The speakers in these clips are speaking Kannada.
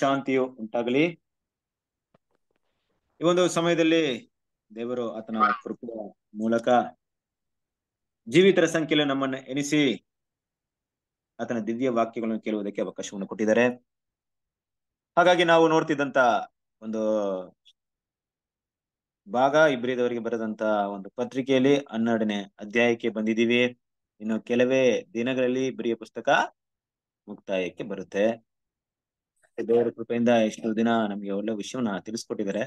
ಶಾಂತಿಯು ಉಂಟಾಗಲಿ ಈ ಒಂದು ಸಮಯದಲ್ಲಿ ದೇವರು ಆತನ ಕೃಪೆಯ ಮೂಲಕ ಜೀವಿತರ ಸಂಖ್ಯೆಯಲ್ಲಿ ನಮ್ಮನ್ನು ಎನಿಸಿ ಆತನ ದಿವ್ಯ ವಾಕ್ಯಗಳನ್ನು ಕೇಳುವುದಕ್ಕೆ ಅವಕಾಶವನ್ನು ಕೊಟ್ಟಿದ್ದಾರೆ ಹಾಗಾಗಿ ನಾವು ನೋಡ್ತಿದ್ದಂತ ಒಂದು ಭಾಗ ಇಬ್ಬರಿದವರಿಗೆ ಬರೆದಂತ ಒಂದು ಪತ್ರಿಕೆಯಲ್ಲಿ ಹನ್ನೆರಡನೇ ಅಧ್ಯಾಯಕ್ಕೆ ಬಂದಿದ್ದೀವಿ ಇನ್ನು ಕೆಲವೇ ದಿನಗಳಲ್ಲಿ ಬರಿಯ ಪುಸ್ತಕ ಮುಕ್ತಾಯಕ್ಕೆ ಬರುತ್ತೆ ದೇವರ ಕೃಪೆಯಿಂದ ಇಷ್ಟು ದಿನ ನಮ್ಗೆ ಒಳ್ಳೆ ವಿಷಯವನ್ನ ತಿಳಿಸ್ಕೊಟ್ಟಿದ್ದಾರೆ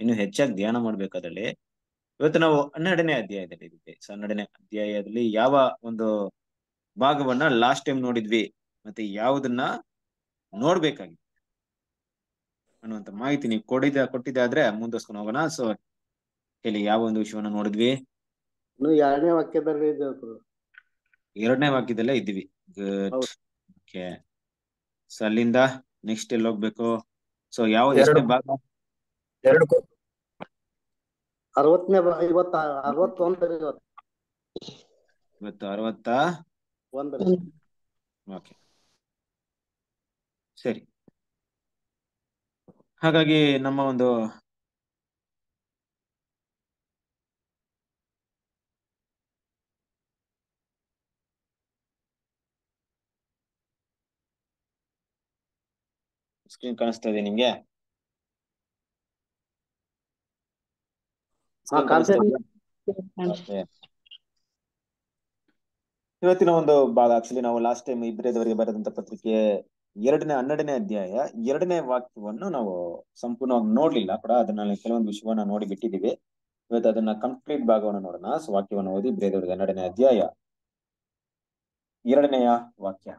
ಇನ್ನು ಹೆಚ್ಚಾಗಿ ಧ್ಯಾನ ಮಾಡ್ಬೇಕಾದ್ರಲ್ಲಿ ಅದರಲ್ಲಿ ಇವತ್ತು ನಾವು ಹನ್ನೆರಡನೇ ಅಧ್ಯಾಯದಲ್ಲಿ ಇದ್ದೀವಿ ಸೊ ಹನ್ನೆರಡನೇ ಅಧ್ಯಾಯದಲ್ಲಿ ಯಾವ ಒಂದು ಭಾಗವನ್ನ ಲಾಸ್ಟ್ ಟೈಮ್ ನೋಡಿದ್ವಿ ಮತ್ತೆ ಯಾವುದನ್ನ ನೋಡ್ಬೇಕಾಗಿತ್ತು ಅನ್ನುವಂತ ಮಾಹಿತಿ ನೀವು ಕೊಡಿದ ಕೊಟ್ಟಿದ್ದಾದ್ರೆ ಮುಂದಿಸ್ಕೊಂಡು ಹೋಗೋಣ ಸೊ ಇಲ್ಲಿ ಯಾವ ಒಂದು ವಿಷಯವನ್ನ ನೋಡಿದ್ವಿ ಎರಡನೇ ವಾಕ್ಯದಲ್ಲಿ ಎರಡನೇ ವಾಕ್ಯದಲ್ಲೇ ಇದ್ವಿ ಸೊ ಅಲ್ಲಿಂದ ನೆಕ್ಸ್ಟ್ ಎಲ್ಲಿ ಹೋಗ್ಬೇಕು ಸೊ ಯಾವ ಎಷ್ಟನೇ ಭಾಗ ಎರಡು ಅರವತ್ತನೇ ಇವತ್ತ ಅರವತ್ತೊಂದರ ಇವತ್ತು ಅರವತ್ತ ಒಂದರ ಓಕೆ ಸರಿ ಹಾಗಾಗಿ ನಮ್ಮ ಒಂದು ಸ್ಕ್ರೀನ್ ಕಾಣಿಸ್ತಾ ಇದೆ ನಿಮ್ಗೆ ಇವತ್ತಿನ ಒಂದು ಭಾಗ ಆಕ್ಚುಲಿ ನಾವು ಲಾಸ್ಟ್ ಟೈಮ್ ಇಬ್ಬರೇದವರಿಗೆ ಬರೆದಂತ ಪತ್ರಿಕೆ ಎರಡನೇ ಹನ್ನೆರಡನೇ ಅಧ್ಯಾಯ ಎರಡನೇ ವಾಕ್ಯವನ್ನು ನಾವು ಸಂಪೂರ್ಣವಾಗಿ ನೋಡ್ಲಿಲ್ಲ ಕೂಡ ಅದನ್ನ ಕೆಲವೊಂದು ವಿಷಯವನ್ನ ನೋಡಿ ಬಿಟ್ಟಿದೀವಿ ಇವತ್ತು ಅದನ್ನ ಕಂಪ್ಲೀಟ್ ಭಾಗವನ್ನು ನೋಡೋಣ ಸೊ ವಾಕ್ಯವನ್ನು ಓದಿ ಇಬ್ಬರೇದವರಿಗೆ ಹನ್ನೆರಡನೇ ಅಧ್ಯಾಯ ಎರಡನೆಯ ವಾಕ್ಯ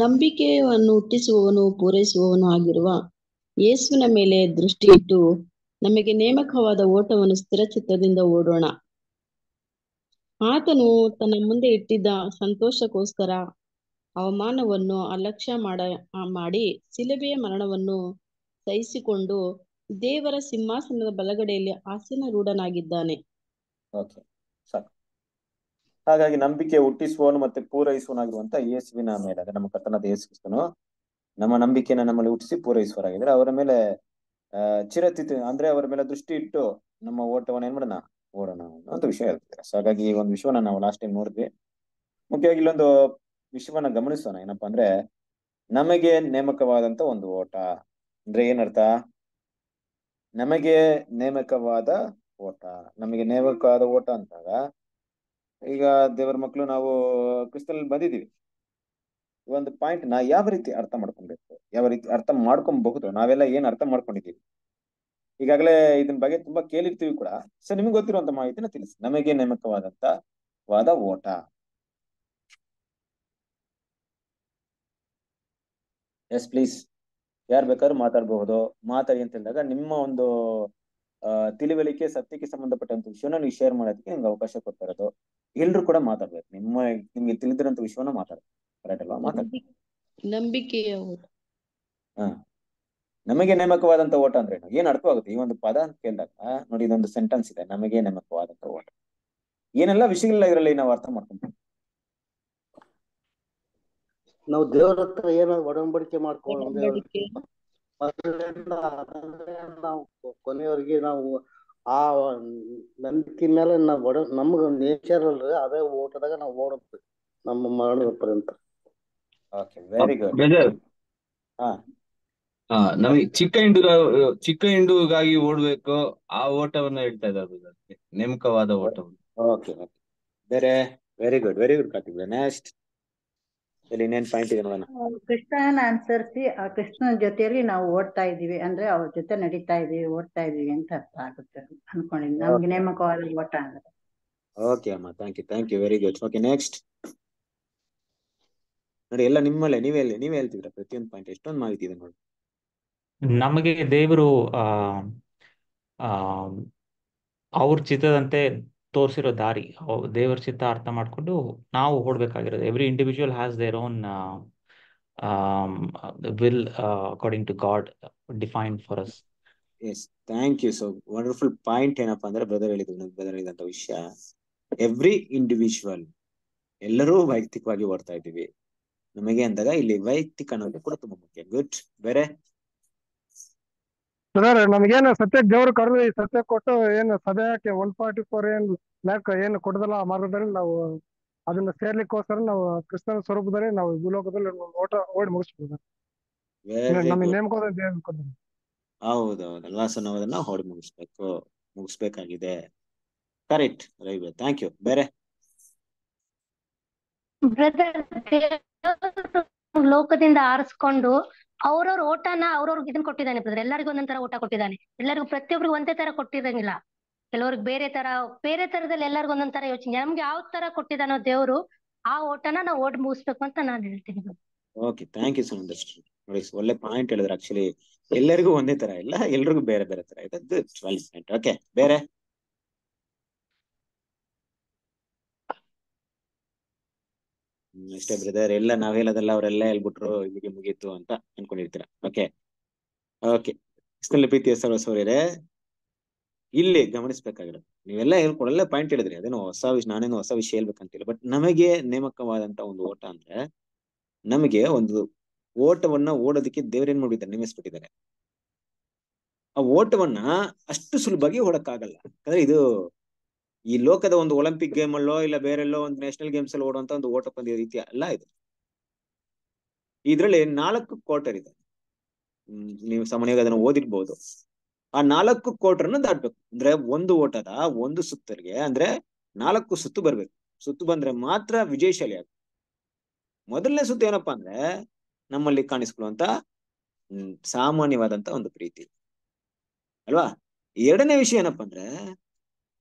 ನಂಬಿಕೆಯನ್ನು ಹುಟ್ಟಿಸುವವನು ಪೂರೈಸುವವನು ಆಗಿರುವ ಯೇಸುವಿನ ಮೇಲೆ ದೃಷ್ಟಿ ಇಟ್ಟು ನಮಗೆ ನೇಮಕವಾದ ಓಟವನ್ನು ಸ್ಥಿರಚಿತ್ತದಿಂದ ಓಡೋಣ ಆತನು ತನ್ನ ಮುಂದೆ ಇಟ್ಟಿದ್ದ ಸಂತೋಷಕ್ಕೋಸ್ಕರ ಅವಮಾನವನ್ನು ಅಲಕ್ಷ್ಯ ಮಾಡ ಮಾಡಿ ಸಿಲುಬೆಯ ಮರಣವನ್ನು ಸಹಿಸಿಕೊಂಡು ದೇವರ ಸಿಂಹಾಸನದ ಬಲಗಡೆಯಲ್ಲಿ ಆಸೀನ ರೂಢನಾಗಿದ್ದಾನೆ ಹಾಗಾಗಿ ನಂಬಿಕೆ ಹುಟ್ಟಿಸುವನು ಮತ್ತೆ ಪೂರೈಸುವನಾಗಿರುವಂತ ಯೇಸುವಿನ ಮೇಲೆ ಅದೇ ನಮ್ಮ ಕರ್ತನಾದ ಯೇಸು ನಮ್ಮ ನಂಬಿಕೆನ ನಮ್ಮಲ್ಲಿ ಹುಟ್ಟಿಸಿ ಪೂರೈಸುವರಾಗಿದ್ರೆ ಅವರ ಮೇಲೆ ಅಹ್ ಚಿರತಿತ್ತು ಅಂದ್ರೆ ಅವರ ಮೇಲೆ ದೃಷ್ಟಿ ಇಟ್ಟು ನಮ್ಮ ಓಟವನ್ನು ಏನ್ ಮಾಡೋಣ ಓಡೋಣ ಅಂತ ವಿಷಯ ಹೇಳ್ತಾರೆ ಸೊ ಹಾಗಾಗಿ ಈ ಒಂದು ವಿಷಯವನ್ನ ನಾವು ಲಾಸ್ಟ್ ಟೈಮ್ ನೋಡಿದ್ವಿ ಮುಖ್ಯವಾಗಿ ಇಲ್ಲೊಂದು ವಿಷಯವನ್ನ ಗಮನಿಸೋಣ ಏನಪ್ಪಾ ಅಂದ್ರೆ ನಮಗೆ ನೇಮಕವಾದಂತ ಒಂದು ಓಟ ಅಂದ್ರೆ ಏನರ್ಥ ನಮಗೆ ನೇಮಕವಾದ ಓಟ ನಮಗೆ ನೇಮಕವಾದ ಓಟ ಅಂತಾಗ ಈಗ ದೇವರ ಮಕ್ಕಳು ನಾವು ಕ್ರಿಸ್ತಲ್ ಬಂದಿದ್ದೀವಿ ಒಂದು ಪಾಯಿಂಟ್ ನಾ ಯಾವ ರೀತಿ ಅರ್ಥ ಮಾಡ್ಕೊಬೇಕು ಯಾವ ರೀತಿ ಅರ್ಥ ಮಾಡ್ಕೊಬಹುದು ನಾವೆಲ್ಲ ಏನ್ ಅರ್ಥ ಮಾಡ್ಕೊಂಡಿದ್ದೀವಿ ಈಗಾಗಲೇ ಇದನ್ ಬಗ್ಗೆ ತುಂಬಾ ಕೇಳಿರ್ತೀವಿ ಕೂಡ ಸೊ ನಿಮ್ಗೆ ಗೊತ್ತಿರುವಂತ ಮಾಹಿತಿನ ತಿಳಿಸಿ ನಮಗೆ ನೇಮಕವಾದಂತ ವಾದ ಓಟ ಎಸ್ ಪ್ಲೀಸ್ ಯಾರು ಬೇಕಾದ್ರೂ ಮಾತಾಡಬಹುದು ಮಾತಾಡಿ ಅಂತ ಹೇಳಿದಾಗ ನಿಮ್ಮ ಒಂದು ತಿಳಿವಳಿಕೆ ಸತ್ಯಕ್ಕೆ ಸಂಬಂಧಪಟ್ಟಂತ ವಿಷಯನ ನೀವು ಶೇರ್ ಮಾಡೋದಕ್ಕೆ ನಿಮ್ಗೆ ಅವಕಾಶ ಕೊಡ್ತಾ ಎಲ್ರು ಕೂಡ ಮಾತಾಡ್ಬೇಕು ನಿಮ್ಮ ನಿಮ್ಗೆ ತಿಳಿದಿರಂತ ವಿಷಯವನ್ನ ಮಾತಾಡ್ಬೇಕು ಕರೆಕ್ಟ್ ಅಲ್ವಾ ಹಾ ನಮಗೆ ನೇಮಕವಾದಂತ ಓಟ ಅಂದ್ರೆ ಏನ್ ಅರ್ಥವಾಗುತ್ತೆ ಈ ಒಂದು ಪದ ಅಂತ ಕೇಳಿದಾಗ ನೋಡಿ ಇದೊಂದು ಸೆಂಟೆನ್ಸ್ ಇದೆ ನಮಗೆ ನೇಮಕವಾದಂತ ಓಟ ಏನೆಲ್ಲ ವಿಷಯಗಳ ಇದರಲ್ಲಿ ನಾವು ಅರ್ಥ ಮಾಡ್ಕೊಂತೀವಿ ನಾವು ದೇವರ ಹತ್ರ ಏನಾದ್ರು ಒಡಂಬಡಿಕೆ ಮಾಡ್ಕೊಳ್ಳೋ ಮೊದಲಿಂದ ನಾವು ಕೊನೆಯವರೆಗೆ ನಾವು ಆ ನಂಬಿಕೆ ಮೇಲೆ ನಾವು ಬಡ ನಮ್ಗೆ ನೇಚರ್ ಅಲ್ರಿ ಅದೇ ಓಟದಾಗ ನಾವು ಓಡಬೇಕು ನಮ್ಮ ಮರಣ ಪರ್ಯಂತ ಓಕೆ ವೆರಿ ಗುಡ್ ಹಾ ಹಾ ನಮಗೆ ಚಿಕ್ಕ ಹಿಂಡು ಚಿಕ್ಕ ಹಿಂಡುಗಾಗಿ ಓಡ್ಬೇಕು ಆ ಓಟವನ್ನ ಹೇಳ್ತಾ ಇದ್ದಾರೆ ನೇಮಕವಾದ ಓಟವನ್ನು okay okay very good very good Karthik next ಇಲ್ಲಿ ಇನ್ನೇನ್ ಪಾಯಿಂಟ್ ಇದೆ ನೋಡೋಣ ಕೃಷ್ಣನ ಅನುಸರಿಸಿ ಆ ಕೃಷ್ಣನ ಜೊತೆಯಲ್ಲಿ ನಾವು ಓಡ್ತಾ ಇದೀವಿ ಅಂದ್ರೆ ಅವ್ರ ಜೊತೆ ನಡೀತಾ ಇದೀವಿ ಓಡ್ತಾ ಇದೀವಿ ಅಂತ ಅರ್ಥ ಆಗುತ್ತೆ ಅನ್ಕೊಂಡಿದ್ದೀನಿ ನಮ್ಗೆ ನೇಮಕವಾದ ಓಟ ಅಂದ್ರೆ ಓಕೆ ಅಮ್ಮ thank you thank you very good okay next ನೋಡಿ ಎಲ್ಲ ನಿಮ್ಮಲ್ಲೇ ನೀವೇ ನೀವೇ ಹೇಳ್ತಿದ್ರ ಪ್ರತಿಯೊಂದು ಪಾಯಿಂಟ್ ಎಷ್ಟೊಂದು ಮಾಹಿತಿ ಇದೆ ನೋಡಿ ನಮಗೆ ದೇವರು ಆ ಅವ್ರ ಚಿತ್ರದಂತೆ ತೋರಿಸಿರೋ ದಾರಿ ದೇವರ ಚಿತ್ತ ಅರ್ಥ ಮಾಡಿಕೊಂಡು ನಾವು ಓಡಬೇಕಾಗಿರೋದು every individual has their own will according to God define for us yes thank you so wonderful point ಏನಪ್ಪಾ ಅಂದ್ರೆ ಬ್ರದರ್ ಹೇಳಿದ್ರು ನನಗೆ ಬ್ರದರ್ ಹೇಳಿದಂತ ವಿಷಯ ಎವ್ರಿ ಇಂಡಿವಿಜುವಲ್ ಎಲ್ಲರೂ ವೈಯಕ್ತಿಕವಾಗಿ ಓಡ್ತಾ ಇದ್ದೀವಿ ನಮಗೆ ಅಂದಾಗ ಇಲ್ಲಿ ವೈಯಕ್ತಿಕ ಅನ್ನೋದು ಕೂಡ ತುಂಬಾ ಮುಖ್ಯ ಗುಡ್ ಬೇರೆ ಸರ್ ನಮ್ಗೇನು ಸತ್ಯಕ್ಕೆ ದೇವ್ರು ಕರೆದು ಈ ಸತ್ಯ ಕೊಟ್ಟು ಏನು ಸದ್ಯಕ್ಕೆ ಒನ್ ಫಾರ್ಟಿ ಫೋರ್ ಏನ್ ಲ್ಯಾಕ್ ಏನು ಕೊಡದಲ್ಲ ಮಾರ್ಗದಲ್ಲಿ ನಾವು ಅದನ್ನ ಸೇರ್ಲಿಕ್ಕೋಸ್ಕರ ನಾವು ಕೃಷ್ಣನ ಸ್ವರೂಪದಲ್ಲಿ ನಾವು ಭೂಲೋಕದಲ್ಲಿ ಓಟ ಓಡಿ ಮುಗಿಸ್ಬೋದು ನಮ್ಗೆ ನೇಮಕೋದ ಹೌದೌದು ಎಲ್ಲ ಸಣ್ಣವನ್ನ ಹೊಡಿ ಮುಗಿಸ್ಬೇಕು ಮುಗಿಸ್ಬೇಕಾಗಿದೆ ಕರೆಕ್ಟ್ ರೈಟ್ ಥ್ಯಾಂಕ್ ಯು ಬೇರೆ ಬ್ರದರ್ ಲೋಕದಿಂದ ಆರಿಸ್ಕೊಂಡು ಅವ್ರವ್ರ ಓಟನ ಅವ್ರವ್ರಿಗೆ ಇದನ್ನ ಕೊಟ್ಟಿದ್ದಾನೆ ಬ್ರದರ್ ಎಲ್ಲರಿಗೂ ಒಂದೊಂದ್ ತರ ಓಟ ಕೊಟ್ಟಿದ್ದಾನೆ ಎಲ್ಲರಿಗೂ ಪ್ರತಿಯೊಬ್ಬರಿಗೂ ಒಂದೇ ತರ ಕೊಟ್ಟಿರಂಗಿಲ್ಲ ಕೆಲವ್ರಿಗೆ ಬೇರೆ ತರ ಬೇರೆ ತರದಲ್ಲಿ ಎಲ್ಲರಿಗೂ ಒಂದೊಂದ್ ತರ ಯೋಚನೆ ನಮ್ಗೆ ಯಾವ ತರ ಕೊಟ್ಟಿದ್ದಾನೋ ದೇವ್ರು ಆ ಓಟನ ನಾವು ಓಡ್ ಮುಗಿಸ್ಬೇಕು ಅಂತ ನಾನು ಹೇಳ್ತೀನಿ ಓಕೆ ಥ್ಯಾಂಕ್ ಯು ಸೊ ಒಳ್ಳೆ ಪಾಯಿಂಟ್ ಹೇಳಿದ್ರೆ ಆಕ್ಚುಲಿ ಎಲ್ಲರಿಗೂ ಒಂದೇ ತರ ಇಲ್ಲ ಎಲ್ರಿಗೂ ಬೇರೆ ಬೇರೆ ತರ ಇದೆ ಓಕೆ ಬೇರೆ ಅಷ್ಟೇ ಬ್ರದರ್ ಎಲ್ಲ ನಾವ್ ಹೇಳೋದಲ್ಲ ಅವರೆಲ್ಲ ಹೇಳ್ಬಿಟ್ರು ಇಲ್ಲಿಗೆ ಮುಗೀತು ಅಂತ ಅನ್ಕೊಂಡಿರ್ತೀರ ಓಕೆ ಓಕೆ ಇಷ್ಟೆಲ್ಲ ಪ್ರೀತಿ ಸರ್ವಸವರಿದೆ ಇಲ್ಲಿ ಗಮನಿಸ್ಬೇಕಾಗಿರೋದು ನೀವೆಲ್ಲ ಹೇಳ್ಕೊಡಲ್ಲ ಪಾಯಿಂಟ್ ಹೇಳಿದ್ರಿ ಅದೇನು ಹೊಸ ವಿಷಯ ನಾನೇನು ಹೊಸ ವಿಷಯ ಹೇಳ್ಬೇಕಂತಿಲ್ಲ ಬಟ್ ನಮಗೆ ನೇಮಕವಾದಂತ ಒಂದು ಓಟ ಅಂದ್ರೆ ನಮಗೆ ಒಂದು ಓಟವನ್ನ ಓಡೋದಕ್ಕೆ ದೇವ್ರೇನ್ ಮಾಡಿದ್ದಾರೆ ನೇಮಿಸ್ಬಿಟ್ಟಿದ್ದಾರೆ ಆ ಓಟವನ್ನ ಅಷ್ಟು ಸುಲಭವಾಗಿ ಓಡಕ್ಕಾಗಲ್ಲ ಯಾಕಂದ್ರೆ ಇದು ಈ ಲೋಕದ ಒಂದು ಒಲಿಂಪಿಕ್ ಗೇಮ್ ಅಲ್ಲೋ ಇಲ್ಲ ಬೇರೆಲ್ಲೋ ಒಂದು ನ್ಯಾಷನಲ್ ಗೇಮ್ಸ್ ಅಲ್ಲಿ ಓಡುವಂತ ಒಂದು ಓಟ ಪಂದ್ಯ ರೀತಿ ಅಲ್ಲ ಇದು ಇದರಲ್ಲಿ ನಾಲ್ಕು ಕ್ವಾರ್ಟರ್ ಇದೆ ನೀವು ಸಾಮಾನ್ಯವಾಗಿ ಅದನ್ನ ಓದಿರ್ಬಹುದು ಆ ನಾಲ್ಕು ಕ್ವಾರ್ಟರ್ನ ದಾಟ್ಬೇಕು ಅಂದ್ರೆ ಒಂದು ಓಟದ ಒಂದು ಸುತ್ತರಿಗೆ ಅಂದ್ರೆ ನಾಲ್ಕು ಸುತ್ತು ಬರ್ಬೇಕು ಸುತ್ತು ಬಂದ್ರೆ ಮಾತ್ರ ವಿಜಯಶಾಲಿ ಆಗುತ್ತೆ ಮೊದಲನೇ ಸುತ್ತು ಏನಪ್ಪಾ ಅಂದ್ರೆ ನಮ್ಮಲ್ಲಿ ಕಾಣಿಸ್ಕೊಳ್ಳುವಂತ ಸಾಮಾನ್ಯವಾದಂತ ಒಂದು ಪ್ರೀತಿ ಅಲ್ವಾ ಎರಡನೇ ವಿಷಯ ಏನಪ್ಪಾ ಅಂದ್ರೆ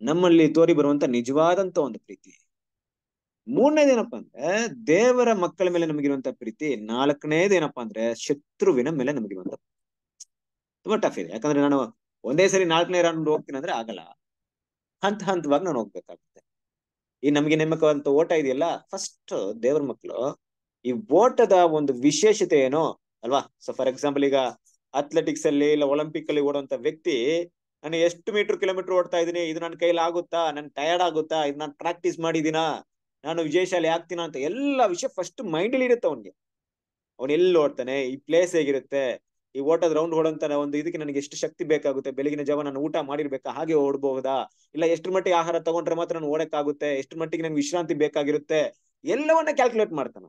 ನಮ್ಮಲ್ಲಿ ತೋರಿ ಬರುವಂತ ನಿಜವಾದಂತ ಒಂದು ಪ್ರೀತಿ ಮೂರನೇದೇನಪ್ಪಾ ಅಂದ್ರೆ ದೇವರ ಮಕ್ಕಳ ಮೇಲೆ ನಮಗಿರುವಂತ ಪ್ರೀತಿ ನಾಲ್ಕನೇದೇನಪ್ಪ ಅಂದ್ರೆ ಶತ್ರುವಿನ ಮೇಲೆ ನಮಗಿರುವಂತ ತುಂಬಾ ಟಫ್ ಇದೆ ಯಾಕಂದ್ರೆ ನಾನು ಒಂದೇ ಸರಿ ನಾಲ್ಕನೇ ರೌಂಡ್ ಹೋಗ್ತೀನಿ ಅಂದ್ರೆ ಆಗಲ್ಲ ಹಂತ ಹಂತವಾಗಿ ನಾನು ಹೋಗ್ಬೇಕಾಗುತ್ತೆ ಈ ನಮಗೆ ನೇಮಕವಾದಂತ ಓಟ ಇದೆಯಲ್ಲ ಫಸ್ಟ್ ದೇವರ ಮಕ್ಕಳು ಈ ಓಟದ ಒಂದು ವಿಶೇಷತೆ ಏನೋ ಅಲ್ವಾ ಸೊ ಫಾರ್ ಎಕ್ಸಾಂಪಲ್ ಈಗ ಅಥ್ಲೆಟಿಕ್ಸ್ ಅಲ್ಲಿ ಇಲ್ಲ ಒಲಿಂಪಿಕ್ ಅಲ್ಲಿ ಓಡುವಂತ ವ್ಯಕ್ತಿ ನಾನು ಎಷ್ಟು ಮೀಟರ್ ಕಿಲೋಮೀಟರ್ ಓಡ್ತಾ ಇದ್ದೀನಿ ಇದು ನನ್ನ ಆಗುತ್ತಾ ನನ್ ಟಯರ್ಡ್ ಆಗುತ್ತಾ ಇದು ನಾನು ಪ್ರಾಕ್ಟೀಸ್ ಮಾಡಿದಿನಾ ನಾನು ವಿಜಯಶಾಲಿ ಆಗ್ತೀನ ಅಂತ ಎಲ್ಲ ವಿಷಯ ಫಸ್ಟ್ ಮೈಂಡ್ ಇರುತ್ತೆ ಅವನಿಗೆ ಅವನು ಎಲ್ಲಿ ಓಡ್ತಾನೆ ಈ ಪ್ಲೇಸ್ ಹೇಗಿರುತ್ತೆ ಈ ಓಟದ ರೌಂಡ್ ಓಡಂತ ಒಂದು ಇದಕ್ಕೆ ನನಗೆ ಎಷ್ಟು ಶಕ್ತಿ ಬೇಕಾಗುತ್ತೆ ಬೆಳಗಿನ ಜಾವ ನಾನು ಊಟ ಮಾಡಿರ್ಬೇಕಾ ಹಾಗೆ ಓಡಬಹುದಾ ಇಲ್ಲ ಎಷ್ಟು ಮಟ್ಟಿಗೆ ಆಹಾರ ತಗೊಂಡ್ರೆ ಮಾತ್ರ ನಾನು ಓಡಕ್ಕಾಗುತ್ತೆ ಎಷ್ಟು ಮಟ್ಟಿಗೆ ನನಗೆ ವಿಶ್ರಾಂತಿ ಬೇಕಾಗಿರುತ್ತೆ ಎಲ್ಲವನ್ನ ಕ್ಯಾಲ್ಕುಲೇಟ್ ಮಾಡ್ತಾನ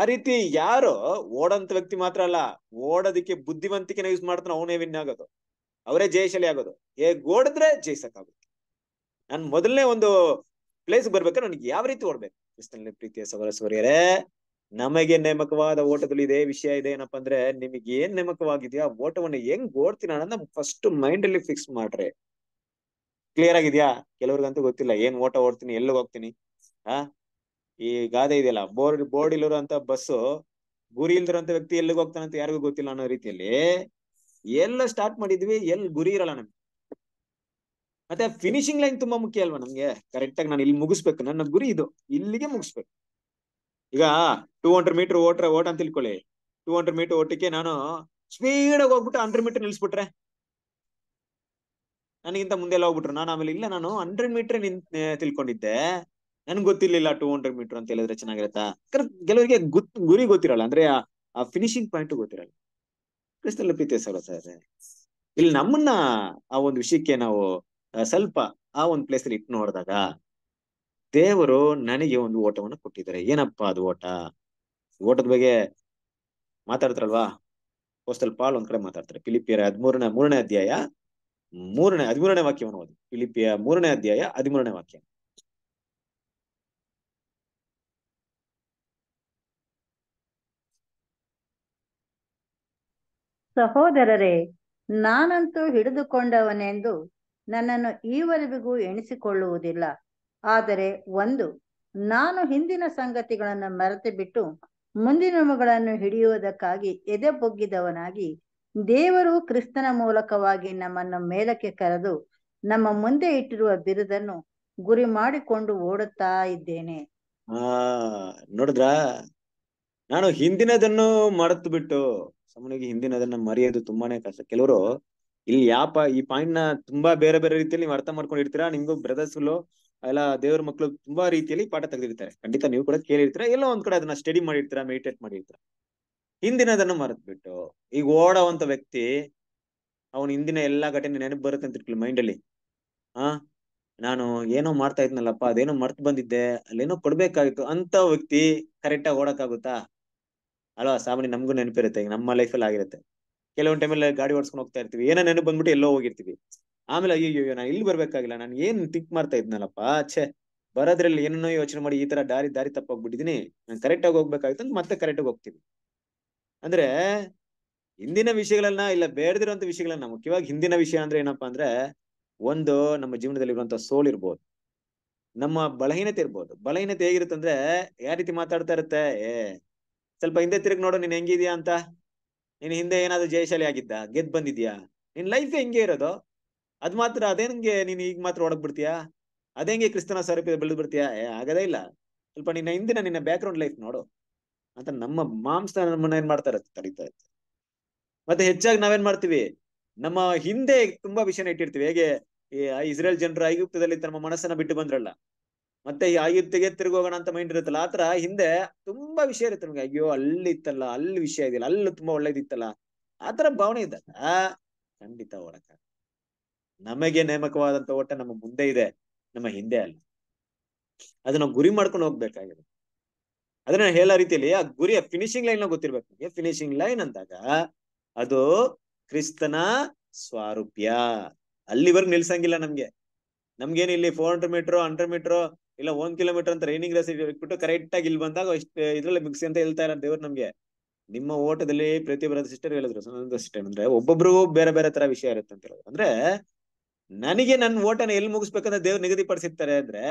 ಆ ರೀತಿ ಯಾರು ಓಡಂತ ವ್ಯಕ್ತಿ ಮಾತ್ರ ಅಲ್ಲ ಓಡೋದಕ್ಕೆ ಬುದ್ಧಿವಂತಿಕೆನ ಯೂಸ್ ಮಾಡ್ತಾನೆ ಅವನೇ ವಿನ್ ಆಗೋದು ಅವರೇ ಜಯಶಾಲಿ ಆಗೋದು ಹೇಗ್ ಓಡಿದ್ರೆ ಜಯಿಸಕ್ಕಾಗುತ್ತೆ ನಾನು ಮೊದಲನೇ ಒಂದು ಪ್ಲೇಸ್ ಬರ್ಬೇಕಾದ್ರೆ ನನಗೆ ಯಾವ ರೀತಿ ಓಡ್ಬೇಕು ಕ್ರಿಸ್ತನಲ್ಲಿ ಪ್ರೀತಿಯ ಸವರ ಸೂರ್ಯರೇ ನಮಗೆ ನೇಮಕವಾದ ಓಟದಲ್ಲಿ ಇದೆ ವಿಷಯ ಇದೆ ಏನಪ್ಪಾ ಅಂದ್ರೆ ನಿಮಗೆ ಏನ್ ನೇಮಕವಾಗಿದೆಯಾ ಓಟವನ್ನು ಹೆಂಗ್ ಓಡ್ತೀನಿ ಅನ್ನೋದನ್ನ ಫಸ್ಟ್ ಮೈಂಡ್ ಅಲ್ಲಿ ಫಿಕ್ಸ್ ಮಾಡ್ರಿ ಕ್ಲಿಯರ್ ಆಗಿದ್ಯಾ ಕೆಲವ್ರಿಗಂತೂ ಗೊತ್ತಿಲ್ಲ ಏನ್ ಓಟ ಓಡ್ತೀನಿ ಎಲ್ಲಿಗೆ ಹೋಗ್ತೀನಿ ಆ ಈ ಗಾದೆ ಇದೆಯಲ್ಲ ಬೋರ್ಡ್ ಬೋರ್ಡ್ ಇಲ್ಲಿರೋ ಅಂತ ಬಸ್ಸು ಗುರಿ ಇಲ್ದಿರೋ ವ್ಯಕ್ತಿ ಎಲ್ಲಿಗೆ ಹೋಗ್ತಾನಂತ ಯಾರಿಗೂ ಗೊತ್ತಿಲ್ಲ ಅನ್ನೋ ರೀತಿಯಲ್ಲಿ ಎಲ್ಲ ಸ್ಟಾರ್ಟ್ ಮಾಡಿದ್ವಿ ಎಲ್ ಗುರಿ ಇರಲ್ಲ ನಮ್ಗೆ ಮತ್ತೆ ಫಿನಿಶಿಂಗ್ ಲೈನ್ ತುಂಬಾ ಮುಖ್ಯ ಅಲ್ವಾ ನಮ್ಗೆ ಕರೆಕ್ಟ್ ಆಗಿ ನಾನು ಇಲ್ಲಿ ಮುಗಿಸ್ಬೇಕು ನನ್ನ ಗುರಿ ಇದು ಇಲ್ಲಿಗೆ ಮುಗಿಸ್ಬೇಕು ಈಗ ಟೂ ಹಂಡ್ರೆಡ್ ಮೀಟರ್ ಓಟ್ರೆ ಓಟ ಅಂತ ತಿಳ್ಕೊಳ್ಳಿ ಟೂ ಹಂಡ್ರೆಡ್ ಮೀಟರ್ ಓಟಕ್ಕೆ ನಾನು ಸ್ಪೀಡ್ ಆಗಿ ಹೋಗ್ಬಿಟ್ಟು ಹಂಡ್ರೆಡ್ ಮೀಟರ್ ನಿಲ್ಸ್ಬಿಟ್ರೆ ನನಗಿಂತ ಮುಂದೆ ಎಲ್ಲ ಹೋಗ್ಬಿಟ್ರು ನಾನು ಆಮೇಲೆ ಇಲ್ಲ ನಾನು ಹಂಡ್ರೆಡ್ ಮೀಟರ್ ನಿನ್ ತಿಳ್ಕೊಂಡಿದ್ದೆ ನನ್ಗೆ ಗೊತ್ತಿರ್ಲಿಲ್ಲ ಟೂ ಹಂಡ್ರೆಡ್ ಮೀಟರ್ ಅಂತ ಹೇಳಿದ್ರೆ ಚೆನ್ನಾಗಿರುತ್ತಾ ಕೆಲವರಿಗೆ ಗೊತ್ತ ಗುರಿ ಗೊತ್ತಿರಲ್ಲ ಅಂದ್ರೆ ಆ ಫಿನಿಶಿಂಗ್ ಪಾಯಿಂಟ್ ಗೊತ್ತಿರಲ್ಲ ಕ್ರಿಸ್ತಲ್ಲಿ ಪ್ರೀತಿಸೋರು ಇಲ್ಲಿ ನಮ್ಮನ್ನ ಆ ಒಂದು ವಿಷಯಕ್ಕೆ ನಾವು ಸ್ವಲ್ಪ ಆ ಒಂದು ಪ್ಲೇಸ್ ಅಲ್ಲಿ ಇಟ್ಟು ನೋಡಿದಾಗ ದೇವರು ನನಗೆ ಒಂದು ಓಟವನ್ನು ಕೊಟ್ಟಿದ್ದಾರೆ ಏನಪ್ಪಾ ಅದು ಓಟ ಓಟದ ಬಗ್ಗೆ ಮಾತಾಡ್ತಾರಲ್ವಾ ಪೋಸ್ಟಲ್ ಪಾಲ್ ಒಂದ್ ಕಡೆ ಮಾತಾಡ್ತಾರೆ ಫಿಲಿಪಿಯರ ಹದಿಮೂರನೇ ಮೂರನೇ ಅಧ್ಯಾಯ ಮೂರನೇ ಹದಿಮೂರನೇ ವಾಕ್ಯವನ್ನು ಓದಿ ಪಿಲಿಪಿಯ ಮೂರನೇ ಅಧ್ಯಾಯ ಹದಿಮೂರನೇ ವಾಕ್ಯ ಸಹೋದರರೇ ನಾನಂತೂ ಹಿಡಿದುಕೊಂಡವನೆಂದು ನನ್ನನ್ನು ಈವರೆಗೂ ಎಣಿಸಿಕೊಳ್ಳುವುದಿಲ್ಲ ಆದರೆ ಒಂದು ನಾನು ಹಿಂದಿನ ಸಂಗತಿಗಳನ್ನು ಮರೆತು ಬಿಟ್ಟು ಮುಂದಿನವುಗಳನ್ನು ಹಿಡಿಯುವುದಕ್ಕಾಗಿ ಎದೆ ಬೊಗ್ಗಿದವನಾಗಿ ದೇವರು ಕ್ರಿಸ್ತನ ಮೂಲಕವಾಗಿ ನಮ್ಮನ್ನು ಮೇಲಕ್ಕೆ ಕರೆದು ನಮ್ಮ ಮುಂದೆ ಇಟ್ಟಿರುವ ಬಿರುದನ್ನು ಗುರಿ ಮಾಡಿಕೊಂಡು ಓಡುತ್ತಾ ಇದ್ದೇನೆ ನೋಡಿದ್ರಾ ನಾನು ಹಿಂದಿನದನ್ನು ಮರೆತು ಬಿಟ್ಟು ಸಾಮಾನ್ಯವಾಗಿ ಹಿಂದಿನ ಅದನ್ನ ಮರೆಯೋದು ತುಂಬಾನೇ ಕಷ್ಟ ಕೆಲವರು ಇಲ್ಲಿ ಯಾಪ ಈ ಪಾಯಿಂಟ್ ನ ತುಂಬಾ ಬೇರೆ ಬೇರೆ ರೀತಿಯಲ್ಲಿ ನೀವು ಅರ್ಥ ಮಾಡ್ಕೊಂಡಿರ್ತೀರಾ ಬ್ರದರ್ಸ್ ಬ್ರದರ್ಸ್ಗಳು ಎಲ್ಲ ದೇವ್ರ ಮಕ್ಕಳು ತುಂಬಾ ರೀತಿಯಲ್ಲಿ ಪಾಠ ತೆಗೆದಿರ್ತಾರೆ ಖಂಡಿತ ನೀವು ಕೂಡ ಕೇಳಿರ್ತೀರಾ ಎಲ್ಲೋ ಒಂದ್ ಕಡೆ ಅದನ್ನ ಸ್ಟಡಿ ಮಾಡಿರ್ತೀರಾ ಮೆಡಿಟೇಟ್ ಮಾಡಿರ್ತೀರಾ ಹಿಂದಿನದನ್ನು ಬಿಟ್ಟು ಈಗ ಓಡೋವಂತ ವ್ಯಕ್ತಿ ಅವನ ಹಿಂದಿನ ಎಲ್ಲಾ ಘಟನೆ ನೆನಪು ಬರುತ್ತೆ ಅಂತ ಇಟ್ಕೊಳ್ಳಿ ಮೈಂಡ್ ಅಲ್ಲಿ ಆ ನಾನು ಏನೋ ಮಾಡ್ತಾ ಇದ್ನಲ್ಲಪ್ಪ ಅದೇನೋ ಮರ್ತ್ ಬಂದಿದ್ದೆ ಅಲ್ಲೇನೋ ಕೊಡ್ಬೇಕಾಗಿತ್ತು ಅಂತ ವ್ಯಕ್ತಿ ಕರೆಕ್ಟ್ ಆಗಿ ಓಡಕ್ಕಾಗುತ್ತಾ ಅಲ್ವಾ ಸಾಮಾನ್ಯ ನಮಗೂ ನೆನಪಿರುತ್ತೆ ಈಗ ನಮ್ಮ ಲೈಫಲ್ಲಿ ಆಗಿರುತ್ತೆ ಕೆಲವೊಂದು ಟೈಮಲ್ಲಿ ಗಾಡಿ ಓಡಿಸ್ಕೊಂಡು ಹೋಗ್ತಾ ಇರ್ತೀವಿ ಏನೋ ನೆನಪು ಬಂದ್ಬಿಟ್ಟು ಎಲ್ಲೋ ಹೋಗಿರ್ತೀವಿ ಆಮೇಲೆ ಅಯ್ಯೋ ನಾನು ಇಲ್ಲಿ ಬರ್ಬೇಕಾಗಿಲ್ಲ ನಾನು ಏನ್ ಥಿಂಕ್ ಮಾಡ್ತಾ ಇದ್ನಲ್ಲಪ್ಪ ಛೇ ಬರೋದ್ರಲ್ಲಿ ಏನೋ ಯೋಚನೆ ಮಾಡಿ ಈ ತರ ದಾರಿ ದಾರಿ ತಪ್ಪಾಗ್ಬಿಟ್ಟಿದೀನಿ ನಾನು ಕರೆಕ್ಟ್ ಆಗಿ ಹೋಗ್ಬೇಕಾಗಿತ್ತು ಅಂತ ಮತ್ತೆ ಕರೆಕ್ಟ್ ಆಗಿ ಹೋಗ್ತೀವಿ ಅಂದ್ರೆ ಹಿಂದಿನ ವಿಷಯಗಳನ್ನ ಇಲ್ಲ ಬೇಡದಿರುವಂತ ವಿಷಯಗಳನ್ನ ಮುಖ್ಯವಾಗಿ ಹಿಂದಿನ ವಿಷಯ ಅಂದ್ರೆ ಏನಪ್ಪಾ ಅಂದ್ರೆ ಒಂದು ನಮ್ಮ ಜೀವನದಲ್ಲಿ ಇರುವಂತ ಸೋಲ್ ಇರ್ಬೋದು ನಮ್ಮ ಬಲಹೀನತೆ ಇರ್ಬೋದು ಬಲಹೀನತೆ ಹೇಗಿರುತ್ತೆ ಅಂದ್ರೆ ಯಾವ ರೀತಿ ಮಾತಾಡ್ತಾ ಇರುತ್ತೆ ಏ ಸ್ವಲ್ಪ ಹಿಂದೆ ತಿರುಗಿ ನೋಡು ನೀನ್ ಹೆಂಗಿದ್ಯಾ ಅಂತ ನೀನ್ ಹಿಂದೆ ಏನಾದ್ರು ಜಯಶಾಲಿ ಆಗಿದ್ದ ಗೆದ್ ಬಂದಿದ್ಯಾ ನಿನ್ ಲೈಫ್ ಹೆಂಗೆ ಇರೋದು ಅದ್ ಮಾತ್ರ ಅದೇನ್ಗೆ ನೀನ್ ಈಗ ಮಾತ್ರ ಒಡಗ್ ಬಿಡ್ತೀಯಾ ಅದೇಂಗೆ ಕ್ರಿಸ್ತನ ಸ್ವರೂಪ ಬೆಳೆದು ಬಿಡ್ತೀಯಾ ಆಗದೇ ಇಲ್ಲ ಸ್ವಲ್ಪ ನಿನ್ನ ಹಿಂದಿನ ನಿನ್ನ ಬ್ಯಾಕ್ಗ್ರೌಂಡ್ ಲೈಫ್ ನೋಡು ಅಂತ ನಮ್ಮ ಮಾಂಸ ನಮ್ಮನ್ನ ಏನ್ ಮಾಡ್ತಾರೆ ತಡೀತಾ ಮತ್ತೆ ಹೆಚ್ಚಾಗಿ ನಾವೇನ್ ಮಾಡ್ತೀವಿ ನಮ್ಮ ಹಿಂದೆ ತುಂಬಾ ವಿಷಯನ ಇಟ್ಟಿರ್ತೀವಿ ಹೇಗೆ ಇಸ್ರೇಲ್ ಜನರು ಐಗುಪ್ತದಲ್ಲಿ ತಮ್ಮ ಮನಸ್ಸನ್ನ ಬಿಟ್ಟು ಬಂದ್ರಲ್ಲ ಮತ್ತೆ ಈ ಆಯುಧ ತಿರುಗೋಗೋಣ ಅಂತ ಮೈಂಡ್ ಇರುತ್ತಲ್ಲ ಆತರ ಹಿಂದೆ ತುಂಬಾ ವಿಷಯ ಇರುತ್ತೆ ನಮ್ಗೆ ಅಯ್ಯೋ ಅಲ್ಲಿ ಇತ್ತಲ್ಲ ಅಲ್ಲಿ ವಿಷಯ ಇದೆಯಲ್ಲ ಅಲ್ಲಿ ತುಂಬಾ ಒಳ್ಳೇದಿತ್ತಲ್ಲ ಆತರ ಭಾವನೆ ಇದ್ದಾಗ ಖಂಡಿತ ಓಡಕ ನಮಗೆ ನೇಮಕವಾದಂತ ಓಟ ನಮ್ಮ ಮುಂದೆ ಇದೆ ನಮ್ಮ ಹಿಂದೆ ಅಲ್ಲ ಅದನ್ನ ಗುರಿ ಮಾಡ್ಕೊಂಡು ಹೋಗ್ಬೇಕಾಗಿದೆ ಅದನ್ನ ಹೇಳೋ ರೀತಿಯಲ್ಲಿ ಆ ಗುರಿಯ ಫಿನಿಶಿಂಗ್ ಲೈನ್ ಗೊತ್ತಿರ್ಬೇಕು ನಿಮಗೆ ಫಿನಿಶಿಂಗ್ ಲೈನ್ ಅಂದಾಗ ಅದು ಕ್ರಿಸ್ತನ ಸ್ವಾರೂಪ್ಯ ಅಲ್ಲಿವರೆಗೂ ನಿಲ್ಸಂಗಿಲ್ಲ ನಮ್ಗೆ ನಮ್ಗೇನು ಇಲ್ಲಿ four hundred metre hundred metre ಇಲ್ಲ ಒಂದ್ ಕಿಲೋಮೀಟರ್ ಅಂತ ರೈನಿಂಗ್ ರೇಸ್ ಇಟ್ಬಿಟ್ಟು ಕರೆಕ್ಟ್ ಆಗಿ ಇಲ್ಲಿ ಬಂದಾಗ ಇಷ್ಟ ಇದ್ರಲ್ಲಿ ಮಿಕ್ಸಿ ಅಂತ ಹೇಳ್ತಾ ಇರೋ ದೇವ್ರು ನಮ್ಗೆ ನಿಮ್ಮ ಓಟದಲ್ಲಿ ಪ್ರತಿ ಬರೋದು ಸಿಸ್ಟರ್ ಹೇಳಿದ್ರು ಸಿಸ್ಟರ್ ಅಂದ್ರೆ ಒಬ್ಬೊಬ್ರು ಬೇರೆ ಬೇರೆ ತರ ವಿಷಯ ಇರುತ್ತೆ ಅಂತ ಹೇಳೋದು ಅಂದ್ರೆ ನನಗೆ ನನ್ನ ಓಟನ ಎಲ್ಲಿ ಮುಗಿಸ್ಬೇಕಂತ ದೇವ್ರು ನಿಗದಿಪಡಿಸಿರ್ತಾರೆ ಅಂದ್ರೆ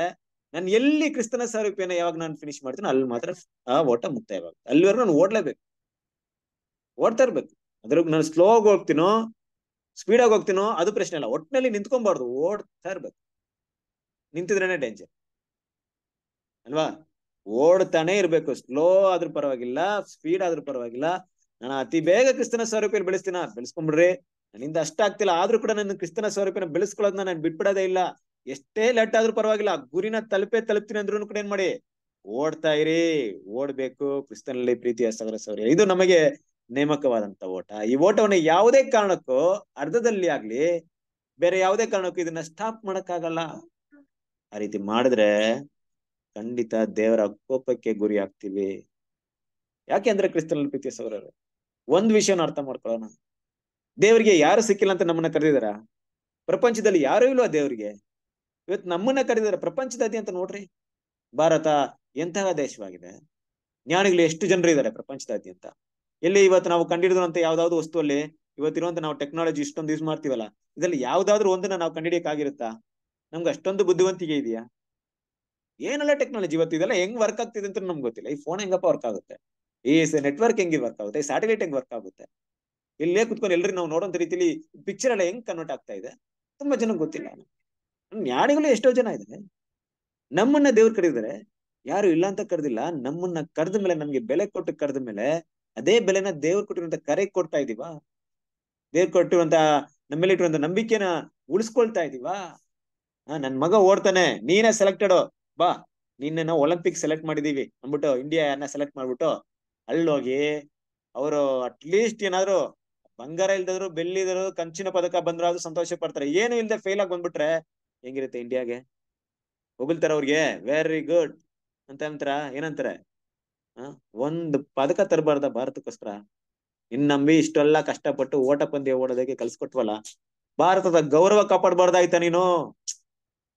ನಾನು ಎಲ್ಲಿ ಕ್ರಿಸ್ತನ ಸ್ವರೂಪಿಯನ್ನ ಯಾವಾಗ ನಾನು ಫಿನಿಶ್ ಮಾಡ್ತೀನಿ ಅಲ್ಲಿ ಮಾತ್ರ ಆ ಓಟ ಮುಕ್ತಾಯವಾಗ ಅಲ್ಲಿವರೆಗೂ ನಾನು ಓಡ್ಲೇಬೇಕು ಓಡ್ತಾ ಇರ್ಬೇಕು ಅದ್ರ ನಾನು ಸ್ಲೋ ಆಗಿ ಹೋಗ್ತೀನೋ ಸ್ಪೀಡ್ ಆಗಿ ಹೋಗ್ತೀನೋ ಅದು ಪ್ರಶ್ನೆ ಇಲ್ಲ ಒಟ್ಟಿನಲ್ಲಿ ನಿಂತ್ಕೊಬಾರ್ದು ಓಡ್ತಾ ಇರ್ಬೇಕು ನಿಂತಿದ್ರೇನೆ ಡೇಂಜರ್ ಅಲ್ವಾ ಓಡ್ತಾನೆ ಇರ್ಬೇಕು ಸ್ಲೋ ಆದ್ರೂ ಪರವಾಗಿಲ್ಲ ಸ್ಪೀಡ್ ಆದ್ರೂ ಪರವಾಗಿಲ್ಲ ನಾನು ಅತಿ ಬೇಗ ಕ್ರಿಸ್ತನ ಸ್ವರೂಪಿನ ಬೆಳೆಸ್ತೀನ ಬೆಳೆಸ್ಕೊಂಡ್ಬಿಡ್ರಿ ನನ್ನಿಂದ ಆಗ್ತಿಲ್ಲ ಆದ್ರೂ ಕೂಡ ನನ್ನ ಕ್ರಿಸ್ತನ ಸ್ವರೂಪಿನ ಬೆಳೆಸ್ಕೊಳ್ಳೋದನ್ನ ನಾನು ಬಿಟ್ಬಿಡೋದೇ ಇಲ್ಲ ಎಷ್ಟೇ ಲೆಟ್ ಆದ್ರೂ ಪರವಾಗಿಲ್ಲ ಗುರಿನ ತಲುಪೇ ತಲುಪ್ತೀನಿ ಅಂದ್ರೂ ಕೂಡ ಏನ್ ಮಾಡಿ ಓಡ್ತಾ ಇರಿ ಓಡ್ಬೇಕು ಕ್ರಿಸ್ತನಲ್ಲಿ ಪ್ರೀತಿಯ ಸಾಗರ ಸೌರ್ಯ ಇದು ನಮಗೆ ನೇಮಕವಾದಂತ ಓಟ ಈ ಓಟವನ್ನು ಯಾವುದೇ ಕಾರಣಕ್ಕೂ ಅರ್ಧದಲ್ಲಿ ಆಗ್ಲಿ ಬೇರೆ ಯಾವುದೇ ಕಾರಣಕ್ಕೂ ಇದನ್ನ ಸ್ಟಾಪ್ ಮಾಡಕ್ಕಾಗಲ್ಲ ಆ ರೀತಿ ಮಾಡಿದ್ರೆ ಖಂಡಿತ ದೇವರ ಕೋಪಕ್ಕೆ ಗುರಿ ಆಗ್ತೀವಿ ಯಾಕೆ ಅಂದ್ರೆ ಕ್ರಿಸ್ತನಲ್ಲಿ ಪ್ರೀತಿ ಸೌರರು ಒಂದ್ ವಿಷಯನ ಅರ್ಥ ಮಾಡ್ಕೊಳ್ಳೋಣ ದೇವರಿಗೆ ಯಾರು ಸಿಕ್ಕಿಲ್ಲ ಅಂತ ನಮ್ಮನ್ನ ಕರೆದಿದಾರ ಪ್ರಪಂಚದಲ್ಲಿ ಯಾರು ಇಲ್ವಾ ದೇವರಿಗೆ ಇವತ್ತು ನಮ್ಮನ್ನ ಕರೆದಿದಾರೆ ಪ್ರಪಂಚದಾದ್ಯಂತ ಅಂತ ನೋಡ್ರಿ ಭಾರತ ಎಂತಹ ದೇಶವಾಗಿದೆ ಜ್ಞಾನಿಗಳು ಎಷ್ಟು ಜನರು ಇದ್ದಾರೆ ಪ್ರಪಂಚದಾದ್ಯಂತ ಎಲ್ಲಿ ಇವತ್ತು ನಾವು ಕಂಡಿಡಿದಂತ ಯಾವ್ದಾವ್ದು ವಸ್ತುವಲ್ಲಿ ಇವತ್ತಿರುವಂತ ನಾವು ಟೆಕ್ನಾಲಜಿ ಇಷ್ಟೊಂದು ಯೂಸ್ ಮಾಡ್ತೀವಲ್ಲ ಇದರಲ್ಲಿ ಯಾವ್ದಾದ್ರು ಒಂದನ್ನ ನಾವು ಕಂಡಿಡಿಯಕ್ ಆಗಿರುತ್ತಾ ನಮ್ಗೆ ಅಷ್ಟೊಂದು ಬುದ್ಧಿವಂತಿಕೆ ಇದೆಯಾ ಏನೆಲ್ಲ ಟೆಕ್ನಾಲಜಿ ಇವತ್ತು ಇದೆಲ್ಲ ಹೆಂಗ್ ವರ್ಕ್ ಆಗ್ತಿದೆ ಅಂತ ನಮ್ಗೆ ಗೊತ್ತಿಲ್ಲ ಈ ಫೋನ್ ಹೆಂಗಪ್ಪ ವರ್ಕ್ ಆಗುತ್ತೆ ಈ ನೆಟ್ವರ್ಕ್ ಹೆಂಗ್ ವರ್ಕ್ ಆಗುತ್ತೆ ಈ ಸ್ಯಾಟಲೈಟ್ ಹೆಂಗ್ ವರ್ಕ್ ಆಗುತ್ತೆ ಇಲ್ಲೇ ಕುತ್ಕೊಂಡು ಎಲ್ರಿ ನಾವು ನೋಡೋಂತ ರೀತಿಲಿ ಪಿಕ್ಚರ್ ಎಲ್ಲ ಹೆಂಗ್ ಕನ್ವರ್ಟ್ ಆಗ್ತಾ ಇದೆ ತುಂಬಾ ಜನಕ್ಕೆ ಗೊತ್ತಿಲ್ಲ ಯಾರಿಗೂ ಎಷ್ಟೋ ಜನ ಇದಾರೆ ನಮ್ಮನ್ನ ದೇವ್ರ ಕರೆದಿದ್ದಾರೆ ಯಾರು ಇಲ್ಲ ಅಂತ ಕರೆದಿಲ್ಲ ನಮ್ಮನ್ನ ಕರೆದ ಮೇಲೆ ನಮ್ಗೆ ಬೆಲೆ ಕೊಟ್ಟು ಕರೆದ ಮೇಲೆ ಅದೇ ಬೆಲೆನ ದೇವ್ರು ಕೊಟ್ಟಿರುವಂತ ಕರೆ ಕೊಡ್ತಾ ಇದೀವಾ ದೇವ್ರ ಕೊಟ್ಟಿರುವಂತ ನಮ್ಮಲ್ಲಿ ಇಟ್ಟಿರುವಂತ ನಂಬಿಕೆನ ಉಳಿಸ್ಕೊಳ್ತಾ ಇದೀವಾ ನನ್ ಮಗ ಓಡ್ತಾನೆ ನೀನೇ ಸೆಲೆಕ್ಟೆಡ್ ಬಾ ನಿನ್ನೆ ನಾವು ಒಲಿಂಪಿಕ್ ಸೆಲೆಕ್ಟ್ ಮಾಡಿದೀವಿ ಅಂದ್ಬಿಟ್ಟು ಇಂಡಿಯಾ ಯಾರನ್ನ ಸೆಲೆಕ್ಟ್ ಮಾಡ್ಬಿಟ್ಟು ಅಲ್ಲೋಗಿ ಅವರು ಅಟ್ ಲೀಸ್ಟ್ ಏನಾದ್ರು ಬಂಗಾರ ಇಲ್ದಿದ್ರು ಬೆಲ್ಲಿದ್ರು ಕಂಚಿನ ಪದಕ ಬಂದ್ರು ಅದು ಸಂತೋಷ ಪಡ್ತಾರೆ ಏನು ಇಲ್ದೆ ಫೇಲ್ ಆಗಿ ಬಂದ್ಬಿಟ್ರೆ ಹೆಂಗಿರುತ್ತೆ ಇಂಡಿಯಾಗೆ ಹೋಗಲ್ತಾರ ಅವ್ರಿಗೆ ವೆರಿ ಗುಡ್ ಅಂತ ಅಂತಾರ ಏನಂತಾರೆ ಒಂದು ಪದಕ ತರಬಾರ್ದ ಭಾರತಕ್ಕೋಸ್ಕರ ಇನ್ ನಂಬಿ ಇಷ್ಟೆಲ್ಲಾ ಕಷ್ಟಪಟ್ಟು ಓಟ ಪಂದ್ಯ ಓಡೋದಕ್ಕೆ ಕಲ್ಸ್ಕೊಟ್ವಲ್ಲ ಭಾರತದ ಗೌರವ ಕಾಪಾಡಬಾರ್ದಾಯ್ತಾ ನೀನು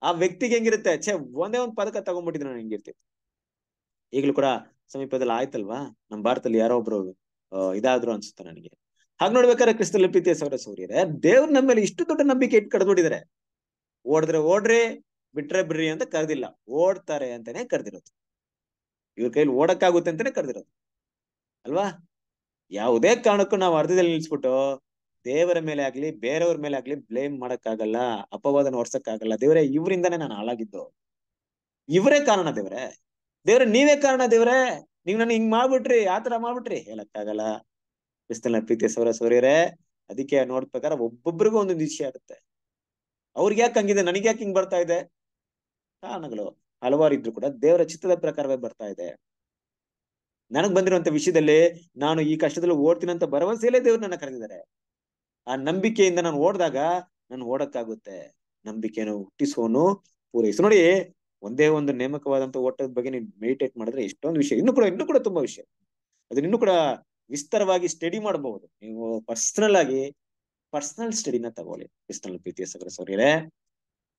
ಆ ವ್ಯಕ್ತಿಗೆ ಹೆಂಗಿರುತ್ತೆ ಛೇ ಒಂದೇ ಒಂದ್ ಪದಕ ತಗೊಂಡ್ಬಿಟ್ಟಿದ್ರು ನಾನು ಹೆಂಗಿರ್ತೀನಿ ಈಗಲೂ ಕೂಡ ಸಮೀಪದಲ್ಲಿ ಆಯ್ತಲ್ವಾ ನಮ್ ಭಾರತದಲ್ಲಿ ಯಾರೋ ಒಬ್ರು ಇದಾದ್ರು ಅನ್ಸುತ್ತೆ ನನಗೆ ಹಾಗೆ ನೋಡ್ಬೇಕಾದ್ರೆ ಕ್ರಿಸ್ತ ಲಿಪಿತಿಯ ಸೌರ ಸೂರ್ಯರೇ ದೇವ್ರ ನಮ್ಮ ಮೇಲೆ ಇಷ್ಟು ದೊಡ್ಡ ನಂಬಿಕೆ ಇಟ್ಟು ಕಡ್ದ್ಬಿಟ್ಟಿದ್ದಾರೆ ಓಡಿದ್ರೆ ಓಡ್ರಿ ಬಿಟ್ರೆ ಬಿಡ್ರಿ ಅಂತ ಕರೆದಿಲ್ಲ ಓಡ್ತಾರೆ ಅಂತಾನೆ ಕರೆದಿರೋದು ಇವ್ರ ಕೈಲಿ ಓಡಕ್ಕಾಗುತ್ತೆ ಅಂತಾನೆ ಕರೆದಿರೋದು ಅಲ್ವಾ ಯಾವುದೇ ಕಾರಣಕ್ಕೂ ನಾವು ಅರ್ಧದಲ್ಲಿ ನಿಲ್ಸ್ಬಿಟ್ಟು ದೇವರ ಮೇಲೆ ಆಗ್ಲಿ ಬೇರೆಯವ್ರ ಮೇಲೆ ಆಗ್ಲಿ ಬ್ಲೇಮ್ ಮಾಡಕ್ಕಾಗಲ್ಲ ಅಪವಾದನ ನೋಡ್ಸಕ್ಕಾಗಲ್ಲ ದೇವರೇ ಇವರಿಂದಾನೇ ನಾನು ಹಾಳಾಗಿದ್ದು ಇವರೇ ಕಾರಣ ದೇವ್ರೆ ದೇವ್ರೆ ನೀವೇ ಕಾರಣ ದೇವ್ರೆ ನೀವ್ ನನ್ನ ಹಿಂಗ್ ಮಾಡ್ಬಿಟ್ರಿ ಆತರ ಮಾಡ್ಬಿಟ್ರಿ ಹೇಳಕ್ಕಾಗಲ್ಲ ಕ್ರಿಸ್ತನ ಪ್ರೀತಿ ಸೌರ ಸೌರ್ಯರೇ ಅದಕ್ಕೆ ನೋಡ್ ಪ್ರಕಾರ ಒಬ್ಬೊಬ್ರಿಗೂ ಒಂದೊಂದು ವಿಷಯ ಆಗುತ್ತೆ ಅವ್ರಿಗೆ ಯಾಕೆ ಹಂಗಿದೆ ನನಗೆ ಯಾಕೆ ಹಿಂಗ್ ಬರ್ತಾ ಇದೆ ಕಾರಣಗಳು ಹಲವಾರು ಇದ್ರು ಕೂಡ ದೇವರ ಚಿತ್ತದ ಪ್ರಕಾರವೇ ಬರ್ತಾ ಇದೆ ನನಗ್ ಬಂದಿರುವಂತ ವಿಷಯದಲ್ಲಿ ನಾನು ಈ ಕಷ್ಟದಲ್ಲಿ ಓಡ್ತೀನಿ ಅಂತ ಭರವಸೆಯಲ್ಲೇ ದೇವ್ರು ನನ್ನ ಕರೆದಿದ್ದಾರೆ ಆ ನಂಬಿಕೆಯಿಂದ ನಾನು ಓಡ್ದಾಗ ನಾನು ಓಡಕ್ಕಾಗುತ್ತೆ ನಂಬಿಕೆಯನ್ನು ಹುಟ್ಟಿಸೋನು ಪೂರೈಸು ನೋಡಿ ಒಂದೇ ಒಂದು ನೇಮಕವಾದಂತ ಓಟದ ಬಗ್ಗೆ ನೀವು ಮೆಡಿಟೇಟ್ ಮಾಡಿದ್ರೆ ಎಷ್ಟೊಂದು ವಿಷಯ ಇನ್ನು ಕೂಡ ಇನ್ನು ಕೂಡ ತುಂಬಾ ವಿಷಯ ಅದನ್ನ ಇನ್ನು ಕೂಡ ವಿಸ್ತಾರವಾಗಿ ಸ್ಟಡಿ ಮಾಡಬಹುದು ನೀವು ಪರ್ಸನಲ್ ಆಗಿ ಪರ್ಸನಲ್ ಸ್ಟಡಿನ ತಗೊಳ್ಳಿ ಪರ್ಸನಲ್ ಪ್ರೀತಿಯ ಸಗರ ಸೌರ್ಯರೇ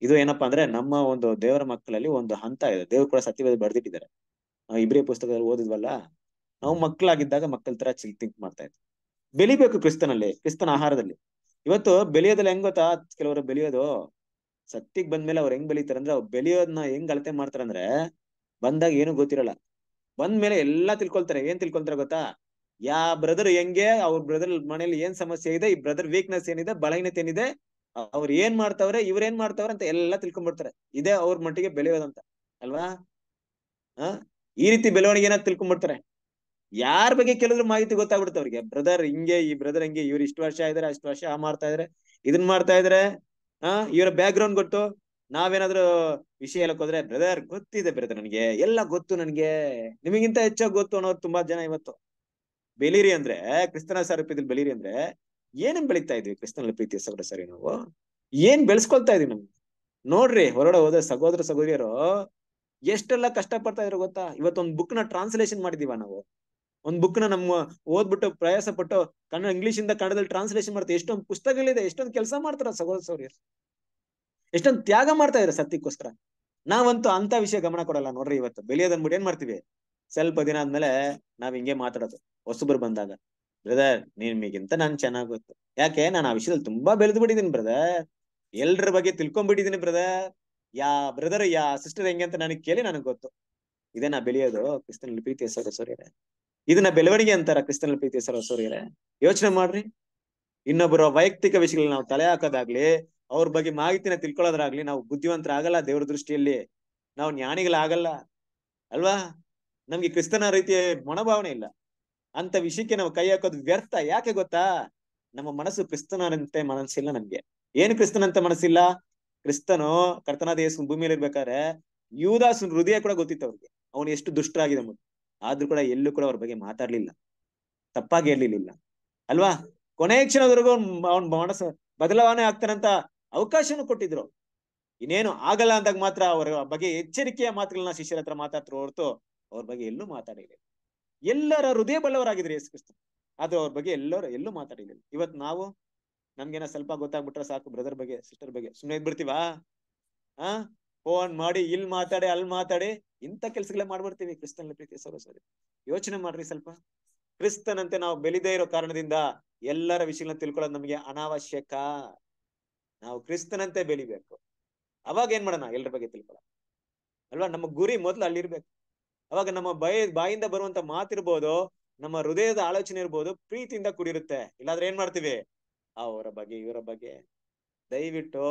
ಇದು ಏನಪ್ಪಾ ಅಂದ್ರೆ ನಮ್ಮ ಒಂದು ದೇವರ ಮಕ್ಕಳಲ್ಲಿ ಒಂದು ಹಂತ ಇದೆ ದೇವ್ರು ಕೂಡ ಸತ್ಯವಾದ ಬರೆದಿಟ್ಟಿದ್ದಾರೆ ಇಬ್ರೇ ಪುಸ್ತಕದಲ್ಲಿ ಓದಿದ್ವಲ್ಲ ನಾವು ಮಕ್ಕಳಾಗಿದ್ದಾಗ ಮಕ್ಕಳ ತರ ಚಿಲ್ ಥಿಂಕ್ ಮಾಡ್ತಾ ಇದ್ವಿ ಬೆಳಿಬೇಕು ಕ್ರಿಸ್ತನಲ್ಲಿ ಕ್ರಿಸ್ತನ ಆಹಾರದಲ್ಲಿ ಇವತ್ತು ಬೆಳೆಯೋದಲ್ಲ ಹೆಂಗ್ ಗೊತ್ತಾ ಕೆಲವರು ಬೆಳೆಯೋದು ಸತ್ತಿಗ್ ಬಂದ್ಮೇಲೆ ಅವ್ರು ಹೆಂಗ್ ಅಂದ್ರೆ ಅವ್ರು ಬೆಳೆಯೋದನ್ನ ಹೆಂಗ್ ಅಳತೆ ಮಾಡ್ತಾರಂದ್ರೆ ಬಂದಾಗ ಏನು ಗೊತ್ತಿರಲ್ಲ ಬಂದ್ಮೇಲೆ ಎಲ್ಲಾ ತಿಳ್ಕೊಳ್ತಾರೆ ಏನ್ ತಿಳ್ಕೊಳ್ತಾರೆ ಗೊತ್ತಾ ಯಾ ಬ್ರದರ್ ಹೆಂಗೆ ಅವ್ರ ಬ್ರದರ್ ಮನೇಲಿ ಏನ್ ಸಮಸ್ಯೆ ಇದೆ ಈ ಬ್ರದರ್ ವೀಕ್ನೆಸ್ ಏನಿದೆ ಬಲಹೀನತೆ ಏನಿದೆ ಅವ್ರ ಏನ್ ಮಾಡ್ತಾವ್ರೆ ಇವ್ರ ಏನ್ ಮಾಡ್ತಾವ್ರೆ ಅಂತ ಎಲ್ಲಾ ತಿಳ್ಕೊಂಡ್ಬಿಡ್ತಾರೆ ಇದೇ ಅವ್ರ ಮಟ್ಟಿಗೆ ಬೆಳೆಯೋದಂತ ಅಲ್ವಾ ಆ ಈ ರೀತಿ ಬೆಳವಣಿಗೆ ಏನಾದ್ ತಿಳ್ಕೊಂಡ್ಬಿಡ್ತಾರೆ ಯಾರ ಬಗ್ಗೆ ಕೆಲವ್ರು ಮಾಹಿತಿ ಗೊತ್ತಾಗ್ಬಿಡುತ್ತೆ ಅವ್ರಿಗೆ ಬ್ರದರ್ ಹಿಂಗೆ ಈ ಬ್ರದರ್ ಹಿಂಗೆ ಇವ್ರು ಇಷ್ಟು ವರ್ಷ ಇದಾರೆ ಅಷ್ಟು ವರ್ಷ ಆ ಮಾಡ್ತಾ ಇದ್ರೆ ಇದನ್ ಮಾಡ್ತಾ ಇದ್ರೆ ಆ ಇವರ ಬ್ಯಾಕ್ ಗ್ರೌಂಡ್ ಗೊತ್ತು ನಾವೇನಾದ್ರು ವಿಷಯ ಎಲ್ಲ ಹೋದ್ರೆ ಬ್ರದರ್ ಗೊತ್ತಿದೆ ಬ್ರದರ್ ನನಗೆ ಎಲ್ಲ ಗೊತ್ತು ನನಗೆ ನಿಮಗಿಂತ ಹೆಚ್ಚಾಗಿ ಗೊತ್ತು ಅನ್ನೋರು ತುಂಬಾ ಜನ ಇವತ್ತು ಬೆಲೀರಿ ಅಂದ್ರೆ ಕ್ರಿಸ್ತನ ಸಾರೂಪ್ಯದಲ್ಲಿ ಬೆಲೀರಿ ಅಂದ್ರೆ ಏನೇನ್ ಬೆಳೀತಾ ಇದ್ವಿ ಕ್ರಿಸ್ತನ ಪ್ರೀತಿ ಸಹೋದರ ಸರಿ ನಾವು ಏನ್ ಬೆಳೆಸ್ಕೊಳ್ತಾ ಇದೀವಿ ನಮ್ಗೆ ನೋಡ್ರಿ ಹೊರಡೆ ಹೋದ ಸಹೋದರ ಸಹೋದರಿಯರು ಎಷ್ಟೆಲ್ಲ ಕಷ್ಟ ಪಡ್ತಾ ಇದ್ರು ಗೊತ್ತಾ ಇವತ್ತೊಂದು ಬುಕ್ ನ ಟ್ರಾನ್ಸ್ಲೇಷನ್ ಮಾಡಿದೀವ ನಾವು ಒಂದ್ ಬುಕ್ ನ ನಮ್ಮ ಓದ್ಬಿಟ್ಟು ಪ್ರಯಾಸ ಪಟ್ಟು ಕನ್ನಡ ಇಂಗ್ಲಿಷ್ ಇಂದ ಕನ್ನಡದಲ್ಲಿ ಟ್ರಾನ್ಸ್ಲೇಷನ್ ಮಾಡ್ತಾರೆ ಎಷ್ಟೊಂದು ಪುಸ್ತಕಗಳಿದೆ ಎಷ್ಟೊಂದು ಕೆಲಸ ಮಾಡ್ತಾರ ಸಹೋದರ ಸೌರ್ಯ ಎಷ್ಟೊಂದು ತ್ಯಾಗ ಮಾಡ್ತಾ ಇದಾರೆ ಸತ್ಯಕ್ಕೋಸ್ಕರ ನಾವಂತೂ ಅಂತ ವಿಷಯ ಗಮನ ಕೊಡಲ್ಲ ನೋಡ್ರಿ ಇವತ್ತು ಬೆಳೆಯೋದನ್ಬಿಟ್ಟು ಏನ್ ಮಾಡ್ತೀವಿ ಸ್ವಲ್ಪ ದಿನ ಆದ್ಮೇಲೆ ನಾವ್ ಹಿಂಗೆ ಮಾತಾಡೋದು ಹೊಸಬ್ರು ಬಂದಾಗ ಬ್ರದರ್ ನಿಮಗಿಂತ ನಾನ್ ಚೆನ್ನಾಗ್ ಗೊತ್ತು ಯಾಕೆ ನಾನು ಆ ವಿಷಯದಲ್ಲಿ ತುಂಬಾ ಬೆಳೆದು ಬಿಟ್ಟಿದ್ದೀನಿ ಬ್ರದರ್ ಎಲ್ರ ಬಗ್ಗೆ ತಿಳ್ಕೊಂಡ್ಬಿಟ್ಟಿದ್ದೀನಿ ಬ್ರದರ್ ಯಾ ಬ್ರದರ್ ಯಾ ಸಿಸ್ಟರ್ ಹೆಂಗೆ ಅಂತ ನನಗೆ ಕೇಳಿ ನನಗ್ ಗೊತ್ತು ಇದೇ ನಾ ಬೆಳೆಯೋದು ಕ್ರಿಸ್ತನಲ್ಲಿ ಪ್ರೀತಿ ಸೌರ ಸೌರ್ಯ ಇದನ್ನ ಬೆಳವಣಿಗೆ ಅಂತಾರ ಕ್ರಿಸ್ತನ ಪ್ರೀತಿ ಸೂರ್ಯರೇ ಯೋಚನೆ ಮಾಡ್ರಿ ಇನ್ನೊಬ್ಬರ ವೈಯಕ್ತಿಕ ವಿಷಯಗಳನ್ನ ನಾವು ತಲೆ ಹಾಕೋದಾಗ್ಲಿ ಅವ್ರ ಬಗ್ಗೆ ಮಾಹಿತಿನ ತಿಳ್ಕೊಳ್ಳೋದ್ರಾಗ್ಲಿ ನಾವು ಆಗಲ್ಲ ದೇವ್ರ ದೃಷ್ಟಿಯಲ್ಲಿ ನಾವು ಜ್ಞಾನಿಗಳಾಗಲ್ಲ ಅಲ್ವಾ ನಮ್ಗೆ ಕ್ರಿಸ್ತನ ರೀತಿಯ ಮನೋಭಾವನೆ ಇಲ್ಲ ಅಂತ ವಿಷಯಕ್ಕೆ ನಾವು ಕೈ ಹಾಕೋದು ವ್ಯರ್ಥ ಯಾಕೆ ಗೊತ್ತಾ ನಮ್ಮ ಮನಸ್ಸು ಕ್ರಿಸ್ತನಂತೆ ಮನಸ್ಸಿಲ್ಲ ನಮ್ಗೆ ಏನು ಕ್ರಿಸ್ತನಂತ ಮನಸ್ಸಿಲ್ಲ ಕ್ರಿಸ್ತನು ಕರ್ತನಾದ ಯೇಸು ಭೂಮಿಯಲ್ಲಿ ಇರ್ಬೇಕಾದ್ರೆ ಯೂದಾಸನ್ ಹೃದಯ ಕೂಡ ಗೊತ್ತಿತ್ತು ಅವ್ರಿಗೆ ಅವನು ಎಷ್ಟು ದುಷ್ಟರಾಗಿದೆ ಮುಂದೆ ಆದ್ರೂ ಕೂಡ ಎಲ್ಲೂ ಕೂಡ ಅವ್ರ ಬಗ್ಗೆ ಮಾತಾಡ್ಲಿಲ್ಲ ತಪ್ಪಾಗಿ ಹೇಳಲಿಲ್ಲ ಅಲ್ವಾ ಕೊನೆಯ ಕ್ಷಣದವರೆಗೂ ಅವ್ನ ಮನಸ್ಸು ಬದಲಾವಣೆ ಆಗ್ತಾನಂತ ಅವಕಾಶನೂ ಕೊಟ್ಟಿದ್ರು ಇನ್ನೇನು ಆಗಲ್ಲ ಅಂದಾಗ ಮಾತ್ರ ಅವರ ಬಗ್ಗೆ ಎಚ್ಚರಿಕೆಯ ಮಾತುಗಳನ್ನ ಶಿಷ್ಯರ ಹತ್ರ ಮಾತಾಡ್ತಾರ ಹೊರತು ಅವ್ರ ಬಗ್ಗೆ ಎಲ್ಲೂ ಮಾತಾಡಿರಲಿಲ್ಲ ಎಲ್ಲರ ಹೃದಯ ಬಲ್ಲವರಾಗಿದ್ರು ಯೇಸು ಕ್ರಿಸ್ತ ಆದ್ರೆ ಅವ್ರ ಬಗ್ಗೆ ಎಲ್ಲರೂ ಎಲ್ಲೂ ಮಾತಾಡಿರಲಿಲ್ಲ ಇವತ್ ನಾವು ನಮ್ಗೇನ ಸ್ವಲ್ಪ ಗೊತ್ತಾಗ್ಬಿಟ್ರೆ ಸಾಕು ಬ್ರದರ್ ಬಗ್ಗೆ ಸಿಸ್ಟರ್ ಬಗ್ಗೆ ಸುಮ್ಮನೆ ಇದ್ಬಿಡ್ತೀವಾ ಹಾ ಫೋನ್ ಮಾಡಿ ಇಲ್ ಮಾತಾಡಿ ಅಲ್ಲಿ ಮಾತಾಡಿ ಇಂಥ ಕೆಲಸಗಳೇ ಮಾಡ್ಬಿಡ್ತೀವಿ ಕ್ರಿಸ್ತನಲ್ಲಿ ಪ್ರೀತಿ ಸರೋಸರಿ ಯೋಚನೆ ಮಾಡ್ರಿ ಸ್ವಲ್ಪ ಕ್ರಿಸ್ತನಂತೆ ನಾವು ಬೆಲಿದೇ ಇರೋ ಕಾರಣದಿಂದ ಎಲ್ಲರ ವಿಷಯಗಳನ್ನ ತಿಳ್ಕೊಳ್ಳೋದು ನಮಗೆ ಅನಾವಶ್ಯಕ ನಾವು ಕ್ರಿಸ್ತನಂತೆ ಬೆಳಿಬೇಕು ಅವಾಗ ಏನ್ ಮಾಡೋಣ ಎಲ್ಲರ ಬಗ್ಗೆ ತಿಳ್ಕೊಳ್ಳೋಣ ಅಲ್ವಾ ನಮ್ಮ ಗುರಿ ಮೊದಲು ಅಲ್ಲಿರ್ಬೇಕು ಅವಾಗ ನಮ್ಮ ಬಯ ಬಾಯಿಂದ ಬರುವಂತ ಮಾತಿರ್ಬೋದು ನಮ್ಮ ಹೃದಯದ ಆಲೋಚನೆ ಇರ್ಬೋದು ಪ್ರೀತಿಯಿಂದ ಕೂಡಿರುತ್ತೆ ಇಲ್ಲಾದ್ರೆ ಏನ್ ಮಾಡ್ತೀವಿ ಅವರ ಬಗ್ಗೆ ಇವರ ಬಗ್ಗೆ ದಯವಿಟ್ಟು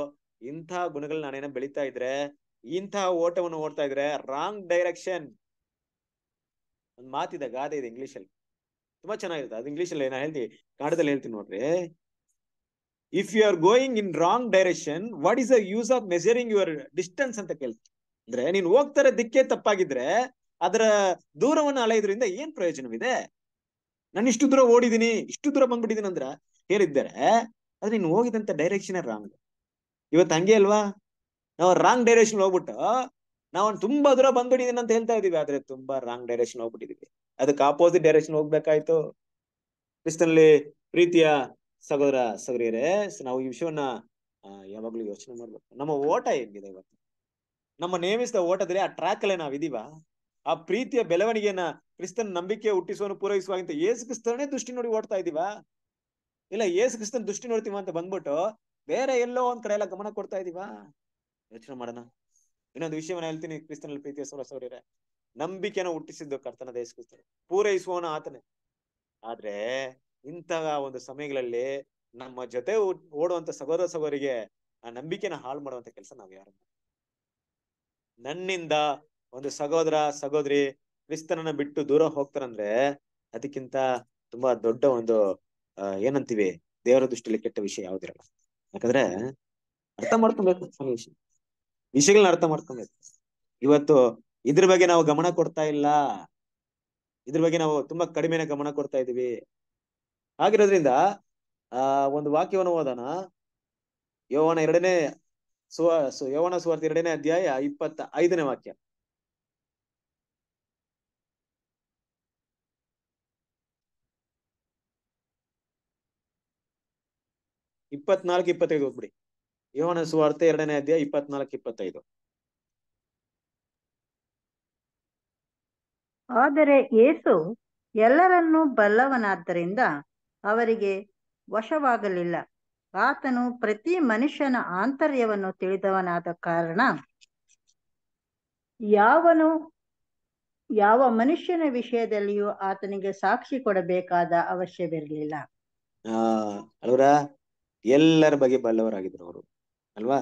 ಇಂಥ ಗುಣಗಳನ್ನ ನಾನೇನ ಬೆಳಿತಾ ಇದ್ರೆ ಇಂತಹ ಓಟವನ್ನು ಓಡ್ತಾ ಇದ್ರೆ ರಾಂಗ್ ಡೈರೆಕ್ಷನ್ ಒಂದ್ ಮಾತಿದೆ ಗಾದೆ ಇದೆ ಇಂಗ್ಲಿಷ್ ಅಲ್ಲಿ ತುಂಬಾ ಚೆನ್ನಾಗಿರುತ್ತೆ ಅದು ಇಂಗ್ಲಿಷ್ ಅಲ್ಲಿ ನಾ ಹೇಳ್ತೀನಿ ಕನ್ನಡದಲ್ಲಿ ಹೇಳ್ತೀನಿ ನೋಡ್ರಿ if you are going in wrong direction what is the use of measuring your distance ಅಂತ ಕೇಳ್ತೀನಿ ಅಂದ್ರೆ ನೀನ್ ಹೋಗ್ತಾರೆ ದಿಕ್ಕೇ ತಪ್ಪಾಗಿದ್ರೆ ಅದರ ದೂರವನ್ನು ಅಳೆಯೋದ್ರಿಂದ ಏನ್ ಪ್ರಯೋಜನವಿದೆ ನಾನು ಇಷ್ಟು ದೂರ ಓಡಿದೀನಿ ಇಷ್ಟು ದೂರ ಬಂದ್ಬಿಟ್ಟಿದ್ದೀನಿ ಅಂದ್ರ ಹೇಳಿದ್ದಾರೆ ಅದ್ರ ನೀನು ಹೋಗಿದಂತ ಡೈರೆಕ್ಷನ್ ರಾಂಗ್ ಇವತ್ತು ಹಂಗೆ ಅಲ್ವಾ ನಾವು ರಾಂಗ್ ಡೈರೆಕ್ಷನ್ ಹೋಗ್ಬಿಟ್ಟು ನಾವು ತುಂಬಾ ದೂರ ಬಂದ್ಬಿಟ್ಟಿದೀನಿ ಅಂತ ಹೇಳ್ತಾ ಇದೀವಿ ಆದ್ರೆ ತುಂಬಾ ರಾಂಗ್ ಡೈರೆಕ್ಷನ್ ಹೋಗ್ಬಿಟ್ಟಿದೀವಿ ಅದಕ್ಕೆ ಆಪೋಸಿಟ್ ಡೈರೆಕ್ಷನ್ ಹೋಗ್ಬೇಕಾಯ್ತು ಕ್ರಿಸ್ತನಲ್ಲಿ ಪ್ರೀತಿಯ ಸಗೋದರ ಸಗರಿಯರೇ ನಾವು ಈ ವಿಷಯವನ್ನ ಯಾವಾಗ್ಲೂ ಯೋಚನೆ ಮಾಡ್ಬೇಕು ನಮ್ಮ ಓಟ ಹೆಂಗಿದೆ ಇವತ್ತು ನಮ್ಮ ನೇಮಿಸಿದ ಓಟದಲ್ಲಿ ಆ ಟ್ರ್ಯಾಕ್ ಅಲ್ಲೇ ನಾವಿದೀವ ಆ ಪ್ರೀತಿಯ ಬೆಳವಣಿಗೆಯನ್ನ ಕ್ರಿಸ್ತನ್ ನಂಬಿಕೆ ಹುಟ್ಟಿಸುವನ್ನು ಪೂರೈಸುವಂತ ಏಸು ಕ್ರಿಸ್ತನೇ ದೃಷ್ಟಿ ನೋಡಿ ಓಡ್ತಾ ಇದೀವಾ ಇಲ್ಲ ಏಸು ಕ್ರಿಸ್ತನ್ ದೃಷ್ಟಿ ನೋಡ್ತೀವ ಅಂತ ಬಂದ್ಬಿಟ್ಟು ಬೇರೆ ಎಲ್ಲೋ ಒಂದ್ ಕಡೆ ಎಲ್ಲ ಗಮನ ಕೊಡ್ತಾ ಇದೀವಾ ಯೋಚನೆ ಮಾಡೋಣ ಇನ್ನೊಂದು ವಿಷಯವನ್ನ ಹೇಳ್ತೀನಿ ಕ್ರಿಸ್ತನಲ್ಲಿ ಪ್ರೀತಿಯ ಸೌರಸೌರ್ಯರೇ ನಂಬಿಕೆನ ಹುಟ್ಟಿಸಿದ್ದು ಕರ್ತನ ದೇವಸ್ಥಾನ ಪೂರೈಸುವವನ ಆತನೇ ಆದ್ರೆ ಇಂತಹ ಒಂದು ಸಮಯಗಳಲ್ಲಿ ನಮ್ಮ ಜೊತೆ ಓಡುವಂತ ಸಹೋದರ ಸಹೋರಿಗೆ ಆ ನಂಬಿಕೆನ ಹಾಳು ಮಾಡುವಂತ ಕೆಲಸ ನಾವು ಯಾರು ನನ್ನಿಂದ ಒಂದು ಸಹೋದರ ಸಹೋದರಿ ಕ್ರಿಸ್ತನನ್ನ ಬಿಟ್ಟು ದೂರ ಹೋಗ್ತಾರಂದ್ರೆ ಅದಕ್ಕಿಂತ ತುಂಬಾ ದೊಡ್ಡ ಒಂದು ಏನಂತೀವಿ ದೇವರ ದೃಷ್ಟಿಯಲ್ಲಿ ಕೆಟ್ಟ ವಿಷಯ ಯಾವ್ದಿರಲ್ಲ ಯಾಕಂದ್ರೆ ಅರ್ಥ ಮಾಡ್ಕೊಬೇಕು ವಿಷಯ ವಿಷಯಗಳನ್ನ ಅರ್ಥ ಮಾಡ್ಕೊಬೇಕು ಇವತ್ತು ಇದ್ರ ಬಗ್ಗೆ ನಾವು ಗಮನ ಕೊಡ್ತಾ ಇಲ್ಲ ಇದ್ರ ಬಗ್ಗೆ ನಾವು ತುಂಬಾ ಕಡಿಮೆನ ಗಮನ ಕೊಡ್ತಾ ಇದೀವಿ ಹಾಗಿರೋದ್ರಿಂದ ಆ ಒಂದು ವಾಕ್ಯವನ್ನು ಓದೋಣ ಯೋವನ ಎರಡನೇ ಸುವ ಯೋವನ ಸುವಾರ್ಥ ಎರಡನೇ ಅಧ್ಯಾಯ ಇಪ್ಪತ್ತ ಐದನೇ ವಾಕ್ಯ ಇಪ್ಪತ್ನಾಲ್ಕು ಇಪ್ಪತ್ತೈದು ಹೋಗ್ಬಿಡಿ ಯೋಹನ ಸುವಾರ್ತೆ ಎರಡನೇ ಅಧ್ಯಾಯ ಇಪ್ಪತ್ನಾಲ್ಕು ಇಪ್ಪತ್ತೈದು ಆದರೆ ಏಸು ಎಲ್ಲರನ್ನೂ ಬಲ್ಲವನಾದ್ದರಿಂದ ಅವರಿಗೆ ವಶವಾಗಲಿಲ್ಲ ಆತನು ಪ್ರತಿ ಮನುಷ್ಯನ ಆಂತರ್ಯವನ್ನು ತಿಳಿದವನಾದ ಕಾರಣ ಯಾವನು ಯಾವ ಮನುಷ್ಯನ ವಿಷಯದಲ್ಲಿಯೂ ಆತನಿಗೆ ಸಾಕ್ಷಿ ಕೊಡಬೇಕಾದ ಅವಶ್ಯವಿರಲಿಲ್ಲ ಎಲ್ಲರ ಬಗ್ಗೆ ಬಲ್ಲವರಾಗಿದ್ರು ಅವರು ಅಲ್ವಾ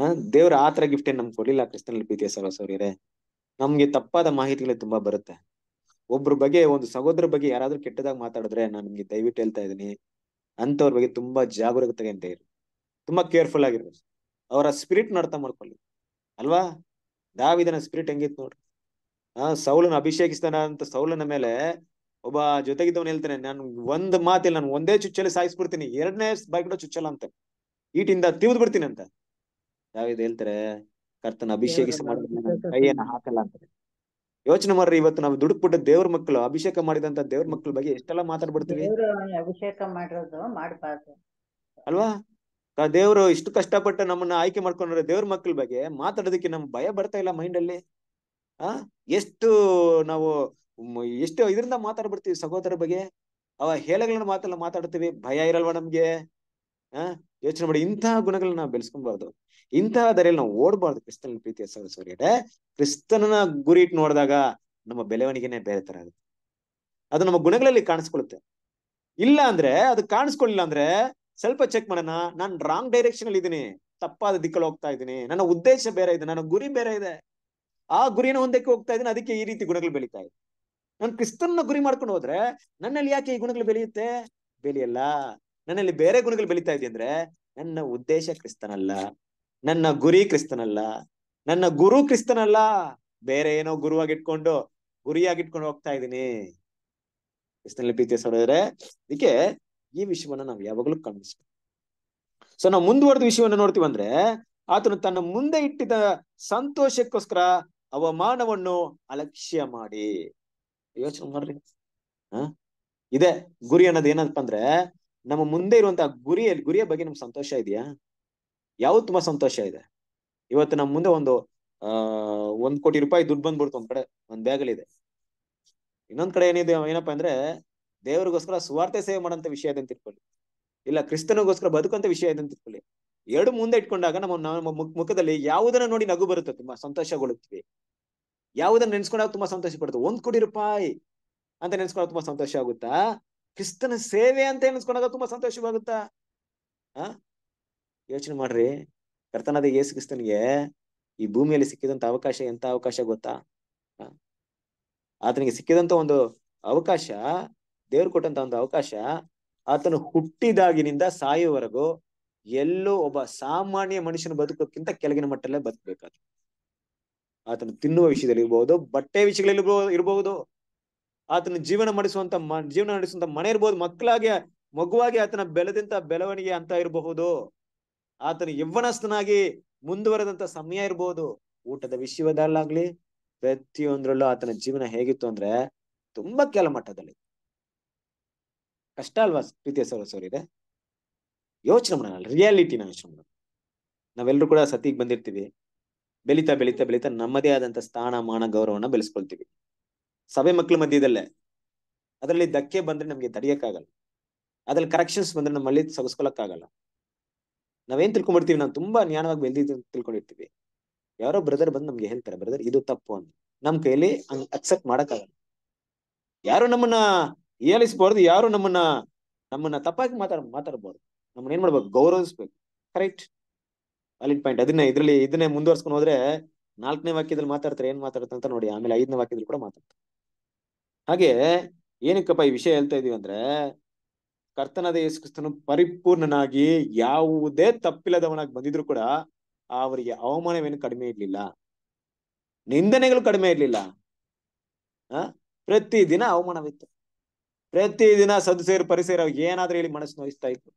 ಆ ದೇವ್ರ ಆತರ ಗಿಫ್ಟ್ ಏನ್ ನಮ್ಗೆ ಕೊಡ್ಲಿಲ್ಲ ಕ್ರಿಸ್ತನಲ್ಲಿ ಪ್ರೀತಿಯ ಸಹವಾಸವ್ರಿಯರೇ ನಮ್ಗೆ ತಪ್ಪಾದ ಮಾಹಿತಿಗಳು ತುಂಬಾ ಬರುತ್ತೆ ಒಬ್ರ ಬಗ್ಗೆ ಒಂದು ಸಹೋದರ ಬಗ್ಗೆ ಯಾರಾದ್ರೂ ಕೆಟ್ಟದಾಗ ಮಾತಾಡಿದ್ರೆ ನಾನು ನಿಮ್ಗೆ ದಯವಿಟ್ಟು ಹೇಳ್ತಾ ಇದ್ದೀನಿ ಅಂತವ್ರ ಬಗ್ಗೆ ತುಂಬಾ ಜಾಗರೂಕತೆ ಅಂತ ಇರು ತುಂಬಾ ಕೇರ್ಫುಲ್ ಆಗಿರ್ಬೇಕು ಅವರ ಸ್ಪಿರಿಟ್ ಅರ್ಥ ಮಾಡ್ಕೊಳ್ಳಿ ಅಲ್ವಾ ದಾವಿದನ ಸ್ಪಿರಿಟ್ ಹೆಂಗಿತ್ತು ನೋಡ್ರಿ ಆ ಸೌಲನ ಅಭಿಷೇಕಿಸ್ತಾನ ಅಂತ ಸೌಲನ ಮೇಲೆ ಒಬ್ಬ ಜೊತೆಗಿದ್ದವನು ಹೇಳ್ತಾನೆ ನಾನು ಒಂದ್ ಮಾತಿಲ್ಲ ನಾನು ಒಂದೇ ಚುಚ್ಚಲ್ಲಿ ಸಾಯಿಸ್ಬಿಡ್ತೀನಿ ಎರಡನೇ ಬಾಯ್ ಕೂಡ ಚುಚ್ಚಲ್ಲ ಅಂತ ಈಟಿಂದ ತಿವ್ದು ಬಿಡ್ತೀನಿ ಅಂತ ಯಾವ್ದು ಹೇಳ್ತಾರೆ ಕರ್ತನ ಅಭಿಷೇಕ ಕೈಯನ್ನ ಹಾಕಲ್ಲ ಅಂತ ಯೋಚನೆ ಮಾಡ್ರಿ ಇವತ್ತು ನಾವು ದುಡುಕ್ಬಿಟ್ಟ ದೇವ್ರ ಮಕ್ಕಳು ಅಭಿಷೇಕ ಮಾಡಿದಂತ ದೇವ್ರ ಮಕ್ಕಳ ಬಗ್ಗೆ ಎಷ್ಟೆಲ್ಲ ಮಾತಾಡ್ಬಿಡ್ತೀವಿ ಅಭಿಷೇಕ ಮಾಡಿರೋದು ಮಾಡಬಾರ್ದು ಅಲ್ವಾ ದೇವ್ರು ಇಷ್ಟು ಕಷ್ಟಪಟ್ಟು ನಮ್ಮನ್ನ ಆಯ್ಕೆ ಮಾಡ್ಕೊಂಡ್ರೆ ದೇವ್ರ ಮಕ್ಕಳ ಬಗ್ಗೆ ಮಾತಾಡೋದಕ್ಕೆ ನಮ್ ಭಯ ಬರ್ತಾ ಇಲ್ಲ ಮೈಂಡ್ ಅಲ್ಲಿ ಆ ಎಷ್ಟು ನಾವು ಎಷ್ಟು ಇದರಿಂದ ಮಾತಾಡ್ಬಿಡ್ತೀವಿ ಸಹೋದರ ಬಗ್ಗೆ ಅವ ಹೇಳಗಳನ್ನ ಮಾತಲ್ಲ ಮಾತಾಡ್ತೀವಿ ಭಯ ಇರಲ್ವಾ ನಮ್ಗೆ ಹಾ ಯೋಚನೆ ಮಾಡಿ ಇಂತಹ ಗುಣಗಳನ್ನ ನಾವು ಬೆಳೆಸ್ಕೊಬಾರ್ದು ಇಂತಹ ದಾರಿಯಲ್ಲಿ ನಾವು ಓಡಬಾರ್ದು ಕ್ರಿಸ್ತನ ಪ್ರೀತಿಯ ಸಹಸವರಿಗೆ ಕ್ರಿಸ್ತನ ಗುರಿ ಇಟ್ಟು ನೋಡಿದಾಗ ನಮ್ಮ ಬೆಳವಣಿಗೆನೆ ಬೇರೆ ತರ ಆಗುತ್ತೆ ಅದು ನಮ್ಮ ಗುಣಗಳಲ್ಲಿ ಕಾಣಿಸ್ಕೊಳ್ಳುತ್ತೆ ಇಲ್ಲ ಅಂದ್ರೆ ಅದು ಕಾಣಿಸ್ಕೊಳ್ಳಿಲ್ಲ ಅಂದ್ರೆ ಸ್ವಲ್ಪ ಚೆಕ್ ಮಾಡೋಣ ನಾನು ರಾಂಗ್ ಡೈರೆಕ್ಷನ್ ಅಲ್ಲಿ ಇದ್ದೀನಿ ತಪ್ಪಾದ ದಿಕ್ಕಲ್ಲಿ ಹೋಗ್ತಾ ಇದ್ದೀನಿ ನನ್ನ ಉದ್ದೇಶ ಬೇರೆ ಇದೆ ನನ್ನ ಗುರಿ ಬೇರೆ ಇದೆ ಆ ಗುರಿನ ಒಂದಕ್ಕೆ ಹೋಗ್ತಾ ಇದ್ದೀನಿ ಅದಕ್ಕೆ ಈ ರೀತಿ ಗುಣಗಳು ಬೆಳೀತಾ ಇದೆ ನಾನು ಕ್ರಿಸ್ತನ ಗುರಿ ಮಾಡ್ಕೊಂಡು ಹೋದ್ರೆ ನನ್ನಲ್ಲಿ ಯಾಕೆ ಈ ಗುಣಗಳು ಬೆಳೆಯುತ್ತೆ ಬೆಳೆಯಲ್ಲ ನನ್ನಲ್ಲಿ ಬೇರೆ ಗುಣಗಳು ಬೆಳೀತಾ ಇದೆ ಅಂದ್ರೆ ನನ್ನ ಉದ್ದೇಶ ಕ್ರಿಸ್ತನಲ್ಲ ನನ್ನ ಗುರಿ ಕ್ರಿಸ್ತನಲ್ಲ ನನ್ನ ಗುರು ಕ್ರಿಸ್ತನಲ್ಲ ಬೇರೆ ಏನೋ ಗುರುವಾಗಿಟ್ಕೊಂಡು ಗುರಿಯಾಗಿಟ್ಕೊಂಡು ಹೋಗ್ತಾ ಇದ್ದೀನಿ ಕ್ರಿಸ್ತನಲ್ಲಿ ಪ್ರೀತಿಯ ಇದಕ್ಕೆ ಈ ವಿಷಯವನ್ನ ನಾವು ಯಾವಾಗಲೂ ಗಮನಿಸ್ಬೇಕು ಸೊ ನಾವು ಮುಂದುವರೆದ ವಿಷಯವನ್ನು ಅಂದ್ರೆ ಆತನು ತನ್ನ ಮುಂದೆ ಇಟ್ಟಿದ ಸಂತೋಷಕ್ಕೋಸ್ಕರ ಅವಮಾನವನ್ನು ಅಲಕ್ಷ್ಯ ಮಾಡಿ ಯೋಚನೆ ಮಾಡ್ರಿ ಹ ಇದೆ ಗುರಿ ಅನ್ನೋದು ಏನಪ್ಪ ಅಂದ್ರೆ ನಮ್ಮ ಮುಂದೆ ಇರುವಂತಹ ಗುರಿಯಲ್ಲಿ ಗುರಿಯ ಬಗ್ಗೆ ನಮ್ಗೆ ಸಂತೋಷ ಇದೆಯಾ ಯಾವ್ದು ತುಂಬಾ ಸಂತೋಷ ಇದೆ ಇವತ್ತು ನಮ್ಮ ಮುಂದೆ ಒಂದು ಅಹ್ ಒಂದ್ ಕೋಟಿ ರೂಪಾಯಿ ದುಡ್ಡು ಬಂದ್ಬಿಡ್ತು ಒಂದ್ ಕಡೆ ಒಂದ್ ಇದೆ ಇನ್ನೊಂದ್ ಕಡೆ ಏನಿದೆ ಏನಪ್ಪಾ ಅಂದ್ರೆ ದೇವರಿಗೋಸ್ಕರ ಸ್ವಾರ್ಥ ಸೇವೆ ಮಾಡೋಂತ ವಿಷಯ ಇದೆ ಅಂತ ಇಟ್ಕೊಳ್ಳಿ ಇಲ್ಲ ಕ್ರಿಸ್ತನಿಗೋಸ್ಕರ ಬದುಕಂತ ವಿಷಯ ಇದೆ ಅಂತ ಇಟ್ಕೊಳ್ಳಿ ಎರಡು ಮುಂದೆ ಇಟ್ಕೊಂಡಾಗ ನಮ್ಮ ನಮ್ಮ ಮುಖದಲ್ಲಿ ಯಾವುದನ್ನ ನೋಡಿ ನಗು ಬರುತ್ತೆ ತುಂಬಾ ಸಂತೋಷಗೊಳ್ಳುತ್ತೀವಿ ಯಾವುದನ್ನ ನೆನ್ಸ್ಕೊಂಡಾಗ ತುಂಬಾ ಸಂತೋಷ ಪಡುತ್ತೆ ಒಂದ್ ಕೋಟಿ ರೂಪಾಯಿ ಅಂತ ನೆನ್ಸ್ಕೊಂಡಾಗ ತುಂಬಾ ಸಂತೋಷ ಆಗುತ್ತಾ ಕ್ರಿಸ್ತನ ಸೇವೆ ಅಂತ ಎನಿಸ್ಕೊಂಡಾಗ ತುಂಬಾ ಸಂತೋಷವಾಗುತ್ತಾ ಆ ಯೋಚನೆ ಮಾಡ್ರಿ ಕರ್ತನಾದ ಯೇಸು ಕ್ರಿಸ್ತನಿಗೆ ಈ ಭೂಮಿಯಲ್ಲಿ ಸಿಕ್ಕಿದಂತ ಅವಕಾಶ ಎಂತ ಅವಕಾಶ ಗೊತ್ತಾ ಆತನಿಗೆ ಸಿಕ್ಕಿದಂತ ಒಂದು ಅವಕಾಶ ದೇವ್ರು ಕೊಟ್ಟಂತ ಒಂದು ಅವಕಾಶ ಆತನು ಹುಟ್ಟಿದಾಗಿನಿಂದ ಸಾಯುವವರೆಗೂ ಎಲ್ಲೋ ಒಬ್ಬ ಸಾಮಾನ್ಯ ಮನುಷ್ಯನ ಬದುಕೋಕ್ಕಿಂತ ಕೆಳಗಿನ ಮಟ್ಟಲ್ಲೇ ಬದುಕಬೇಕಾದ್ರು ಆತನು ತಿನ್ನುವ ವಿಷಯದಲ್ಲಿ ಇರಬಹುದು ಬಟ್ಟೆ ವಿಷಯಗಳಲ್ಲಿ ಇರಬಹುದು ಆತನ ಜೀವನ ನಡೆಸುವಂತ ಜೀವನ ನಡೆಸುವಂತ ಮನೆ ಇರ್ಬೋದು ಮಕ್ಕಳಾಗಿ ಮಗುವಾಗಿ ಆತನ ಬೆಳೆದಂತ ಬೆಳವಣಿಗೆ ಅಂತ ಇರಬಹುದು ಆತನ ಯವ್ವನಸ್ಥನಾಗಿ ಮುಂದುವರೆದಂತ ಸಮಯ ಇರ್ಬೋದು ಊಟದ ವಿಷಯದಲ್ಲಾಗ್ಲಿ ಪ್ರತಿಯೊಂದ್ರಲ್ಲೂ ಆತನ ಜೀವನ ಹೇಗಿತ್ತು ಅಂದ್ರೆ ತುಂಬಾ ಕೆಲ ಮಟ್ಟದಲ್ಲಿ ಕಷ್ಟ ಅಲ್ವಾ ಪ್ರೀತಿಯ ಸರ್ ಇದೆ ಯೋಚನೆ ಮಾಡೋಣ ರಿಯಾಲಿಟಿನ ಯೋಚನೆ ಮಾಡೋಣ ನಾವೆಲ್ಲರೂ ಕೂಡ ಸತಿಗೆ ಬಂದಿರ್ತೀವಿ ಬೆಳೀತಾ ಬೆಳೀತಾ ಬೆಳೀತಾ ನಮ್ಮದೇ ಆದಂತ ಸ್ಥಾನ ಮಾನ ಗೌರವನ ಬೆಳೆಸ್ಕೊಳ್ತೀವಿ ಸಭೆ ಮಕ್ಕಳ ಮಧ್ಯದಲ್ಲೇ ಅದರಲ್ಲಿ ಧಕ್ಕೆ ಬಂದ್ರೆ ನಮ್ಗೆ ತಡಿಯಕ್ಕಾಗಲ್ಲ ಅದ್ರಲ್ಲಿ ಕರೆಕ್ಷನ್ಸ್ ಬಂದ್ರೆ ನಮ್ಮಲ್ಲಿ ಸಗಸ್ಕೊಳಕ್ಕಾಗಲ್ಲ ನಾವೇನ್ ತಿಳ್ಕೊಂಡ್ಬಿಡ್ತೀವಿ ನಾವು ತುಂಬಾ ಜ್ಞಾನವಾಗಿ ಬೆಳೆದಿದ್ದು ತಿಳ್ಕೊಂಡಿರ್ತೀವಿ ಯಾರೋ ಬ್ರದರ್ ಬಂದು ನಮ್ಗೆ ಹೇಳ್ತಾರೆ ಬ್ರದರ್ ಇದು ತಪ್ಪು ಅಂತ ನಮ್ ಕೈಯಲ್ಲಿ ಹಂಗ್ ಅಕ್ಸೆಪ್ಟ್ ಮಾಡಕ್ಕಾಗಲ್ಲ ಯಾರು ನಮ್ಮನ್ನ ಏಲಿಸ್ಬಾರ್ದು ಯಾರು ನಮ್ಮನ್ನ ನಮ್ಮನ್ನ ತಪ್ಪಾಗಿ ಮಾತಾಡ ಮಾತಾಡ್ಬಾರ್ದು ನಮ್ಮನ್ನ ಏನ್ ಮಾಡ್ಬೇಕು ಗೌರವಿಸ್ಬೇಕು ಕರೆಕ್ಟ್ ಅಲ್ಲಿ ಪಾಯಿಂಟ್ ಅದನ್ನ ಇದ್ರಲ್ಲಿ ಇದನ್ನೇ ಮುಂದುವರ್ಸ್ಕೊಂಡು ಹೋದ್ರೆ ನಾಲ್ಕನೇ ವಾಕ್ಯದಲ್ಲಿ ಮಾತಾಡ್ತಾರೆ ಏನ್ ಮಾತಾಡ್ತಾರೆ ಅಂತ ನೋಡಿ ಆಮೇಲೆ ಐದನೇ ವಾಕ್ಯದಲ್ಲಿ ಕೂಡ ಮಾತಾಡ್ತಾರೆ ಹಾಗೆ ಏನಕ್ಕಪ್ಪ ಈ ವಿಷಯ ಹೇಳ್ತಾ ಇದೀವಿ ಅಂದ್ರೆ ಕರ್ತನಾದ ಯೇಸು ಪರಿಪೂರ್ಣನಾಗಿ ಯಾವುದೇ ತಪ್ಪಿಲ್ಲದವನಾಗಿ ಬಂದಿದ್ರು ಕೂಡ ಅವರಿಗೆ ಅವಮಾನವೇನು ಕಡಿಮೆ ಇರ್ಲಿಲ್ಲ ನಿಂದನೆಗಳು ಕಡಿಮೆ ಇರ್ಲಿಲ್ಲ ಆ ಪ್ರತಿ ದಿನ ಅವಮಾನವಿತ್ತು ಪ್ರತಿ ದಿನ ಸೇರು ಪರಿಸರ ಏನಾದ್ರೂ ಹೇಳಿ ಮನಸ್ಸು ನೋಯಿಸ್ತಾ ಇತ್ತು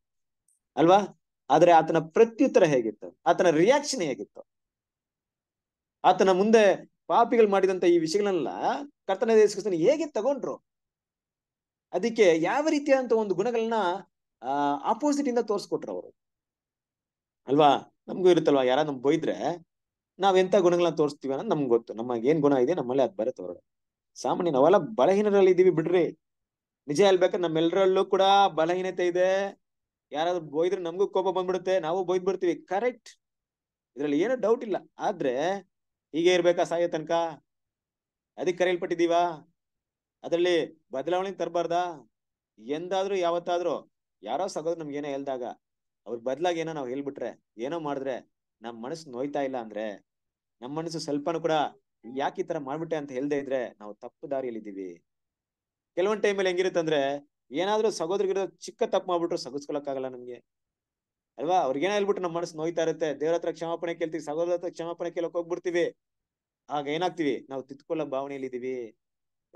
ಅಲ್ವಾ ಆದ್ರೆ ಆತನ ಪ್ರತ್ಯುತ್ತರ ಹೇಗಿತ್ತು ಆತನ ರಿಯಾಕ್ಷನ್ ಹೇಗಿತ್ತು ಆತನ ಮುಂದೆ ಪಾಪಿಗಳು ಮಾಡಿದಂತ ಈ ವಿಷಯಗಳನ್ನೆಲ್ಲ ಕರ್ತನ ದೇಶಕ್ಕೋಸ್ಕರ ಹೇಗೆ ತಗೊಂಡ್ರು ಅದಕ್ಕೆ ಯಾವ ರೀತಿಯಾದಂತ ಒಂದು ಗುಣಗಳನ್ನ ಆಪೋಸಿಟ್ ಇಂದ ತೋರಿಸ್ಕೊಟ್ರು ಅವರು ಅಲ್ವಾ ನಮಗೂ ಇರುತ್ತಲ್ವಾ ಯಾರ ನಮ್ಗೆ ಬೈದ್ರೆ ನಾವ್ ಎಂತ ಗುಣಗಳನ್ನ ತೋರಿಸ್ತೀವಿ ಅನ್ನೋದು ನಮ್ಗೆ ಗೊತ್ತು ನಮಗೆ ಏನ್ ಗುಣ ಇದೆ ನಮ್ಮಲ್ಲಿ ಅದ್ ಬರತ್ತೆ ಹೊರಗಡೆ ಸಾಮಾನ್ಯ ನಾವೆಲ್ಲ ಬಲಹೀನರಲ್ಲಿ ಇದೀವಿ ಬಿಡ್ರಿ ನಿಜ ಹೇಳ್ಬೇಕಂದ್ರೆ ನಮ್ಮೆಲ್ಲರಲ್ಲೂ ಕೂಡ ಬಲಹೀನತೆ ಇದೆ ಯಾರಾದ್ರೂ ಬೈದ್ರೆ ನಮಗೂ ಕೋಪ ಬಂದ್ಬಿಡುತ್ತೆ ನಾವು ಬೈದ್ ಬಿಡ್ತೀವಿ ಕರೆಕ್ಟ್ ಇದ್ರಲ್ಲಿ ಏನೋ ಡೌಟ್ ಇಲ್ಲ ಆದ್ರೆ ಹೀಗೆ ಇರ್ಬೇಕಾ ಸಾಯೋ ತನಕ ಅದಕ್ಕೆ ಕರೆಯಲ್ಪಟ್ಟಿದೀವಾ ಅದರಲ್ಲಿ ಬದಲಾವಣೆ ತರಬಾರ್ದಾ ಎಂದಾದ್ರೂ ಯಾವತ್ತಾದ್ರೂ ಯಾರೋ ಸಗೋದ್ರು ನಮ್ಗೆ ಏನೋ ಹೇಳ್ದಾಗ ಅವ್ರ ಬದಲಾಗಿ ಏನೋ ನಾವು ಹೇಳ್ಬಿಟ್ರೆ ಏನೋ ಮಾಡಿದ್ರೆ ನಮ್ಮ ಮನಸ್ಸು ನೋಯ್ತಾ ಇಲ್ಲ ಅಂದ್ರೆ ನಮ್ಮ ಮನಸ್ಸು ಸ್ವಲ್ಪನೂ ಕೂಡ ಯಾಕೆ ಈ ತರ ಮಾಡ್ಬಿಟ್ಟೆ ಅಂತ ಹೇಳ್ದೆ ಇದ್ರೆ ನಾವು ತಪ್ಪು ದಾರಿಯಲ್ಲಿ ಇದ್ದೀವಿ ಕೆಲವೊಂದ್ ಟೈಮಲ್ಲಿ ಹೆಂಗಿರುತ್ತಂದ್ರೆ ಏನಾದ್ರೂ ಸಗೋದ್ರಿಗಿರೋ ಚಿಕ್ಕ ತಪ್ಪು ಮಾಡ್ಬಿಟ್ರು ಆಗಲ್ಲ ನಮ್ಗೆ ಅಲ್ವಾ ಅವ್ರಿಗೇನ ಹೇಳ್ಬಿಟ್ಟು ನಮ್ಮ ಮನಸ್ಸು ನೋಯ್ತಾ ಇರುತ್ತೆ ದೇವ್ರ ಹತ್ರ ಕ್ಷಮಾಪಣೆ ಕೇಳ್ತೀವಿ ಸಹೋದರ ಹತ್ರ ಕ್ಷಮಾಪಣೆ ಕೇಳಕ್ ಹೋಗ್ಬಿಡ್ತೀವಿ ಆಗ ಏನಾಗ್ತೀವಿ ನಾವು ತಿತ್ಕೊಳ್ಳೋ ಭಾವನೆಯಲ್ಲಿ ಇದೀವಿ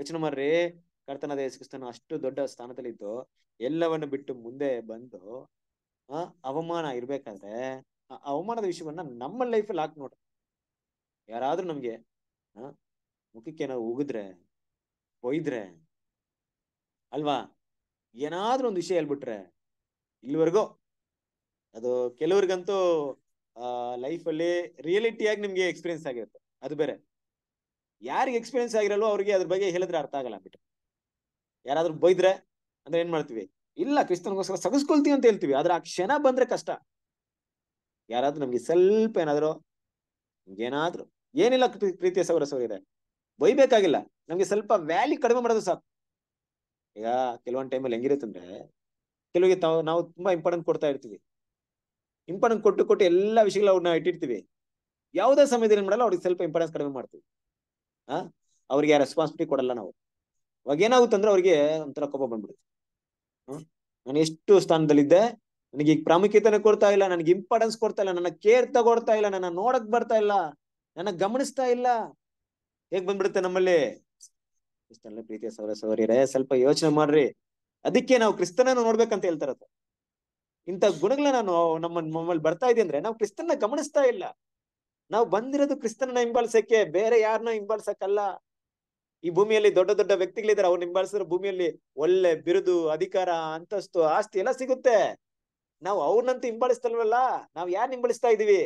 ಯೋಚನೆ ಮಾಡ್ರಿ ಕರ್ತನಾದ ಯೇಸುಕ್ರಿಸ್ತನ ಅಷ್ಟು ದೊಡ್ಡ ಸ್ಥಾನದಲ್ಲಿ ಇದ್ದು ಎಲ್ಲವನ್ನು ಬಿಟ್ಟು ಮುಂದೆ ಬಂದು ಆ ಅವಮಾನ ಇರ್ಬೇಕಾದ್ರೆ ಆ ಅವಮಾನದ ವಿಷಯವನ್ನ ನಮ್ಮ ಲೈಫಲ್ಲಿ ಹಾಕ್ ನೋಡ್ರಿ ಯಾರಾದ್ರೂ ನಮ್ಗೆ ಮುಖಕ್ಕೆ ನಾವು ಉಗಿದ್ರೆ ಒಯ್ದ್ರೆ ಅಲ್ವಾ ಏನಾದ್ರೂ ಒಂದು ವಿಷಯ ಹೇಳ್ಬಿಟ್ರೆ ಇಲ್ಲಿವರೆಗೂ ಅದು ಕೆಲವ್ರಿಗಂತೂ ಲೈಫ್ ಅಲ್ಲಿ ರಿಯಲಿಟಿಯಾಗಿ ನಿಮ್ಗೆ ಎಕ್ಸ್ಪೀರಿಯನ್ಸ್ ಆಗಿರುತ್ತೆ ಅದು ಬೇರೆ ಯಾರಿಗೆ ಎಕ್ಸ್ಪೀರಿಯನ್ಸ್ ಆಗಿರಲ್ಲೋ ಅವ್ರಿಗೆ ಅದ್ರ ಬಗ್ಗೆ ಹೇಳಿದ್ರೆ ಅರ್ಥ ಆಗಲ್ಲ ಅಂದ್ಬಿಟ್ಟು ಯಾರಾದ್ರೂ ಬೈದ್ರೆ ಅಂದ್ರೆ ಏನ್ ಮಾಡ್ತೀವಿ ಇಲ್ಲ ಕ್ರಿಸ್ತನ್ಗೋಸ್ಕರ ಸಗಸ್ಕೊಳ್ತೀವಿ ಅಂತ ಹೇಳ್ತೀವಿ ಆದ್ರೆ ಆ ಕ್ಷಣ ಬಂದ್ರೆ ಕಷ್ಟ ಯಾರಾದ್ರೂ ನಮ್ಗೆ ಸ್ವಲ್ಪ ಏನಾದ್ರು ಏನಾದ್ರು ಏನಿಲ್ಲ ಪ್ರೀತಿಯ ಸೌರ ಇದೆ ಬೈಬೇಕಾಗಿಲ್ಲ ನಮ್ಗೆ ಸ್ವಲ್ಪ ವ್ಯಾಲ್ಯೂ ಕಡಿಮೆ ಮಾಡೋದು ಸಾಕು ಈಗ ಕೆಲವೊಂದು ಟೈಮಲ್ಲಿ ಹೆಂಗಿರುತ್ತಂದ್ರೆ ಅಂದ್ರೆ ಕೆಲವರಿಗೆ ತಾವು ನಾವು ತುಂಬಾ ಇಂಪಾರ್ಟೆಂಟ್ ಕೊಡ್ತಾ ಇರ್ತೀವಿ ಇಂಪಾರ್ಟೆನ್ಸ್ ಕೊಟ್ಟು ಕೊಟ್ಟು ಎಲ್ಲ ವಿಷಯಗಳು ಅವ್ರನ್ನ ಇಟ್ಟಿರ್ತೀವಿ ಯಾವುದೇ ಸಮಯದಲ್ಲಿ ಮಾಡಲ್ಲ ಅವ್ರಿಗೆ ಸ್ವಲ್ಪ ಇಂಪಾರ್ಟೆನ್ಸ್ ಕಡಿಮೆ ಮಾಡ್ತೀವಿ ಆ ಅವ್ರಿಗೆ ರೆಸ್ಪಾನ್ಸಿಬಿಲಿಟಿ ಕೊಡಲ್ಲ ನಾವು ಅವಾಗ ಏನಾಗುತ್ತೆ ಅಂದ್ರೆ ಅವ್ರಿಗೆ ಒಂಥರ ಕೋಪ ಬಂದ್ಬಿಡುತ್ತೆ ನಾನು ಎಷ್ಟು ಸ್ಥಾನದಲ್ಲಿದ್ದೆ ನನಗೆ ಈಗ ಪ್ರಾಮುಖ್ಯತೆನೆ ಕೊಡ್ತಾ ಇಲ್ಲ ನನಗೆ ಇಂಪಾರ್ಟೆನ್ಸ್ ಕೊಡ್ತಾ ಇಲ್ಲ ನನ್ನ ಕೇರ್ ತಗೊಡ್ತಾ ಇಲ್ಲ ನನ್ನ ನೋಡಕ್ ಬರ್ತಾ ಇಲ್ಲ ನನ್ನ ಗಮನಿಸ್ತಾ ಇಲ್ಲ ಹೇಗ್ ಬಂದ್ಬಿಡುತ್ತೆ ನಮ್ಮಲ್ಲಿ ಇಷ್ಟೆಲ್ಲ ಸೌರ ಸ್ವಲ್ಪ ಯೋಚನೆ ಮಾಡ್ರಿ ಅದಕ್ಕೆ ನಾವು ಕ್ರಿಸ್ತನ ನೋಡ್ಬೇಕಂತ ಹೇಳ್ತಾರತ್ತ ಇಂಥ ಗುಣಗಳನ್ನ ನಾನು ನಮ್ಮ ನಮ್ಮಲ್ಲಿ ಬರ್ತಾ ಇದೆ ಅಂದ್ರೆ ನಾವು ಕ್ರಿಸ್ತನ್ನ ಗಮನಿಸ್ತಾ ಇಲ್ಲ ನಾವು ಬಂದಿರೋದು ಕ್ರಿಸ್ತನ ಹಿಂಬಾಲಿಸಕ್ಕೆ ಬೇರೆ ಯಾರನ್ನ ಹಿಂಬಾಲಿಸಕ್ಕಲ್ಲ ಈ ಭೂಮಿಯಲ್ಲಿ ದೊಡ್ಡ ದೊಡ್ಡ ವ್ಯಕ್ತಿಗಳಿದ್ದಾರೆ ಅವ್ರು ಹಿಂಬಾಲಿಸಿದ್ರೆ ಭೂಮಿಯಲ್ಲಿ ಒಳ್ಳೆ ಬಿರುದು ಅಧಿಕಾರ ಅಂತಸ್ತು ಆಸ್ತಿ ಎಲ್ಲ ಸಿಗುತ್ತೆ ನಾವು ಅವ್ರನ್ನಂತೂ ಹಿಂಬಾಳಿಸ್ತಲ್ವಲ್ಲ ನಾವು ಯಾರು ಹಿಂಬಾಲಿಸ್ತಾ ಇದೀವಿ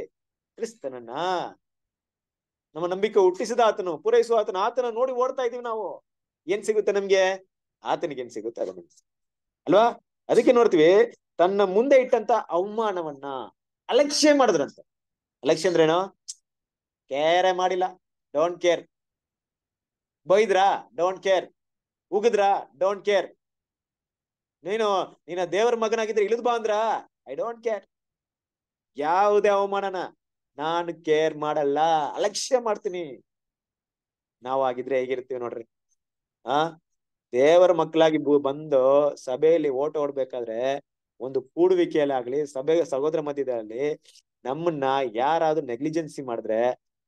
ಕ್ರಿಸ್ತನನ್ನ ನಮ್ಮ ನಂಬಿಕೆ ಹುಟ್ಟಿಸಿದ ಆತನು ಪೂರೈಸುವ ಆತನು ಆತನ ನೋಡಿ ಓಡ್ತಾ ಇದೀವಿ ನಾವು ಏನ್ ಸಿಗುತ್ತೆ ನಮ್ಗೆ ಆತನಿಗೆ ಏನ್ ಸಿಗುತ್ತೆ ಅಲ್ವಾ ಅದಕ್ಕೆ ನೋಡ್ತೀವಿ ತನ್ನ ಮುಂದೆ ಇಟ್ಟಂತ ಅವಮಾನವನ್ನ ಅಲಕ್ಷ್ಯ ಮಾಡಿದ್ರಂತೆ ಅಲಕ್ಷ್ಯ ಅಂದ್ರೇನು ಕೇರೆ ಮಾಡಿಲ್ಲ ಡೋಂಟ್ ಕೇರ್ ಬೈದ್ರಾ ಡೋಂಟ್ ಕೇರ್ ಉಗಿದ್ರಾ ಡೋಂಟ್ ಕೇರ್ ನೀನು ನಿನ್ನ ದೇವರ ಮಗನಾಗಿದ್ರೆ ಇಳಿದ್ ಬಾ ಅಂದ್ರ ಐ ಡೋಂಟ್ ಕೇರ್ ಯಾವುದೇ ಅವಮಾನನ ನಾನು ಕೇರ್ ಮಾಡಲ್ಲ ಅಲಕ್ಷ್ಯ ಮಾಡ್ತೀನಿ ನಾವಾಗಿದ್ರೆ ಹೇಗಿರ್ತೀವಿ ನೋಡ್ರಿ ಆ ದೇವರ ಮಕ್ಕಳಾಗಿ ಬಂದು ಸಭೆಯಲ್ಲಿ ಓಟ್ ಓಡ್ಬೇಕಾದ್ರೆ ಒಂದು ಕೂಡುವಿಕೆಯಲ್ಲಾಗ್ಲಿ ಸಭೆ ಸಹೋದರ ಮಧ್ಯದಲ್ಲಿ ನಮ್ಮನ್ನ ಯಾರಾದ್ರೂ ನೆಗ್ಲಿಜೆನ್ಸಿ ಮಾಡಿದ್ರೆ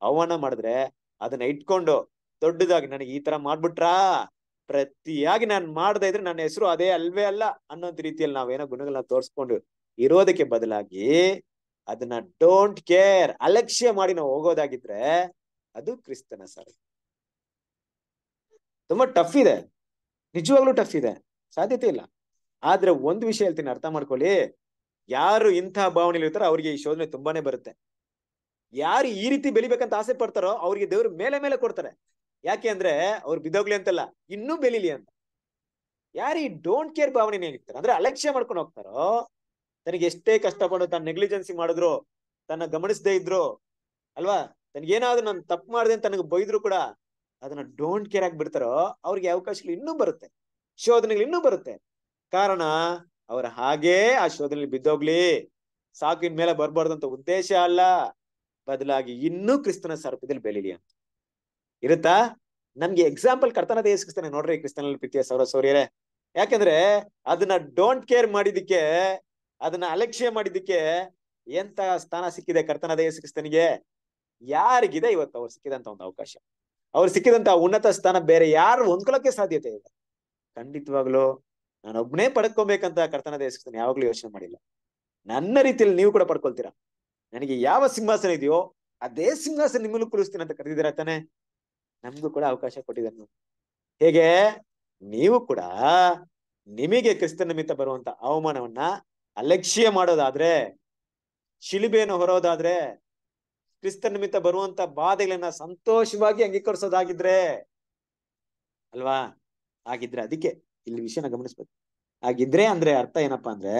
ಅವಮಾನ ಮಾಡಿದ್ರೆ ಅದನ್ನ ಇಟ್ಕೊಂಡು ದೊಡ್ಡದಾಗಿ ನನಗೆ ಈ ತರ ಮಾಡ್ಬಿಟ್ರಾ ಪ್ರತಿಯಾಗಿ ನಾನು ಮಾಡ್ದೆ ಇದ್ರೆ ನನ್ನ ಹೆಸರು ಅದೇ ಅಲ್ವೇ ಅಲ್ಲ ಅನ್ನೋದ್ ರೀತಿಯಲ್ಲಿ ನಾವೇನೋ ಗುಣಗಳನ್ನ ತೋರಿಸ್ಕೊಂಡು ಇರೋದಕ್ಕೆ ಬದಲಾಗಿ ಅದನ್ನ ಡೋಂಟ್ ಕೇರ್ ಅಲಕ್ಷ್ಯ ಮಾಡಿ ನಾವು ಹೋಗೋದಾಗಿದ್ರೆ ಅದು ಕ್ರಿಸ್ತನ ಸರ್ ತುಂಬಾ ಟಫ್ ಇದೆ ನಿಜವಾಗ್ಲೂ ಟಫ್ ಇದೆ ಸಾಧ್ಯತೆ ಇಲ್ಲ ಆದ್ರೆ ಒಂದು ವಿಷಯ ಹೇಳ್ತೀನಿ ಅರ್ಥ ಮಾಡ್ಕೊಳ್ಳಿ ಯಾರು ಇಂತಹ ಭಾವನೆ ಇರ್ತಾರೋ ಅವ್ರಿಗೆ ಈ ಶೋಧನೆ ತುಂಬಾನೇ ಬರುತ್ತೆ ಯಾರು ಈ ರೀತಿ ಬೆಳಿಬೇಕಂತ ಆಸೆ ಪಡ್ತಾರೋ ಅವ್ರಿಗೆ ದೇವ್ರ ಮೇಲೆ ಮೇಲೆ ಕೊಡ್ತಾರೆ ಯಾಕೆ ಅಂದ್ರೆ ಅವ್ರು ಬಿದ್ದೋಗ್ಲಿ ಅಂತಲ್ಲ ಇನ್ನೂ ಬೆಳಿಲಿ ಅಂತ ಯಾರು ಈ ಡೋಂಟ್ ಕೇರ್ ಭಾವನೆ ಹೇಗಿರ್ತಾರೆ ಅಂದ್ರೆ ಅಲಕ್ಷ್ಯ ಮಾಡ್ಕೊಂಡು ಹೋಗ್ತಾರೋ ತನಗೆ ಎಷ್ಟೇ ಕಷ್ಟಪಡು ತನ್ನ ನೆಗ್ಲಿಜೆನ್ಸಿ ಮಾಡಿದ್ರು ತನ್ನ ಗಮನಿಸದೇ ಇದ್ರು ಅಲ್ವಾ ತನಗೇನಾದ್ರೂ ನಾನು ತಪ್ಪು ಮಾಡಿದೆ ತನಗೆ ಬೈದ್ರು ಕೂಡ ಅದನ್ನ ಡೋಂಟ್ ಕೇರ್ ಆಗಿ ಬಿಡ್ತಾರೋ ಅವ್ರಿಗೆ ಅವಕಾಶಗಳು ಇನ್ನೂ ಬರುತ್ತೆ ಶೋಧನೆಗಳು ಇನ್ನೂ ಬರುತ್ತೆ ಕಾರಣ ಅವ್ರ ಹಾಗೇ ಆ ಶೋಧನೆಯಲ್ಲಿ ಬಿದ್ದೋಗ್ಲಿ ಸಾಕು ಮೇಲೆ ಬರ್ಬಾರ್ದು ಅಂತ ಉದ್ದೇಶ ಅಲ್ಲ ಬದಲಾಗಿ ಇನ್ನೂ ಕ್ರಿಸ್ತನ ಸರ್ಪದಲ್ಲಿ ಬೆಳಿಲಿ ಅಂತ ಇರುತ್ತಾ ನಮ್ಗೆ ಎಕ್ಸಾಂಪಲ್ ಕರ್ತನ ಯೇಸುಕ್ರಿಸ್ತನ ನೋಡ್ರಿ ಕ್ರಿಸ್ತನಲ್ಲಿ ಪ್ರೀತಿಯ ಸೌರ ಸೌರ್ಯರೇ ಯಾಕಂದ್ರೆ ಅದನ್ನ ಡೋಂಟ್ ಕೇರ್ ಮಾಡಿದಕ್ಕೆ ಅದನ್ನ ಅಲಕ್ಷ್ಯ ಮಾಡಿದಕ್ಕೆ ಎಂತ ಸ್ಥಾನ ಸಿಕ್ಕಿದೆ ಕರ್ತನ ಕ್ರಿಸ್ತನಿಗೆ ಯಾರಿಗಿದೆ ಇವತ್ತು ಅವ್ರು ಸಿಕ್ಕಿದಂತ ಒಂದು ಅವಕಾಶ ಅವ್ರು ಸಿಕ್ಕಿದಂತ ಉನ್ನತ ಸ್ಥಾನ ಬೇರೆ ಯಾರು ಹೊಂದ್ಕೊಳಕ್ಕೆ ಸಾಧ್ಯತೆ ಇದೆ ಖಂಡಿತವಾಗ್ಲು ನಾನೊಬ್ನೇ ಪಡ್ಕೊಬೇಕಂತ ಕರ್ತನ ದೇಶಿಸ್ತಾನೆ ಯಾವಾಗ್ಲೂ ಯೋಚನೆ ಮಾಡಿಲ್ಲ ನನ್ನ ರೀತಿಯಲ್ಲಿ ನೀವು ಕೂಡ ಪಡ್ಕೊಳ್ತೀರಾ ನನಗೆ ಯಾವ ಸಿಂಹಾಸನ ಇದೆಯೋ ಅದೇ ಸಿಂಹಾಸನ ನಿಮ್ಮಲ್ಲೂ ಕುಳಿಸ್ತೀನಿ ಅಂತ ಕರೆದಿದ್ದೀರಾ ತಾನೆ ನಮ್ಗೂ ಕೂಡ ಅವಕಾಶ ಕೊಟ್ಟಿದನು ಹೇಗೆ ನೀವು ಕೂಡ ನಿಮಗೆ ಕ್ರಿಸ್ತನ ನಿಮಿತ್ತ ಬರುವಂತ ಅವಮಾನವನ್ನ ಅಲಕ್ಷ್ಯ ಮಾಡೋದಾದ್ರೆ ಶಿಲುಬೆಯನ್ನು ಹೊರೋದಾದ್ರೆ ಕ್ರಿಸ್ತ ನಿಮಿತ್ತ ಬರುವಂತ ಬಾಧೆಗಳನ್ನ ಸಂತೋಷವಾಗಿ ಅಂಗೀಕರಿಸೋದಾಗಿದ್ರೆ ಅಲ್ವಾ ಆಗಿದ್ರೆ ಅದಕ್ಕೆ ಇಲ್ಲಿ ವಿಷಯನ ಗಮನಿಸ್ಬೇಕು ಹಾಗಿದ್ರೆ ಅಂದ್ರೆ ಅರ್ಥ ಏನಪ್ಪಾ ಅಂದ್ರೆ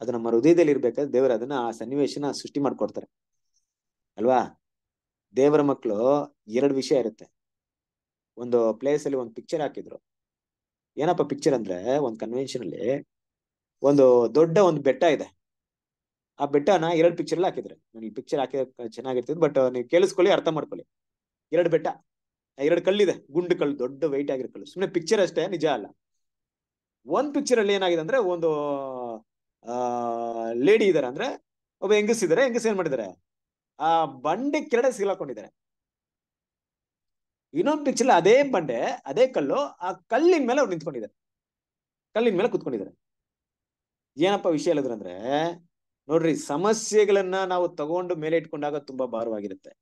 ಅದು ನಮ್ಮ ಹೃದಯದಲ್ಲಿ ಇರ್ಬೇಕಾದ್ರೆ ದೇವರ ಅದನ್ನ ಆ ಸನ್ನಿವೇಶನ ಸೃಷ್ಟಿ ಮಾಡ್ಕೊಡ್ತಾರೆ ಅಲ್ವಾ ದೇವರ ಮಕ್ಕಳು ಎರಡು ವಿಷಯ ಇರುತ್ತೆ ಒಂದು ಪ್ಲೇಸ್ ಅಲ್ಲಿ ಒಂದು ಪಿಕ್ಚರ್ ಹಾಕಿದ್ರು ಏನಪ್ಪ ಪಿಕ್ಚರ್ ಅಂದ್ರೆ ಒಂದು ಕನ್ವೆನ್ಷನ್ ಅಲ್ಲಿ ಒಂದು ದೊಡ್ಡ ಒಂದು ಬೆಟ್ಟ ಇದೆ ಆ ಬೆಟ್ಟನ ಎರಡು ಪಿಕ್ಚರ್ ಹಾಕಿದ್ರೆ ಈ ಪಿಕ್ಚರ್ ಹಾಕಿದ್ರೆ ಚೆನ್ನಾಗಿರ್ತದೆ ಬಟ್ ನೀವು ಕೇಳಿಸ್ಕೊಳ್ಳಿ ಅರ್ಥ ಮಾಡ್ಕೊಳ್ಳಿ ಎರಡು ಬೆಟ್ಟ ಎರಡು ಕಲ್ಲಿದೆ ಗುಂಡು ಕಲ್ಲು ದೊಡ್ಡ ವೈಟ್ ಆಗಿರೋ ಕಲ್ಲು ಸುಮ್ಮನೆ ಪಿಕ್ಚರ್ ಅಷ್ಟೇ ನಿಜ ಅಲ್ಲ ಒಂದ್ ಪಿಕ್ಚರ್ ಅಲ್ಲಿ ಏನಾಗಿದೆ ಅಂದ್ರೆ ಒಂದು ಆ ಲೇಡಿ ಇದಾರೆ ಅಂದ್ರೆ ಒಬ್ಬ ಹೆಂಗಸ್ ಇದಾರೆ ಹೆಂಗಸ್ ಏನ್ ಮಾಡಿದಾರೆ ಆ ಬಂಡೆ ಕೆರಡೆ ಸಿಗ್ಲಾಕೊಂಡಿದ್ದಾರೆ ಇನ್ನೊಂದು ಪಿಕ್ಚರ್ ಅದೇ ಬಂಡೆ ಅದೇ ಕಲ್ಲು ಆ ಕಲ್ಲಿನ ಮೇಲೆ ಅವ್ರು ನಿಂತ್ಕೊಂಡಿದ್ದಾರೆ ಕಲ್ಲಿನ ಮೇಲೆ ಕುತ್ಕೊಂಡಿದ್ದಾರೆ ಏನಪ್ಪಾ ವಿಷಯ ಹೇಳಿದ್ರಂದ್ರೆ ನೋಡ್ರಿ ಸಮಸ್ಯೆಗಳನ್ನ ನಾವು ತಗೊಂಡು ಮೇಲೆ ಇಟ್ಕೊಂಡಾಗ ತುಂಬಾ ಭಾರವಾಗಿರುತ್ತೆ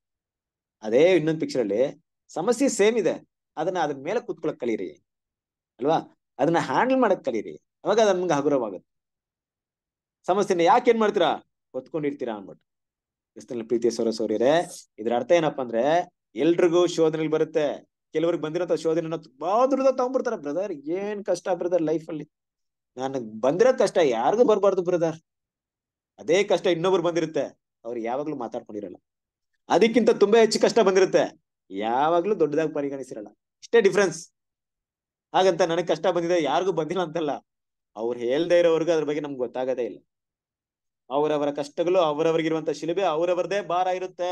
ಅದೇ ಇನ್ನೊಂದು ಪಿಕ್ಚರ್ ಅಲ್ಲಿ ಸಮಸ್ಯೆ ಸೇಮ್ ಇದೆ ಅದನ್ನ ಅದ್ರ ಮೇಲೆ ಕೂತ್ಕೊಳಕ್ ಕಲೀರಿ ಅಲ್ವಾ ಅದನ್ನ ಹ್ಯಾಂಡಲ್ ಮಾಡಕ್ ಕಲೀರಿ ಅವಾಗ ಅದ್ ನಮ್ಗೆ ಹಗುರವಾಗುತ್ತೆ ಸಮಸ್ಯೆನ ಯಾಕೆ ಏನ್ ಮಾಡ್ತೀರಾ ಹೊತ್ಕೊಂಡಿರ್ತೀರಾ ಅನ್ಬಿಟ್ಟು ಕ್ರಿಸ್ತನಲ್ಲಿ ಪ್ರೀತಿಯ ಸ್ವರ ಸೋರಿಯರೆ ಇದ್ರ ಅರ್ಥ ಏನಪ್ಪಾ ಅಂದ್ರೆ ಎಲ್ರಿಗೂ ಶೋಧನೆಲಿ ಬರುತ್ತೆ ಕೆಲವ್ರಿಗೆ ಬಂದಿರೋ ಶೋಧನೆ ತುಂಬಾ ದುಡ್ದ ತಗೊಂಡ್ಬಿಡ್ತಾರ ಬ್ರದರ್ ಏನ್ ಕಷ್ಟ ಬ್ರದರ್ ಲೈಫ್ ಅಲ್ಲಿ ನನಗೆ ಬಂದಿರೋ ಕಷ್ಟ ಯಾರಿಗೂ ಬರ್ಬಾರ್ದು ಬ್ರದರ್ ಅದೇ ಕಷ್ಟ ಇನ್ನೊಬ್ರು ಬಂದಿರುತ್ತೆ ಅವ್ರು ಯಾವಾಗ್ಲೂ ಮಾತಾಡ್ಕೊಂಡಿರಲ್ಲ ಅದಕ್ಕಿಂತ ತುಂಬಾ ಹೆಚ್ಚು ಕಷ್ಟ ಬಂದಿರುತ್ತೆ ಯಾವಾಗ್ಲೂ ದೊಡ್ಡದಾಗಿ ಪರಿಗಣಿಸಿರಲ್ಲ ಇಷ್ಟೇ ಡಿಫ್ರೆನ್ಸ್ ಹಾಗಂತ ನನಗೆ ಕಷ್ಟ ಬಂದಿದೆ ಯಾರಿಗೂ ಬಂದಿಲ್ಲ ಅಂತಲ್ಲ ಅವ್ರು ಹೇಳ್ದೇ ಇರೋವರೆಗೂ ಅದ್ರ ಬಗ್ಗೆ ನಮ್ಗೆ ಗೊತ್ತಾಗದೇ ಇಲ್ಲ ಅವರವರ ಕಷ್ಟಗಳು ಅವರವರಿಗಿರುವಂತ ಶಿಲುಬೆ ಅವರವರದೇ ಭಾರ ಇರುತ್ತೆ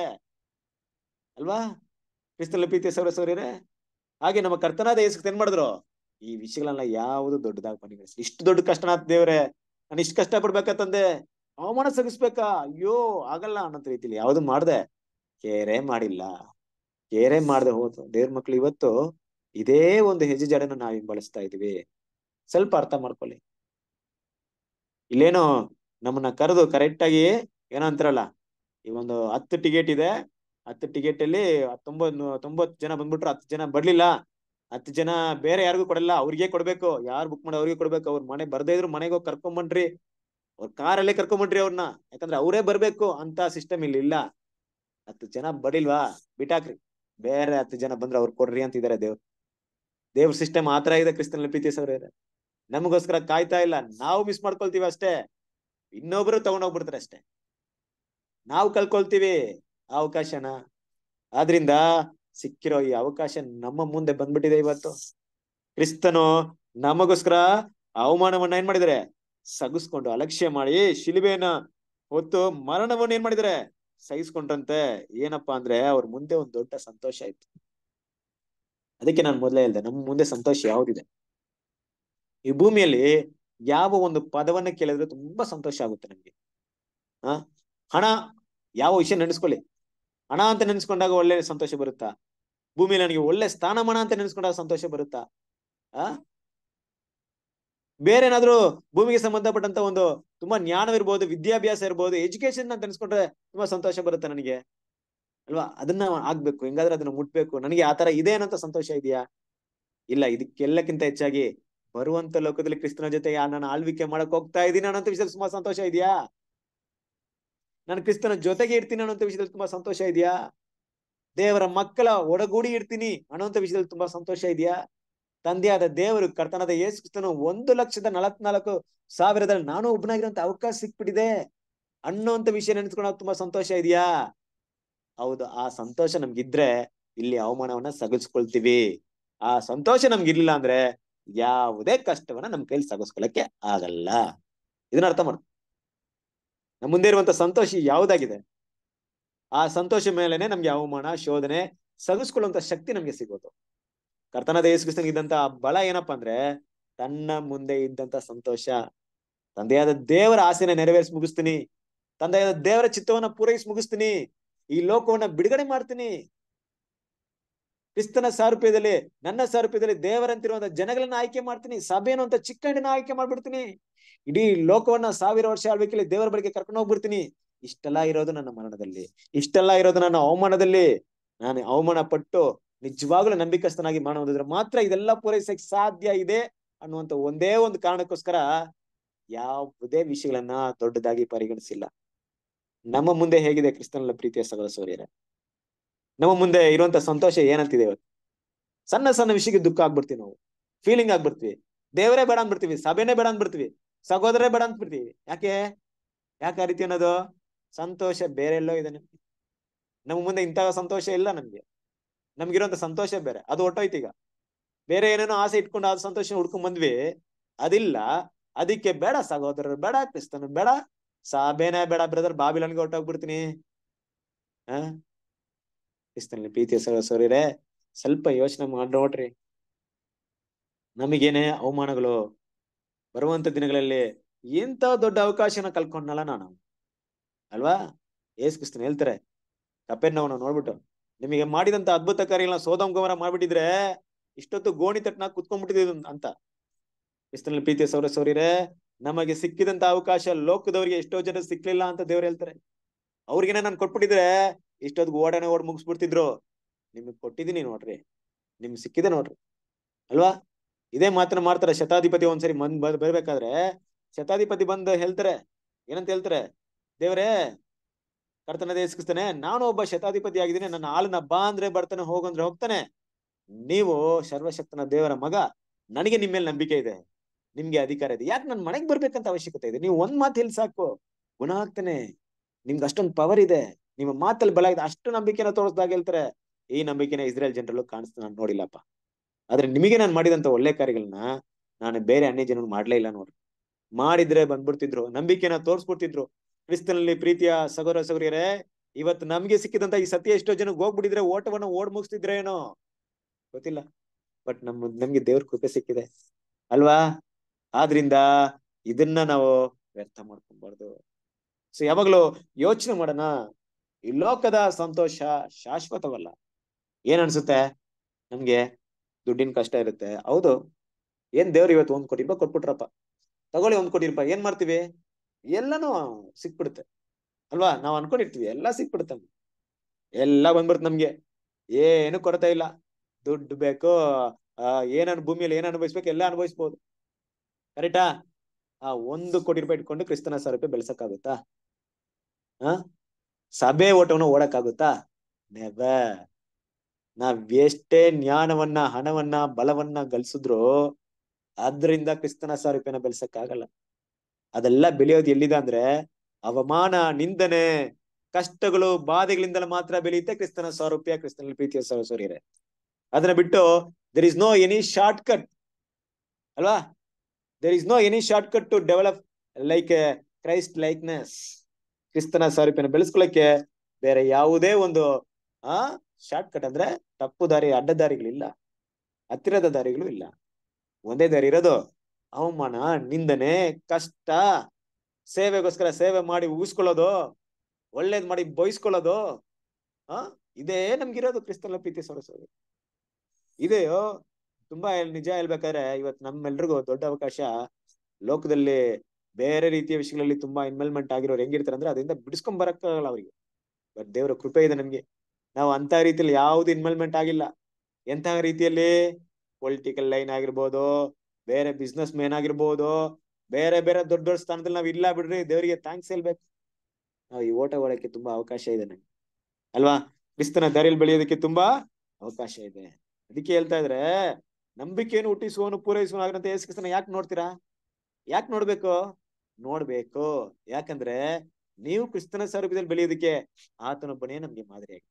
ಅಲ್ವಾ ಕ್ರಿಸ್ತಲ ಪ್ರೀತಿ ಸೌರ ಸೌರ್ಯರೇ ಹಾಗೆ ನಮ್ಮ ಕರ್ತನಾದ ಯೇಸುಕ್ತ ಏನ್ ಮಾಡಿದ್ರು ಈ ವಿಷಯಗಳನ್ನ ಯಾವುದು ದೊಡ್ಡದಾಗಿ ಪರಿಗಣಿಸಿ ಇಷ್ಟು ದೊಡ್ಡ ಕಷ್ಟನಾಥ ದೇವ್ರೆ ನಾನು ಇಷ್ಟು ಕಷ್ಟ ಪಡ್ಬೇಕಂತಂದೆ ಅವಮಾನ ಸಗಿಸ್ಬೇಕಾ ಅಯ್ಯೋ ಆಗಲ್ಲ ಅನ್ನೋ ರೀತಿಲಿ ಯಾವುದು ಮಾಡ್ದೆ ಕೇರೆ ಮಾಡಿಲ್ಲ ಏನೇ ಮಾಡದೆ ಹೋತು ದೇವ್ರ ಮಕ್ಳು ಇವತ್ತು ಇದೇ ಒಂದು ಹೆಜ್ಜೆ ಜಡನ ನಾವ್ ಬಳಸ್ತಾ ಇದೀವಿ ಸ್ವಲ್ಪ ಅರ್ಥ ಮಾಡ್ಕೊಳ್ಳಿ ಇಲ್ಲೇನೋ ನಮ್ಮನ್ನ ಕರೆದು ಕರೆಕ್ಟ್ ಆಗಿ ಅಂತಾರಲ್ಲ ಈ ಒಂದು ಹತ್ತು ಟಿಕೆಟ್ ಇದೆ ಹತ್ತು ಟಿಕೆಟ್ ಅಲ್ಲಿ ತೊಂಬತ್ ಜನ ಬಂದ್ಬಿಟ್ರು ಹತ್ತು ಜನ ಬರ್ಲಿಲ್ಲ ಹತ್ತು ಜನ ಬೇರೆ ಯಾರಿಗೂ ಕೊಡಲ್ಲ ಅವ್ರಿಗೆ ಕೊಡ್ಬೇಕು ಯಾರು ಬುಕ್ ಮಾಡಿ ಅವ್ರಿಗೆ ಕೊಡ್ಬೇಕು ಅವ್ರ ಮನೆ ಬರ್ದೇ ಇದ್ರು ಮನೆಗೆ ಹೋಗಿ ಕರ್ಕೊಂಡ್ಬನ್ರಿ ಅವ್ರ ಕಾರಲ್ಲೇ ಕರ್ಕೊಂಬನ್ರಿ ಅವ್ರನ್ನ ಯಾಕಂದ್ರೆ ಅವರೇ ಬರ್ಬೇಕು ಅಂತ ಸಿಸ್ಟಮ್ ಇಲ್ಲಿ ಇಲ್ಲ ಹತ್ತು ಜನ ಬಡಿಲ್ವಾ ಬಿಟಾಕ್ರಿ ಬೇರೆ ಹತ್ತು ಜನ ಬಂದ್ರೆ ಅವ್ರು ಕೊಡ್ರಿ ಅಂತಿದ್ದಾರೆ ದೇವ್ರು ದೇವ್ರ ಸಿಸ್ಟಮ್ ಆತರ ಇದೆ ಕ್ರಿಸ್ತನ್ ಪ್ರೀತಿ ಅವ್ರ ನಮಗೋಸ್ಕರ ಕಾಯ್ತಾ ಇಲ್ಲ ನಾವು ಮಿಸ್ ಮಾಡ್ಕೊಳ್ತೀವಿ ಅಷ್ಟೇ ಇನ್ನೊಬ್ರು ತಗೊಂಡೋಗ್ಬಿಡ್ತಾರೆ ಅಷ್ಟೇ ನಾವು ಕಲ್ಕೊಳ್ತೀವಿ ಆ ಅವಕಾಶನ ಆದ್ರಿಂದ ಸಿಕ್ಕಿರೋ ಈ ಅವಕಾಶ ನಮ್ಮ ಮುಂದೆ ಬಂದ್ಬಿಟ್ಟಿದೆ ಇವತ್ತು ಕ್ರಿಸ್ತನು ನಮಗೋಸ್ಕರ ಅವಮಾನವನ್ನ ಏನ್ ಮಾಡಿದರೆ ಸಗಿಸ್ಕೊಂಡು ಅಲಕ್ಷ್ಯ ಮಾಡಿ ಶಿಲುಬೇನ ಹೊತ್ತು ಮರಣವನ್ನ ಏನ್ ಮಾಡಿದರೆ ಸಹಿಸ್ಕೊಂಡ್ರಂತೆ ಏನಪ್ಪಾ ಅಂದ್ರೆ ಅವ್ರ ಮುಂದೆ ಒಂದ್ ದೊಡ್ಡ ಸಂತೋಷ ಆಯ್ತು ಅದಕ್ಕೆ ನಾನು ಮೊದಲೇ ಹೇಳ್ದೆ ನಮ್ ಮುಂದೆ ಸಂತೋಷ ಯಾವ್ದಿದೆ ಈ ಭೂಮಿಯಲ್ಲಿ ಯಾವ ಒಂದು ಪದವನ್ನ ಕೇಳಿದ್ರೆ ತುಂಬಾ ಸಂತೋಷ ಆಗುತ್ತೆ ನಮ್ಗೆ ಆ ಹಣ ಯಾವ ವಿಷಯ ನೆನೆಸ್ಕೊಳ್ಳಿ ಹಣ ಅಂತ ನೆನೆಸ್ಕೊಂಡಾಗ ಒಳ್ಳೆ ಸಂತೋಷ ಬರುತ್ತಾ ಭೂಮಿ ನನಗೆ ಒಳ್ಳೆ ಸ್ಥಾನಮಾನ ಅಂತ ನೆನೆಸ್ಕೊಂಡಾಗ ಸಂತೋಷ ಬರುತ್ತಾ ಆ ಬೇರೆ ಏನಾದ್ರು ಭೂಮಿಗೆ ಸಂಬಂಧಪಟ್ಟಂತ ಒಂದು ತುಂಬಾ ಜ್ಞಾನವಿರ್ಬೋದು ವಿದ್ಯಾಭ್ಯಾಸ ಇರ್ಬೋದು ಎಜುಕೇಶನ್ ಅಂತ ಅನ್ಸ್ಕೊಂಡ್ರೆ ತುಂಬಾ ಸಂತೋಷ ಬರುತ್ತೆ ನನಗೆ ಅಲ್ವಾ ಅದನ್ನ ಆಗ್ಬೇಕು ಹೆಂಗಾದ್ರೆ ಅದನ್ನ ಮುಟ್ಬೇಕು ನನಗೆ ಆತರ ಇದೆ ಅನ್ನೋ ಸಂತೋಷ ಇದೆಯಾ ಇಲ್ಲ ಇದಕ್ಕೆಲ್ಲಕ್ಕಿಂತ ಹೆಚ್ಚಾಗಿ ಬರುವಂತ ಲೋಕದಲ್ಲಿ ಕ್ರಿಸ್ತನ ಜೊತೆ ನಾನು ಆಳ್ವಿಕೆ ಮಾಡಕ್ ಹೋಗ್ತಾ ಇದೀನಿ ಅನ್ನೋ ವಿಷಯದಲ್ಲಿ ತುಂಬಾ ಸಂತೋಷ ಇದೆಯಾ ನಾನು ಕ್ರಿಸ್ತನ ಜೊತೆಗೆ ಇರ್ತೀನಿ ಅನ್ನೋ ವಿಷಯದಲ್ಲಿ ತುಂಬಾ ಸಂತೋಷ ಇದೆಯಾ ದೇವರ ಮಕ್ಕಳ ಒಡಗೂಡಿ ಇರ್ತೀನಿ ಅನ್ನೋಂಥ ವಿಷಯದಲ್ಲಿ ತುಂಬಾ ಸಂತೋಷ ಇದೆಯಾ ತಂದೆಯಾದ ದೇವರು ಕರ್ತನಾದ ಯೇಸುಕ್ರಿಸ್ತನು ಒಂದು ಲಕ್ಷದ ನಲವತ್ನಾಲ್ಕು ಸಾವಿರದಲ್ಲಿ ನಾನು ಒಬ್ಬನಾಗಿರುವಂತ ಅವಕಾಶ ಸಿಕ್ಬಿಟ್ಟಿದೆ ಅನ್ನೋ ಅಂತ ವಿಷಯ ನೆನೆಸ್ಕೊಂಡು ತುಂಬಾ ಸಂತೋಷ ಇದೆಯಾ ಹೌದು ಆ ಸಂತೋಷ ನಮ್ಗಿದ್ರೆ ಇಲ್ಲಿ ಅವಮಾನವನ್ನ ಸಗಿಸ್ಕೊಳ್ತೀವಿ ಆ ಸಂತೋಷ ನಮ್ಗಿರ್ಲಿಲ್ಲ ಅಂದ್ರೆ ಯಾವುದೇ ಕಷ್ಟವನ್ನ ನಮ್ ಕೈಲಿ ಸಗಿಸ್ಕೊಳಕ್ಕೆ ಆಗಲ್ಲ ಇದನ್ನ ಅರ್ಥ ಮಾಡ ನಮ್ ಮುಂದೆ ಇರುವಂತ ಸಂತೋಷ ಯಾವ್ದಾಗಿದೆ ಆ ಸಂತೋಷ ಮೇಲೆನೆ ನಮ್ಗೆ ಅವಮಾನ ಶೋಧನೆ ಸಗಿಸ್ಕೊಳ್ಳುವಂತ ಶಕ್ತಿ ನಮ್ಗೆ ಸಿಗೋದು ಕರ್ತನ ಯೇಸು ಇದ್ದಂತ ಬಲ ಏನಪ್ಪಾ ಅಂದ್ರೆ ತನ್ನ ಮುಂದೆ ಇದ್ದಂತ ಸಂತೋಷ ತಂದೆಯಾದ ದೇವರ ಆಸೆನ ನೆರವೇರಿಸಿ ಮುಗಿಸ್ತೀನಿ ತಂದೆಯಾದ ದೇವರ ಚಿತ್ತವನ್ನ ಪೂರೈಸಿ ಮುಗಿಸ್ತೀನಿ ಈ ಲೋಕವನ್ನ ಬಿಡುಗಡೆ ಮಾಡ್ತೀನಿ ಕ್ರಿಸ್ತನ ಸಾರೂಪ್ಯದಲ್ಲಿ ನನ್ನ ಸಾರೂಪ್ಯದಲ್ಲಿ ದೇವರಂತಿರುವಂತ ಜನಗಳನ್ನ ಆಯ್ಕೆ ಮಾಡ್ತೀನಿ ಸಭೆಯನ್ನು ಅಂತ ಚಿಕ್ಕ ಆಯ್ಕೆ ಮಾಡ್ಬಿಡ್ತೀನಿ ಇಡೀ ಲೋಕವನ್ನ ಸಾವಿರ ವರ್ಷ ಆಳ್ಬೇಕಲ್ಲಿ ದೇವರ ಬಳಿಗೆ ಕರ್ಕೊಂಡು ಹೋಗ್ಬಿಡ್ತೀನಿ ಇಷ್ಟೆಲ್ಲ ಇರೋದು ನನ್ನ ಮರಣದಲ್ಲಿ ಇಷ್ಟೆಲ್ಲ ಇರೋದು ನನ್ನ ಅವಮಾನದಲ್ಲಿ ನಾನು ಅವಮಾನ ಪಟ್ಟು ನಿಜವಾಗ್ಲೂ ನಂಬಿಕಸ್ಥನಾಗಿ ಮರಣ ಮಾತ್ರ ಇದೆಲ್ಲ ಪೂರೈಸಕ್ ಸಾಧ್ಯ ಇದೆ ಅನ್ನುವಂತ ಒಂದೇ ಒಂದು ಕಾರಣಕ್ಕೋಸ್ಕರ ಯಾವುದೇ ವಿಷಯಗಳನ್ನ ದೊಡ್ಡದಾಗಿ ಪರಿಗಣಿಸಿಲ್ಲ ನಮ್ಮ ಮುಂದೆ ಹೇಗಿದೆ ಕ್ರಿಸ್ತನ ಪ್ರೀತಿಯ ಸಗಲ ಸೂರ್ಯರ ನಮ್ಮ ಮುಂದೆ ಇರುವಂತ ಸಂತೋಷ ಏನಂತಿದೆ ಇವತ್ತು ಸಣ್ಣ ಸಣ್ಣ ವಿಷಯಕ್ಕೆ ದುಃಖ ಆಗ್ಬಿಡ್ತೀವಿ ನಾವು ಫೀಲಿಂಗ್ ಆಗ್ಬಿಡ್ತೀವಿ ದೇವರೇ ಬೇಡ ಅಂದ್ಬಿಡ್ತೀವಿ ಸಭೆನೇ ಬೇಡ ಅಂದ್ಬಿಡ್ತೀವಿ ಸಹೋದರೇ ಬೇಡ ಅಂದ್ಬಿಡ್ತೀವಿ ಯಾಕೆ ಯಾಕೆ ರೀತಿ ಅನ್ನೋದು ಸಂತೋಷ ಬೇರೆ ಎಲ್ಲೋ ಇದೆ ನಮ್ಗೆ ನಮ್ಮ ಮುಂದೆ ಇಂತಹ ಸಂತೋಷ ಇಲ್ಲ ನಮ್ಗೆ ನಮ್ಗಿರೋಂಥ ಸಂತೋಷ ಬೇರೆ ಅದು ಈಗ ಬೇರೆ ಏನೇನೋ ಆಸೆ ಇಟ್ಕೊಂಡು ಅದು ಸಂತೋಷ ಹುಡ್ಕೊಂಡ್ ಬಂದ್ವಿ ಅದಿಲ್ಲ ಅದಕ್ಕೆ ಬೇಡ ಸಹೋದರರು ಬೇಡ ಕ್ರಿಸ್ತನು ಬೇಡ ಸಾಬೇನ ಬೇಡ ಬ್ರದರ್ ಬಾಬಿಲನ್ಗೆ ಹೊಟ್ಟೋಗ್ಬಿಡ್ತೀನಿ ಆ ಕ್ರಿಸ್ತನಲ್ಲಿ ಪ್ರೀತಿಯ ಸೋರಿರೇ ಸ್ವಲ್ಪ ಯೋಚನೆ ಮಾಡಿ ನೋಡ್ರಿ ನಮಗೇನೆ ಅವಮಾನಗಳು ಬರುವಂತ ದಿನಗಳಲ್ಲಿ ಇಂಥ ದೊಡ್ಡ ಅವಕಾಶನ ಕಲ್ಕೊಂಡಲ್ಲ ನಾನು ಅಲ್ವಾ ಏಸ್ ಕ್ರಿಸ್ತನ್ ಹೇಳ್ತಾರೆ ಕಪ್ಪೆನ್ ನೋಡ್ಬಿಟ್ಟು ನಿಮಗೆ ಮಾಡಿದಂತ ಅದ್ಭುತ ಕಾರ್ಯಗಳನ್ನ ಸೋದಂ ಕುಮಾರ ಮಾಡ್ಬಿಟ್ಟಿದ್ರೆ ಇಷ್ಟೊತ್ತು ಗೋಣಿ ತಟ್ಟನ ಕುತ್ಕೊಂಡ್ಬಿಟ್ಟಿದೆ ಅಂತ ಇಷ್ಟರಲ್ಲಿ ಪ್ರೀತಿ ಸೌರ ಸೌರಿರೆ ನಮಗೆ ಸಿಕ್ಕಿದಂತ ಅವಕಾಶ ಲೋಕದವರಿಗೆ ಎಷ್ಟೋ ಜನ ಸಿಕ್ಲಿಲ್ಲ ಅಂತ ದೇವ್ರು ಹೇಳ್ತಾರೆ ಅವ್ರಿಗೇನ ನಾನು ಕೊಟ್ಬಿಟ್ಟಿದ್ರೆ ಇಷ್ಟೊತ್ತಿಗೆ ಓಡನೆ ಓಡ್ ಮುಗಿಸ್ಬಿಡ್ತಿದ್ರು ನಿಮಗೆ ಕೊಟ್ಟಿದ್ದೀನಿ ನೋಡ್ರಿ ನಿಮ್ಗೆ ಸಿಕ್ಕಿದೆ ನೋಡ್ರಿ ಅಲ್ವಾ ಇದೇ ಮಾತ್ರ ಮಾಡ್ತಾರೆ ಶತಾಧಿಪತಿ ಒಂದ್ಸರಿ ಮಂದ್ ಬರ್ಬೇಕಾದ್ರೆ ಶತಾಧಿಪತಿ ಬಂದು ಹೇಳ್ತಾರೆ ಏನಂತ ಹೇಳ್ತಾರೆ ದೇವ್ರೇ ಕರ್ತನದ ಎಸ್ಕಿಸ್ತಾನೆ ನಾನು ಒಬ್ಬ ಶತಾಧಿಪತಿ ಆಗಿದ್ದೀನಿ ನನ್ನ ಹಾಲಿನ ಬಾ ಅಂದ್ರೆ ಬರ್ತಾನೆ ಹೋಗಂದ್ರೆ ಹೋಗ್ತಾನೆ ನೀವು ಸರ್ವಶಕ್ತನ ದೇವರ ಮಗ ನನಗೆ ನಿಮ್ಮ ಮೇಲೆ ನಂಬಿಕೆ ಇದೆ ನಿಮ್ಗೆ ಅಧಿಕಾರ ಇದೆ ಯಾಕೆ ನನ್ ಮನೆಗೆ ಬರ್ಬೇಕಂತ ಅವಶ್ಯಕತೆ ಇದೆ ನೀವು ಒಂದ್ ಮಾತು ಹೇಳಿ ಸಾಕು ಗುಣ ಆಗ್ತಾನೆ ನಿಮ್ಗೆ ಅಷ್ಟೊಂದು ಪವರ್ ಇದೆ ನಿಮ್ಮ ಮಾತಲ್ಲಿ ಬಲ ಇದೆ ಅಷ್ಟು ನಂಬಿಕೆನ ತೋರಿಸ್ದಾಗ ಹೇಳ್ತಾರೆ ಈ ನಂಬಿಕೆನ ಇಸ್ರೇಲ್ ಜನರಲ್ಲೂ ಕಾಣಿಸ್ತು ನಾನು ನೋಡಿಲ್ಲಪ್ಪ ಆದ್ರೆ ನಿಮಗೆ ನಾನು ಮಾಡಿದಂತ ಒಳ್ಳೆ ಕಾರ್ಯಗಳನ್ನ ನಾನು ಬೇರೆ ಅನ್ಯ ಜನರು ಮಾಡ್ಲೇ ಇಲ್ಲ ನೋಡ್ರಿ ಮಾಡಿದ್ರೆ ಬಂದ್ಬಿಡ್ತಿದ್ರು ನಂಬಿಕೆನ ತೋರ್ಸ್ಬಿಡ್ತಿದ್ರು ಕ್ರಿಸ್ತನಲ್ಲಿ ಪ್ರೀತಿಯ ಸಗೋರ ಸಗೋರಿಯರೇ ಇವತ್ತು ನಮ್ಗೆ ಸಿಕ್ಕಿದಂತ ಈ ಸತ್ಯ ಎಷ್ಟೋ ಜನಕ್ಕೆ ಹೋಗ್ಬಿಟ್ಟಿದ್ರೆ ಓಟವನ್ನು ಓಡ್ ಮುಗಿಸ್ತಿದ್ರೆ ಏನೋ ಗೊತ್ತಿಲ್ಲ ಬಟ್ ನಮ್ಮ ನಮ್ಗೆ ದೇವ್ರ ಕೃಪೆ ಸಿಕ್ಕಿದೆ ಅಲ್ವಾ ಆದ್ರಿಂದ ಇದನ್ನ ನಾವು ವ್ಯರ್ಥ ಮಾಡ್ಕೊಬಾರ್ದು ಸೊ ಯಾವಾಗ್ಲೂ ಯೋಚನೆ ಮಾಡೋಣ ಈ ಲೋಕದ ಸಂತೋಷ ಶಾಶ್ವತವಲ್ಲ ಏನ್ ಅನ್ಸುತ್ತೆ ನಮ್ಗೆ ದುಡ್ಡಿನ ಕಷ್ಟ ಇರುತ್ತೆ ಹೌದು ಏನ್ ದೇವ್ರು ಇವತ್ತು ಒಂದ್ ಕೋಟಿ ರೂಪಾಯಿ ಕೊಟ್ಬಿಟ್ರಪ್ಪ ತಗೊಳ್ಳಿ ಒಂದ್ ಕೋಟಿ ರೂಪಾಯಿ ಏನ್ ಮಾಡ್ತೀವಿ ಎಲ್ಲಾನು ಸಿಕ್ಬಿಡುತ್ತೆ ಅಲ್ವಾ ನಾವ್ ಅನ್ಕೊಂಡಿರ್ತೀವಿ ಎಲ್ಲಾ ಸಿಕ್ಬಿಡುತ್ತೆ ಎಲ್ಲಾ ಬಂದ್ಬಿಡುತ್ತೆ ನಮ್ಗೆ ಏನು ಕೊರತೆ ಇಲ್ಲ ದುಡ್ಡು ಬೇಕು ಏನನ್ನು ಭೂಮಿಯಲ್ಲಿ ಏನ್ ಅನುಭವಿಸ್ಬೇಕು ಎಲ್ಲ ಅನುಭವಿಸ್ಬೋದು ಕರೆಕ್ಟಾ ಆ ಒಂದು ಕೋಟಿ ರೂಪಾಯಿ ಇಟ್ಕೊಂಡು ಕ್ರಿಸ್ತನ ಸಾವಿರ ರೂಪಾಯಿ ಬೆಳೆಸಕ್ಕಾಗುತ್ತಾ ಹ ಸಭೆ ಓಟವನ್ನು ಓಡಕ್ಕಾಗುತ್ತಾ ನೆವರ್ ನಾವ್ ಎಷ್ಟೇ ಜ್ಞಾನವನ್ನ ಹಣವನ್ನ ಬಲವನ್ನ ಗಳಿಸಿದ್ರು ಅದರಿಂದ ಕ್ರಿಸ್ತನ ಸಾವಿರ ಬೆಳೆಸಕ್ಕಾಗಲ್ಲ ಅದೆಲ್ಲ ಬೆಳೆಯೋದು ಎಲ್ಲಿದೆ ಅಂದ್ರೆ ಅವಮಾನ ನಿಂದನೆ ಕಷ್ಟಗಳು ಬಾಧೆಗಳಿಂದಲೂ ಮಾತ್ರ ಬೆಳೆಯುತ್ತೆ ಕ್ರಿಸ್ತನ ಸ್ವರೂಪ್ಯ ಕ್ರಿಸ್ತನ ಪ್ರೀತಿಯ ಸಹಸೂರ್ಯರೇ ಅದನ್ನ ಬಿಟ್ಟು there is no any shortcut ಅಲ್ವಾ there is no any shortcut to develop like a Christ likeness ಕ್ರಿಸ್ತನ ಸಾರೂಪ್ಯನ ಬೆಳೆಸ್ಕೊಳ್ಳಕ್ಕೆ ಬೇರೆ ಯಾವುದೇ ಒಂದು ಆ ಶಾರ್ಟ್ ಕಟ್ ಅಂದ್ರೆ ತಪ್ಪು ದಾರಿ ಅಡ್ಡ ಇಲ್ಲ ಹತ್ತಿರದ ದಾರಿಗಳು ಇಲ್ಲ ಒಂದೇ ದಾರಿ ಇರೋದು ಅವಮಾನ ನಿಂದನೆ ಕಷ್ಟ ಸೇವೆಗೋಸ್ಕರ ಸೇವೆ ಮಾಡಿ ಉಗಿಸ್ಕೊಳ್ಳೋದು ಒಳ್ಳೇದ್ ಮಾಡಿ ಬಯಸ್ಕೊಳ್ಳೋದು ಆ ಇದೇ ನಮ್ಗಿರೋದು ಕ್ರಿಸ್ತನ ಪ್ರೀತಿ ಸೊರಸೋದು ಇದೆಯೋ ತುಂಬಾ ನಿಜ ಹೇಳ್ಬೇಕಾದ್ರೆ ಇವತ್ ನಮ್ಮೆಲ್ರಿಗೂ ದೊಡ್ಡ ಅವಕಾಶ ಲೋಕದಲ್ಲಿ ಬೇರೆ ರೀತಿಯ ವಿಷಯಗಳಲ್ಲಿ ತುಂಬಾ ಇನ್ವಾಲ್ವ್ಮೆಂಟ್ ಆಗಿರೋರು ಹೆಂಗಿರ್ತಾರೆ ಅಂದ್ರೆ ಅದರಿಂದ ಬಿಡಿಸ್ಕೊಂಡ್ ಬರಕ್ಕಾಗಲ್ಲ ಅವ್ರಿಗೆ ಬಟ್ ದೇವರ ಕೃಪೆ ಇದೆ ನಮ್ಗೆ ನಾವು ಅಂತ ರೀತಿಯಲ್ಲಿ ಯಾವ್ದು ಇನ್ವಾಲ್ವ್ಮೆಂಟ್ ಆಗಿಲ್ಲ ಎಂತಹ ರೀತಿಯಲ್ಲಿ ಪೊಲಿಟಿಕಲ್ ಲೈನ್ ಆಗಿರ್ಬೋದು ಬೇರೆ ಬಿಸ್ನೆಸ್ ಮೇನ್ ಆಗಿರ್ಬೋದು ಬೇರೆ ಬೇರೆ ದೊಡ್ಡ ದೊಡ್ಡ ಸ್ಥಾನದಲ್ಲಿ ನಾವ್ ಇಲ್ಲ ಬಿಡ್ರಿ ದೇವರಿಗೆ ಥ್ಯಾಂಕ್ಸ್ ಹೇಳ್ಬೇಕು ನಾವು ಈ ಓಟ ಓಡಕ್ಕೆ ತುಂಬಾ ಅವಕಾಶ ಇದೆ ನಂಗೆ ಅಲ್ವಾ ಕ್ರಿಸ್ತನ ದಾರಿಯಲ್ಲಿ ಬೆಳೆಯೋದಕ್ಕೆ ತುಂಬಾ ಅವಕಾಶ ಇದೆ ಅದಕ್ಕೆ ಹೇಳ್ತಾ ಇದ್ರೆ ನಂಬಿಕೆಯನ್ನು ಹುಟ್ಟಿಸುವನು ಪೂರೈಸುವನು ಆಗಿರಂತ ಯೇಸು ಕ್ರಿಸ್ತನ ಯಾಕೆ ನೋಡ್ತೀರಾ ಯಾಕೆ ನೋಡ್ಬೇಕು ನೋಡ್ಬೇಕು ಯಾಕಂದ್ರೆ ನೀವು ಕ್ರಿಸ್ತನ ಸ್ವರೂಪದಲ್ಲಿ ಬೆಳೆಯೋದಕ್ಕೆ ಆತನೊಬ್ಬನೇ ನಮ್ಗೆ ಮಾದರಿಯಾಗಿದೆ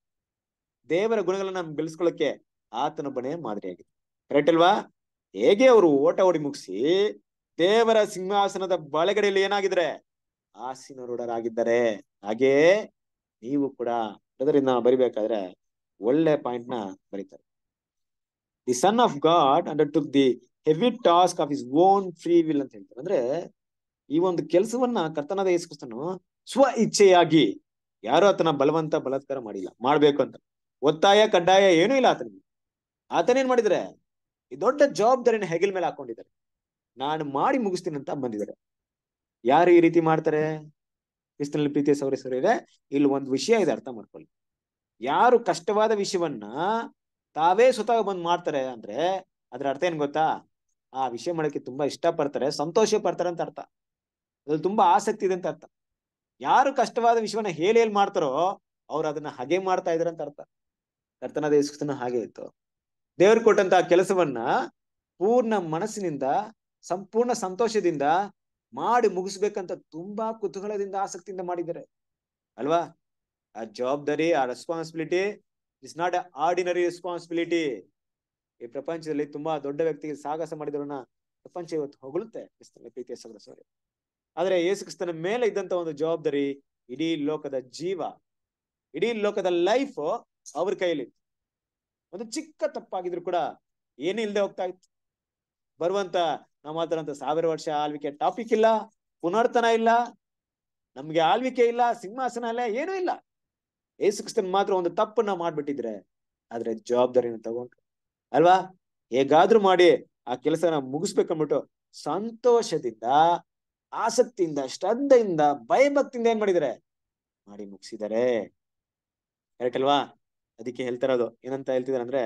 ದೇವರ ಗುಣಗಳನ್ನ ನಮ್ಗೆ ಗಳಿಸ್ಕೊಳ್ಳಕ್ಕೆ ಆತನೊಬ್ಬನೇ ಮಾದರಿಯಾಗಿದೆ ಕರೆಕ್ಟ್ ಅಲ್ವಾ ಹೇಗೆ ಅವರು ಓಟ ಓಡಿ ಮುಗಿಸಿ ದೇವರ ಸಿಂಹಾಸನದ ಬಳೆಗಡೆಯಲ್ಲಿ ಏನಾಗಿದ್ರೆ ರೂಢರಾಗಿದ್ದಾರೆ ಹಾಗೆ ನೀವು ಕೂಡ ಅದರಿಂದ ಬರಿಬೇಕಾದ್ರೆ ಒಳ್ಳೆ ಪಾಯಿಂಟ್ ನ ಬರೀತಾರೆ the son of God undertook the heavy task of his own free will ಅಂತ ಹೇಳ್ತಾರೆ ಅಂದ್ರೆ ಈ ಒಂದು ಕೆಲಸವನ್ನ ಕರ್ತನಾದ ಯೇಸುಕ್ರಿಸ್ತನು ಸ್ವ ಇಚ್ಛೆಯಾಗಿ ಯಾರು ಆತನ ಬಲವಂತ ಬಲತ್ಕಾರ ಮಾಡಿಲ್ಲ ಮಾಡ್ಬೇಕು ಅಂತ ಒತ್ತಾಯ ಕಡ್ಡಾಯ ಏನೂ ಇಲ್ಲ ಆತನಿಗೆ ಆತನೇನ್ ಮಾಡಿದ್ರೆ ಈ ದೊಡ್ಡ ಜವಾಬ್ದಾರಿನ ಹೆಗಲ್ ಮೇಲೆ ಹಾಕೊಂಡಿದ್ದಾರೆ ನಾನು ಮಾಡಿ ಮುಗಿಸ್ತೀನಿ ಅಂತ ಬಂದಿದ್ದಾರೆ ಯಾರು ಈ ರೀತಿ ಮಾಡ್ತಾರೆ ಕ್ರಿಸ್ತನಲ್ಲಿ ಪ್ರೀತಿಯ ಹೆಸರು ಇದೆ ಇಲ್ಲಿ ಒಂದು ವಿಷಯ ಇದೆ ಅರ್ಥ ಮಾಡ್ಕೊಳ್ಳಿ ಯಾರು ಕಷ್ಟವಾದ ವಿಷಯವನ್ನ ತಾವೇ ಸ್ವತಃ ಬಂದು ಮಾಡ್ತಾರೆ ಅಂದ್ರೆ ಅದ್ರ ಅರ್ಥ ಏನ್ ಗೊತ್ತಾ ಆ ವಿಷಯ ಮಾಡಕ್ಕೆ ತುಂಬಾ ಇಷ್ಟ ಪಡ್ತಾರೆ ಸಂತೋಷ ಪಡ್ತಾರೆ ಅಂತ ಅರ್ಥ ಅದ್ರಲ್ಲಿ ತುಂಬಾ ಆಸಕ್ತಿ ಇದೆ ಅಂತ ಅರ್ಥ ಯಾರು ಕಷ್ಟವಾದ ವಿಷಯವನ್ನ ಹೇಳಿ ಹೇಳಿ ಮಾಡ್ತಾರೋ ಅವ್ರು ಅದನ್ನ ಹಾಗೆ ಮಾಡ್ತಾ ಇದಾರೆ ಅಂತ ಅರ್ಥ ಕರ್ತನಾದ ಯೇಸುಕ್ರಿಸ್ತನ ಹಾಗೆ ಇತ್ತು ದೇವ್ರು ಕೊಟ್ಟಂತ ಕೆಲಸವನ್ನ ಪೂರ್ಣ ಮನಸ್ಸಿನಿಂದ ಸಂಪೂರ್ಣ ಸಂತೋಷದಿಂದ ಮಾಡಿ ಮುಗಿಸ್ಬೇಕಂತ ತುಂಬಾ ಕುತೂಹಲದಿಂದ ಆಸಕ್ತಿಯಿಂದ ಮಾಡಿದ್ದಾರೆ ಅಲ್ವಾ ಆ ಜವಾಬ್ದಾರಿ ಆ responsibility it's not a ordinary responsibility ಈ ಪ್ರಪಂಚದಲ್ಲಿ ತುಂಬಾ ದೊಡ್ಡ ವ್ಯಕ್ತಿಗೆ ಸಾಹಸ ಮಾಡಿದ್ರನ್ನ ಪ್ರಪಂಚ ಇವತ್ತು ಹೊಗಳುತ್ತೆ ಪ್ರೀತಿಯ ಆದ್ರೆ ಯೇಸು ಕ್ರಿಸ್ತನ ಮೇಲೆ ಇದ್ದಂತ ಒಂದು ಜವಾಬ್ದಾರಿ ಇಡೀ ಲೋಕದ ಜೀವ ಇಡೀ ಲೋಕದ ಲೈಫ್ ಅವ್ರ ಕೈಯಲ್ಲಿ ಒಂದು ಚಿಕ್ಕ ತಪ್ಪಾಗಿದ್ರು ಕೂಡ ಏನಿಲ್ಲದೆ ಹೋಗ್ತಾ ಇತ್ತು ಬರುವಂತ ಹತ್ರ ಅಂತ ಸಾವಿರ ವರ್ಷ ಆಳ್ವಿಕೆ ಟಾಪಿಕ್ ಇಲ್ಲ ಪುನರ್ತನ ಇಲ್ಲ ನಮ್ಗೆ ಆಳ್ವಿಕೆ ಇಲ್ಲ ಸಿಂಹಾಸನ ಇಲ್ಲ ಏನೂ ಇಲ್ಲ ಕ್ರಿಸ್ತನ್ ಮಾತ್ರ ಒಂದು ತಪ್ಪನ್ನ ಮಾಡ್ಬಿಟ್ಟಿದ್ರೆ ಆದ್ರೆ ಜವಾಬ್ದಾರಿನ ತಗೊಂಡು ಅಲ್ವಾ ಹೇಗಾದ್ರೂ ಮಾಡಿ ಆ ಕೆಲಸನ ಮುಗಿಸ್ಬೇಕನ್ಬಿಟ್ಟು ಸಂತೋಷದಿಂದ ಆಸಕ್ತಿಯಿಂದ ಶ್ರದ್ಧೆಯಿಂದ ಭಯಭಕ್ತಿಯಿಂದ ಏನ್ ಮಾಡಿದರೆ ಮಾಡಿ ಮುಗಿಸಿದರೆ ಕರೆಕ್ಟ್ ಅಲ್ವಾ ಅದಕ್ಕೆ ಹೇಳ್ತಾರದು ಏನಂತ ಹೇಳ್ತಿದಾರೆ ಅಂದ್ರೆ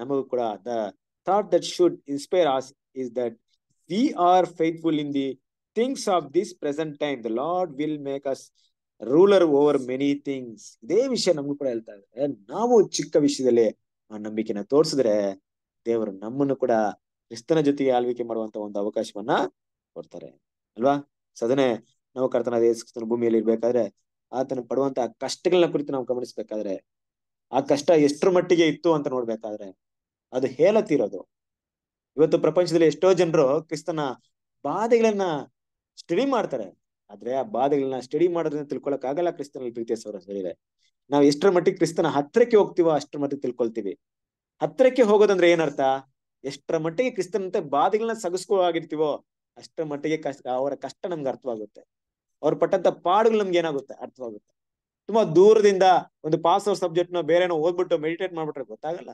ನಮಗೂ ಕೂಡ the thought that should inspire us is that we are faithful in the things of this present time the Lord will make us ruler over many things ಇದೇ ವಿಷಯ ನಮಗೂ ಕೂಡ ಹೇಳ್ತಾ ಇದ್ದಾರೆ ನಾವು ಚಿಕ್ಕ ವಿಷಯದಲ್ಲಿ ಆ ನಂಬಿಕೆನ ತೋರಿಸಿದ್ರೆ ದೇವರು ನಮ್ಮನ್ನು ಕೂಡ ಕ್ರಿಸ್ತನ ಜೊತೆಗೆ ಆಳ್ವಿಕೆ ಮಾಡುವಂತ ಒಂದು ಅವಕಾಶವನ್ನ ಕೊಡ್ತಾರೆ ಅಲ್ವಾ ಸದನೆ ನಾವು ಕರ್ತನ ಭೂಮಿಯಲ್ಲಿ ಇರ್ಬೇಕಾದ್ರೆ ಆತನ ಪಡುವಂತಹ ಕಷ್ಟಗಳನ್ನ ಕುರಿತು ನಾವು ಗಮನಿಸ್ಬೇಕಾದ್ರೆ ಆ ಕಷ್ಟ ಎಷ್ಟರ ಮಟ್ಟಿಗೆ ಇತ್ತು ಅಂತ ನೋಡ್ಬೇಕಾದ್ರೆ ಅದು ಹೇಳತ್ತಿರೋದು ಇವತ್ತು ಪ್ರಪಂಚದಲ್ಲಿ ಎಷ್ಟೋ ಜನರು ಕ್ರಿಸ್ತನ ಬಾಧೆಗಳನ್ನ ಸ್ಟಡಿ ಮಾಡ್ತಾರೆ ಆದ್ರೆ ಆ ಬಾಧೆಗಳನ್ನ ಸ್ಟಡಿ ಮಾಡೋದ್ರಿಂದ ತಿಳ್ಕೊಳಕ್ ಆಗಲ್ಲ ಕ್ರಿಸ್ತನ ಪ್ರೀತಿಯ ಸೌರೇ ನಾವು ಎಷ್ಟರ ಮಟ್ಟಿಗೆ ಕ್ರಿಸ್ತನ ಹತ್ತಿರಕ್ಕೆ ಹೋಗ್ತೀವೋ ಅಷ್ಟರ ಮಟ್ಟಿಗೆ ತಿಳ್ಕೊಳ್ತೀವಿ ಹತ್ತಿರಕ್ಕೆ ಹೋಗೋದಂದ್ರೆ ಏನರ್ಥ ಎಷ್ಟರ ಮಟ್ಟಿಗೆ ಕ್ರಿಸ್ತನಂತೆ ಬಾಧೆಗಳನ್ನ ಸಗಸ್ಕೋ ಆಗಿರ್ತೀವೋ ಅಷ್ಟರ ಮಟ್ಟಿಗೆ ಕಷ್ಟ ಅವರ ಕಷ್ಟ ನಮ್ಗೆ ಅರ್ಥವಾಗುತ್ತೆ ಅವ್ರು ಪಟ್ಟಂತ ಪಾಡುಗಳು ನಮ್ಗೆ ಏನಾಗುತ್ತೆ ಅರ್ಥವಾಗುತ್ತೆ ತುಂಬಾ ದೂರದಿಂದ ಒಂದು ಪಾಸ್ ಅವ್ರ ಸಬ್ಜೆಕ್ಟ್ ನ ಬೇರೆ ಓದ್ಬಿಟ್ಟು ಮೆಡಿಟೇಟ್ ಮಾಡ್ಬಿಟ್ರೆ ಗೊತ್ತಾಗಲ್ಲ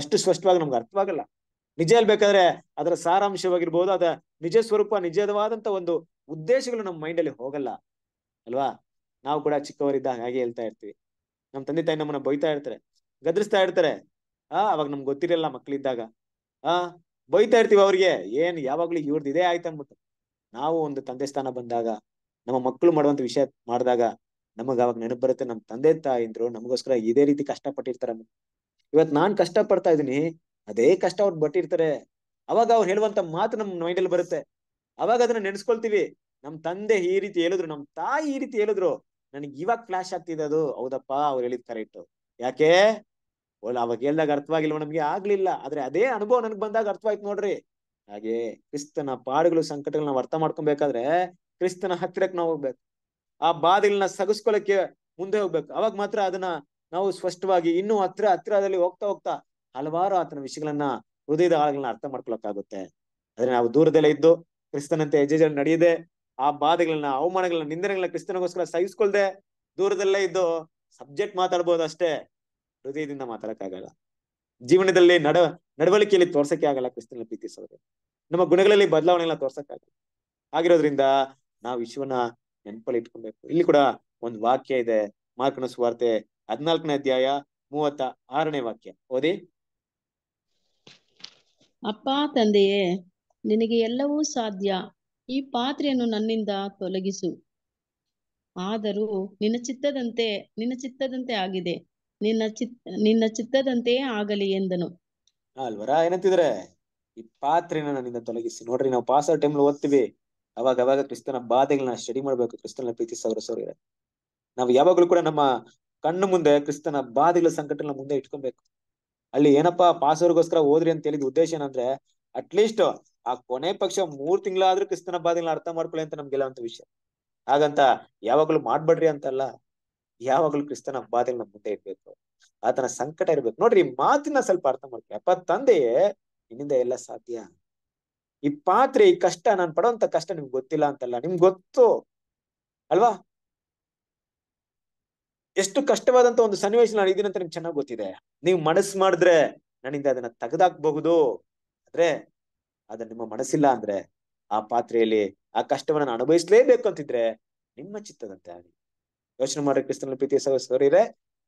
ಅಷ್ಟು ಸ್ಪಷ್ಟವಾಗಿ ನಮ್ಗೆ ಅರ್ಥವಾಗಲ್ಲ ನಿಜ ಹೇಳ್ಬೇಕಾದ್ರೆ ಅದರ ಸಾರಾಂಶವಾಗಿರ್ಬೋದು ಅದ ನಿಜ ಸ್ವರೂಪ ನಿಜವಾದಂತ ಒಂದು ಉದ್ದೇಶಗಳು ನಮ್ಮ ಮೈಂಡ್ ಅಲ್ಲಿ ಹೋಗಲ್ಲ ಅಲ್ವಾ ನಾವು ಕೂಡ ಚಿಕ್ಕವರಿದ್ದಾಗ ಹಾಗೆ ಹೇಳ್ತಾ ಇರ್ತೀವಿ ನಮ್ಮ ತಂದೆ ತಾಯಿ ನಮ್ಮನ್ನ ಬೈತಾ ಇರ್ತಾರೆ ಗದ್ರಿಸ್ತಾ ಇರ್ತಾರೆ ಆ ಅವಾಗ ನಮ್ಗೆ ಗೊತ್ತಿರಲ್ಲ ಮಕ್ಕಳಿದ್ದಾಗ ಆ ಬೈತಾ ಇರ್ತೀವಿ ಅವ್ರಿಗೆ ಏನ್ ಯಾವಾಗ್ಲೂ ಇವ್ರದ್ದು ಇದೇ ಆಯ್ತು ಅನ್ಬಿಟ್ಟು ನಾವು ಒಂದು ತಂದೆ ಸ್ಥಾನ ಬಂದಾಗ ನಮ್ಮ ಮಕ್ಕಳು ಮಾಡುವಂತ ವಿಷಯ ಮಾಡಿದಾಗ ನಮಗ ಅವಾಗ ನೆನಪು ಬರುತ್ತೆ ನಮ್ ತಂದೆ ತಾಯಿಂದ್ರು ನಮಗೋಸ್ಕರ ಇದೇ ರೀತಿ ಕಷ್ಟ ಪಟ್ಟಿರ್ತಾರೆ ಇವತ್ ನಾನ್ ಕಷ್ಟ ಪಡ್ತಾ ಇದೀನಿ ಅದೇ ಕಷ್ಟ ಅವ್ರು ಬಟ್ಟಿರ್ತಾರೆ ಅವಾಗ ಅವ್ರು ಹೇಳುವಂತ ಮಾತು ನಮ್ ಮೈಂಡ್ ಅಲ್ಲಿ ಬರುತ್ತೆ ಅವಾಗ ಅದನ್ನ ನೆನೆಸ್ಕೊಳ್ತೀವಿ ನಮ್ ತಂದೆ ಈ ರೀತಿ ಹೇಳಿದ್ರು ನಮ್ ತಾಯಿ ಈ ರೀತಿ ಹೇಳಿದ್ರು ನನಗೆ ಇವಾಗ ಫ್ಲಾಶ್ ಆಗ್ತಿದೆ ಅದು ಹೌದಪ್ಪ ಅವ್ರು ಹೇಳಿದ್ ಕರೆಕ್ಟ್ ಯಾಕೆ ಅವಾಗ ಹೇಳ್ದಾಗ ಅರ್ಥವಾಗಿಲ್ವ ನಮ್ಗೆ ಆಗ್ಲಿಲ್ಲ ಆದ್ರೆ ಅದೇ ಅನುಭವ ನನ್ಗ್ ಬಂದಾಗ ಅರ್ಥವಾಯ್ತು ನೋಡ್ರಿ ಹಾಗೆ ಕ್ರಿಸ್ತನ ಪಾಡುಗಳು ಸಂಕಟಗಳು ನಾವ್ ಅರ್ಥ ಮಾಡ್ಕೊಬೇಕಾದ್ರೆ ಕ್ರಿಸ್ತನ ಹತ್ತಿರಕ್ಕೆ ನಾವು ಹೋಗ್ಬೇಕು ಆ ಬಾಧೆಗಳನ್ನ ಸಗಸ್ಕೊಳಕ್ಕೆ ಮುಂದೆ ಹೋಗ್ಬೇಕು ಅವಾಗ ಮಾತ್ರ ಅದನ್ನ ನಾವು ಸ್ಪಷ್ಟವಾಗಿ ಇನ್ನೂ ಹತ್ರ ಹತ್ರದಲ್ಲಿ ಹೋಗ್ತಾ ಹೋಗ್ತಾ ಹಲವಾರು ಆತನ ವಿಷಯಗಳನ್ನ ಹೃದಯದ ಆಳಗಳನ್ನ ಅರ್ಥ ಮಾಡ್ಕೊಳಕ್ಕಾಗುತ್ತೆ ಆದ್ರೆ ನಾವು ದೂರದಲ್ಲೇ ಇದ್ದು ಕ್ರಿಸ್ತನಂತೆ ಹೆಜ್ಜೆ ನಡೆಯದೆ ಆ ಬಾಧೆಗಳನ್ನ ಅವಮಾನಗಳನ್ನ ನಿಂದನೆಗಳನ್ನ ಕ್ರಿಸ್ತನಗೋಸ್ಕರ ಸಹಿಸ್ಕೊಳ್ದೆ ದೂರದಲ್ಲೇ ಇದ್ದು ಸಬ್ಜೆಕ್ಟ್ ಮಾತಾಡ್ಬೋದು ಅಷ್ಟೇ ಹೃದಯದಿಂದ ಮಾತಾಡಕ್ಕಾಗಲ್ಲ ಜೀವನದಲ್ಲಿ ನಡ ನಡವಳಿಕೆಯಲ್ಲಿ ತೋರ್ಸಕ್ಕೆ ಆಗಲ್ಲ ಕ್ರಿಸ್ತನ ಪ್ರೀತಿಸೋದು ನಮ್ಮ ಗುಣಗಳಲ್ಲಿ ಬದಲಾವಣೆಗಳನ್ನ ತೋರ್ಸಕ್ಕಾಗಲ್ಲ ಆಗಿರೋದ್ರಿಂದ ನಾವು ವಿಶ್ವನ ನೆನಪಲ್ಲಿ ಇಟ್ಕೊಬೇಕು ಇಲ್ಲಿ ಕೂಡ ಒಂದು ವಾಕ್ಯ ಇದೆ ಮಾರ್ಕನ ಸುವಾರ್ತೆ ಹದಿನಾಲ್ಕನೇ ಅಧ್ಯಾಯ ಮೂವತ್ತ ಆರನೇ ವಾಕ್ಯ ಓದಿ ಅಪ್ಪ ತಂದೆಯೇ ನಿನಗೆ ಎಲ್ಲವೂ ಸಾಧ್ಯ ಈ ಪಾತ್ರೆಯನ್ನು ನನ್ನಿಂದ ತೊಲಗಿಸು ಆದರೂ ನಿನ್ನ ಚಿತ್ತದಂತೆ ನಿನ್ನ ಚಿತ್ತದಂತೆ ಆಗಿದೆ ನಿನ್ನ ಚಿತ್ ನಿನ್ನ ಚಿತ್ತದಂತೆಯೇ ಆಗಲಿ ಎಂದನು ಅಲ್ವರ ಏನಂತಿದ್ರೆ ಈ ಪಾತ್ರೆನ ನನ್ನಿಂದ ತೊಲಗಿಸಿ ನೋಡ್ರಿ ನಾವು ಪಾಸ್ ಟೈಮ್ ಓದ್ತೀವಿ ಅವಾಗ ಅವಾಗ ಕ್ರಿಸ್ತನ ಬಾಧೆಗಳನ್ನ ಸ್ಟಡಿ ಮಾಡ್ಬೇಕು ಕ್ರಿಸ್ತನ ಪ್ರೀತಿಸೋರು ಸೋರಿದ್ರೆ ನಾವು ಯಾವಾಗ್ಲೂ ಕೂಡ ನಮ್ಮ ಕಣ್ಣು ಮುಂದೆ ಕ್ರಿಸ್ತನ ಬಾಧೆಗಳ ಸಂಕಟನ ಮುಂದೆ ಇಟ್ಕೊಬೇಕು ಅಲ್ಲಿ ಏನಪ್ಪಾ ಪಾಸೋರ್ಗೋಸ್ಕರ ಹೋದ್ರಿ ಅಂತ ಹೇಳಿದ ಉದ್ದೇಶ ಏನಂದ್ರೆ ಅಟ್ಲೀಸ್ಟ್ ಆ ಕೊನೆ ಪಕ್ಷ ಮೂರ್ ತಿಂಗಳಾದ್ರೂ ಕ್ರಿಸ್ತನ ಬಾಧೆಗಳನ್ನ ಅರ್ಥ ಮಾಡ್ಕೊಳ್ಳಿ ಅಂತ ನಮ್ಗೆಲ್ಲ ಅಂತ ವಿಷಯ ಹಾಗಂತ ಯಾವಾಗ್ಲೂ ಮಾಡ್ಬೇಡ್ರಿ ಅಂತಲ್ಲ ಯಾವಾಗ್ಲೂ ಕ್ರಿಸ್ತನ ಬಾಧೆಗಳನ್ನ ಮುಂದೆ ಇಡ್ಬೇಕು ಆತನ ಸಂಕಟ ಇರ್ಬೇಕು ನೋಡ್ರಿ ಮಾತಿನ ಸ್ವಲ್ಪ ಅರ್ಥ ಮಾಡ್ಕೊಳ್ಳಿ ಅಪ್ಪ ತಂದೆಯೇ ನಿನ್ನಿಂದ ಎಲ್ಲ ಸಾಧ್ಯ ಈ ಪಾತ್ರೆ ಈ ಕಷ್ಟ ನಾನ್ ಪಡೋಂತ ಕಷ್ಟ ನಿಮ್ಗೆ ಗೊತ್ತಿಲ್ಲ ಅಂತಲ್ಲ ನಿಮ್ಗೆ ಗೊತ್ತು ಅಲ್ವಾ ಎಷ್ಟು ಕಷ್ಟವಾದಂತ ಒಂದು ಸನ್ನಿವೇಶ ನಾನು ಇದೀನಿ ಅಂತ ನಿಮ್ಗೆ ಚೆನ್ನಾಗಿ ಗೊತ್ತಿದೆ ನೀವು ಮನಸ್ಸು ಮಾಡಿದ್ರೆ ನನ್ನಿಂದ ಅದನ್ನ ತೆಗೆದಾಕ್ಬಹುದು ಆದ್ರೆ ಅದನ್ನ ನಿಮ್ಮ ಮನಸ್ಸಿಲ್ಲ ಅಂದ್ರೆ ಆ ಪಾತ್ರೆಯಲ್ಲಿ ಆ ಕಷ್ಟವನ್ನ ಅನುಭವಿಸ್ಲೇಬೇಕು ಅಂತಿದ್ರೆ ನಿಮ್ಮ ಚಿತ್ತದಂತೆ ಆಗಿ ಯೋಚನೆ ಮಾಡ್ರೆ ಕ್ರಿಸ್ತನ ಪ್ರೀತಿಯ ಸೋರಿ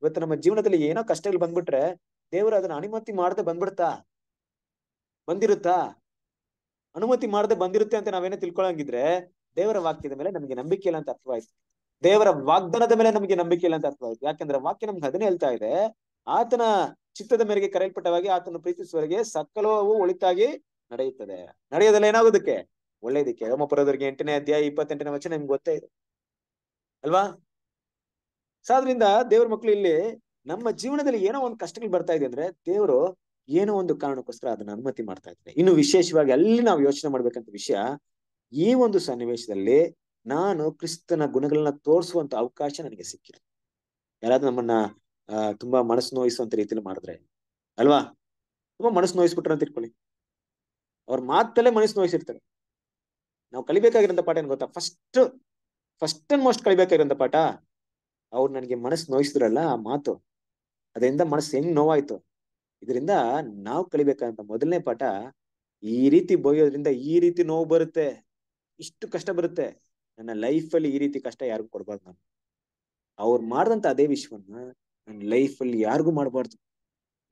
ಇವತ್ತು ನಮ್ಮ ಜೀವನದಲ್ಲಿ ಏನೋ ಕಷ್ಟಗಳು ಬಂದ್ಬಿಟ್ರೆ ದೇವರು ಅದನ್ನ ಅನುಮತಿ ಮಾಡದೆ ಬಂದ್ಬಿಡ್ತಾ ಬಂದಿರುತ್ತಾ ಅನುಮತಿ ಮಾಡದೆ ಬಂದಿರುತ್ತೆ ಅಂತ ನಾವೇನೋ ತಿಳ್ಕೊಳಂಗಿದ್ರೆ ದೇವರ ವಾಕ್ಯದ ಮೇಲೆ ನಮಗೆ ನಂಬಿಕೆ ಇಲ್ಲ ಅಂತ ಅರ್ಥವಾಯ್ತು ದೇವರ ವಾಗ್ದಾನದ ಮೇಲೆ ನಮಗೆ ನಂಬಿಕೆ ಇಲ್ಲ ಅಂತ ಅರ್ಥವಾಯ್ತು ಯಾಕಂದ್ರೆ ವಾಕ್ಯ ನಮ್ಗೆ ಅದನ್ನೇ ಹೇಳ್ತಾ ಇದೆ ಆತನ ಚಿತ್ತದ ಮೇರೆಗೆ ಕರೆಯಲ್ಪಟ್ಟವಾಗಿ ಆತನ ಪ್ರೀತಿಸುವವರಿಗೆ ಸಕಲವು ಒಳಿತಾಗಿ ನಡೆಯುತ್ತದೆ ನಡೆಯೋದಲ್ಲ ಏನಾಗೋದಕ್ಕೆ ಒಳ್ಳೇದಕ್ಕೆ ರೋಮಪುರದವರಿಗೆ ಎಂಟನೇ ಅಧ್ಯಾಯ ಇಪ್ಪತ್ತೆಂಟನೇ ವಚನ ನಿಮ್ಗೆ ಗೊತ್ತೇ ಇದೆ ಅಲ್ವಾ ಸಾದ್ರಿಂದ ದೇವರ ದೇವ್ರ ಮಕ್ಳು ಇಲ್ಲಿ ನಮ್ಮ ಜೀವನದಲ್ಲಿ ಏನೋ ಒಂದು ಕಷ್ಟಗಳು ಬರ್ತಾ ಇದೆ ಅಂದ್ರೆ ದೇವರು ಏನೋ ಒಂದು ಕಾರಣಕ್ಕೋಸ್ಕರ ಅದನ್ನ ಅನುಮತಿ ಮಾಡ್ತಾ ಇದ್ದಾರೆ ಇನ್ನು ವಿಶೇಷವಾಗಿ ಅಲ್ಲಿ ನಾವು ಯೋಚನೆ ಮಾಡ್ಬೇಕಂತ ವಿಷಯ ಈ ಒಂದು ಸನ್ನಿವೇಶದಲ್ಲಿ ನಾನು ಕ್ರಿಸ್ತನ ಗುಣಗಳನ್ನ ತೋರಿಸುವಂತ ಅವಕಾಶ ನನಗೆ ಸಿಕ್ಕಿದೆ ಯಾರಾದ್ರೂ ನಮ್ಮನ್ನ ತುಂಬಾ ಮನಸ್ಸು ನೋಯಿಸುವಂತ ರೀತಿಯಲ್ಲಿ ಮಾಡಿದ್ರೆ ಅಲ್ವಾ ತುಂಬಾ ಮನಸ್ಸು ನೋಯಿಸ್ಬಿಟ್ರೆ ಅಂತ ಇಟ್ಕೊಳ್ಳಿ ಅವ್ರ ಮಾತಲ್ಲೇ ಮನಸ್ಸು ನೋಯಿಸಿರ್ತಾರೆ ನಾವು ಕಲಿಬೇಕಾಗಿರೋಂಥ ಪಾಠ ಏನ್ ಗೊತ್ತಾ ಫಸ್ಟ್ ಫಸ್ಟ್ ಅಂಡ್ ಮೋಸ್ಟ್ ಕಲಿಬೇಕಾಗಿರೋಂಥ ಪಾಠ ಅವ್ರು ನನಗೆ ಮನಸ್ಸು ನೋಯಿಸಿದ್ರಲ್ಲ ಆ ಮಾತು ಅದರಿಂದ ಮನಸ್ಸು ಹೆಂಗ್ ನೋವಾಯ್ತು ಇದರಿಂದ ನಾವು ಕಲಿಬೇಕಾದಂತ ಮೊದಲನೇ ಪಾಠ ಈ ರೀತಿ ಬಯ್ಯೋದ್ರಿಂದ ಈ ರೀತಿ ನೋವು ಬರುತ್ತೆ ಇಷ್ಟು ಕಷ್ಟ ಬರುತ್ತೆ ನನ್ನ ಲೈಫ್ ಅಲ್ಲಿ ಈ ರೀತಿ ಕಷ್ಟ ಯಾರಿಗೂ ಕೊಡ್ಬಾರ್ದು ನಾನು ಅವ್ರು ಮಾಡಿದಂತ ಅದೇ ವಿಷಯವನ್ನ ನನ್ನ ಲೈಫ್ ಅಲ್ಲಿ ಯಾರಿಗೂ ಮಾಡಬಾರ್ದು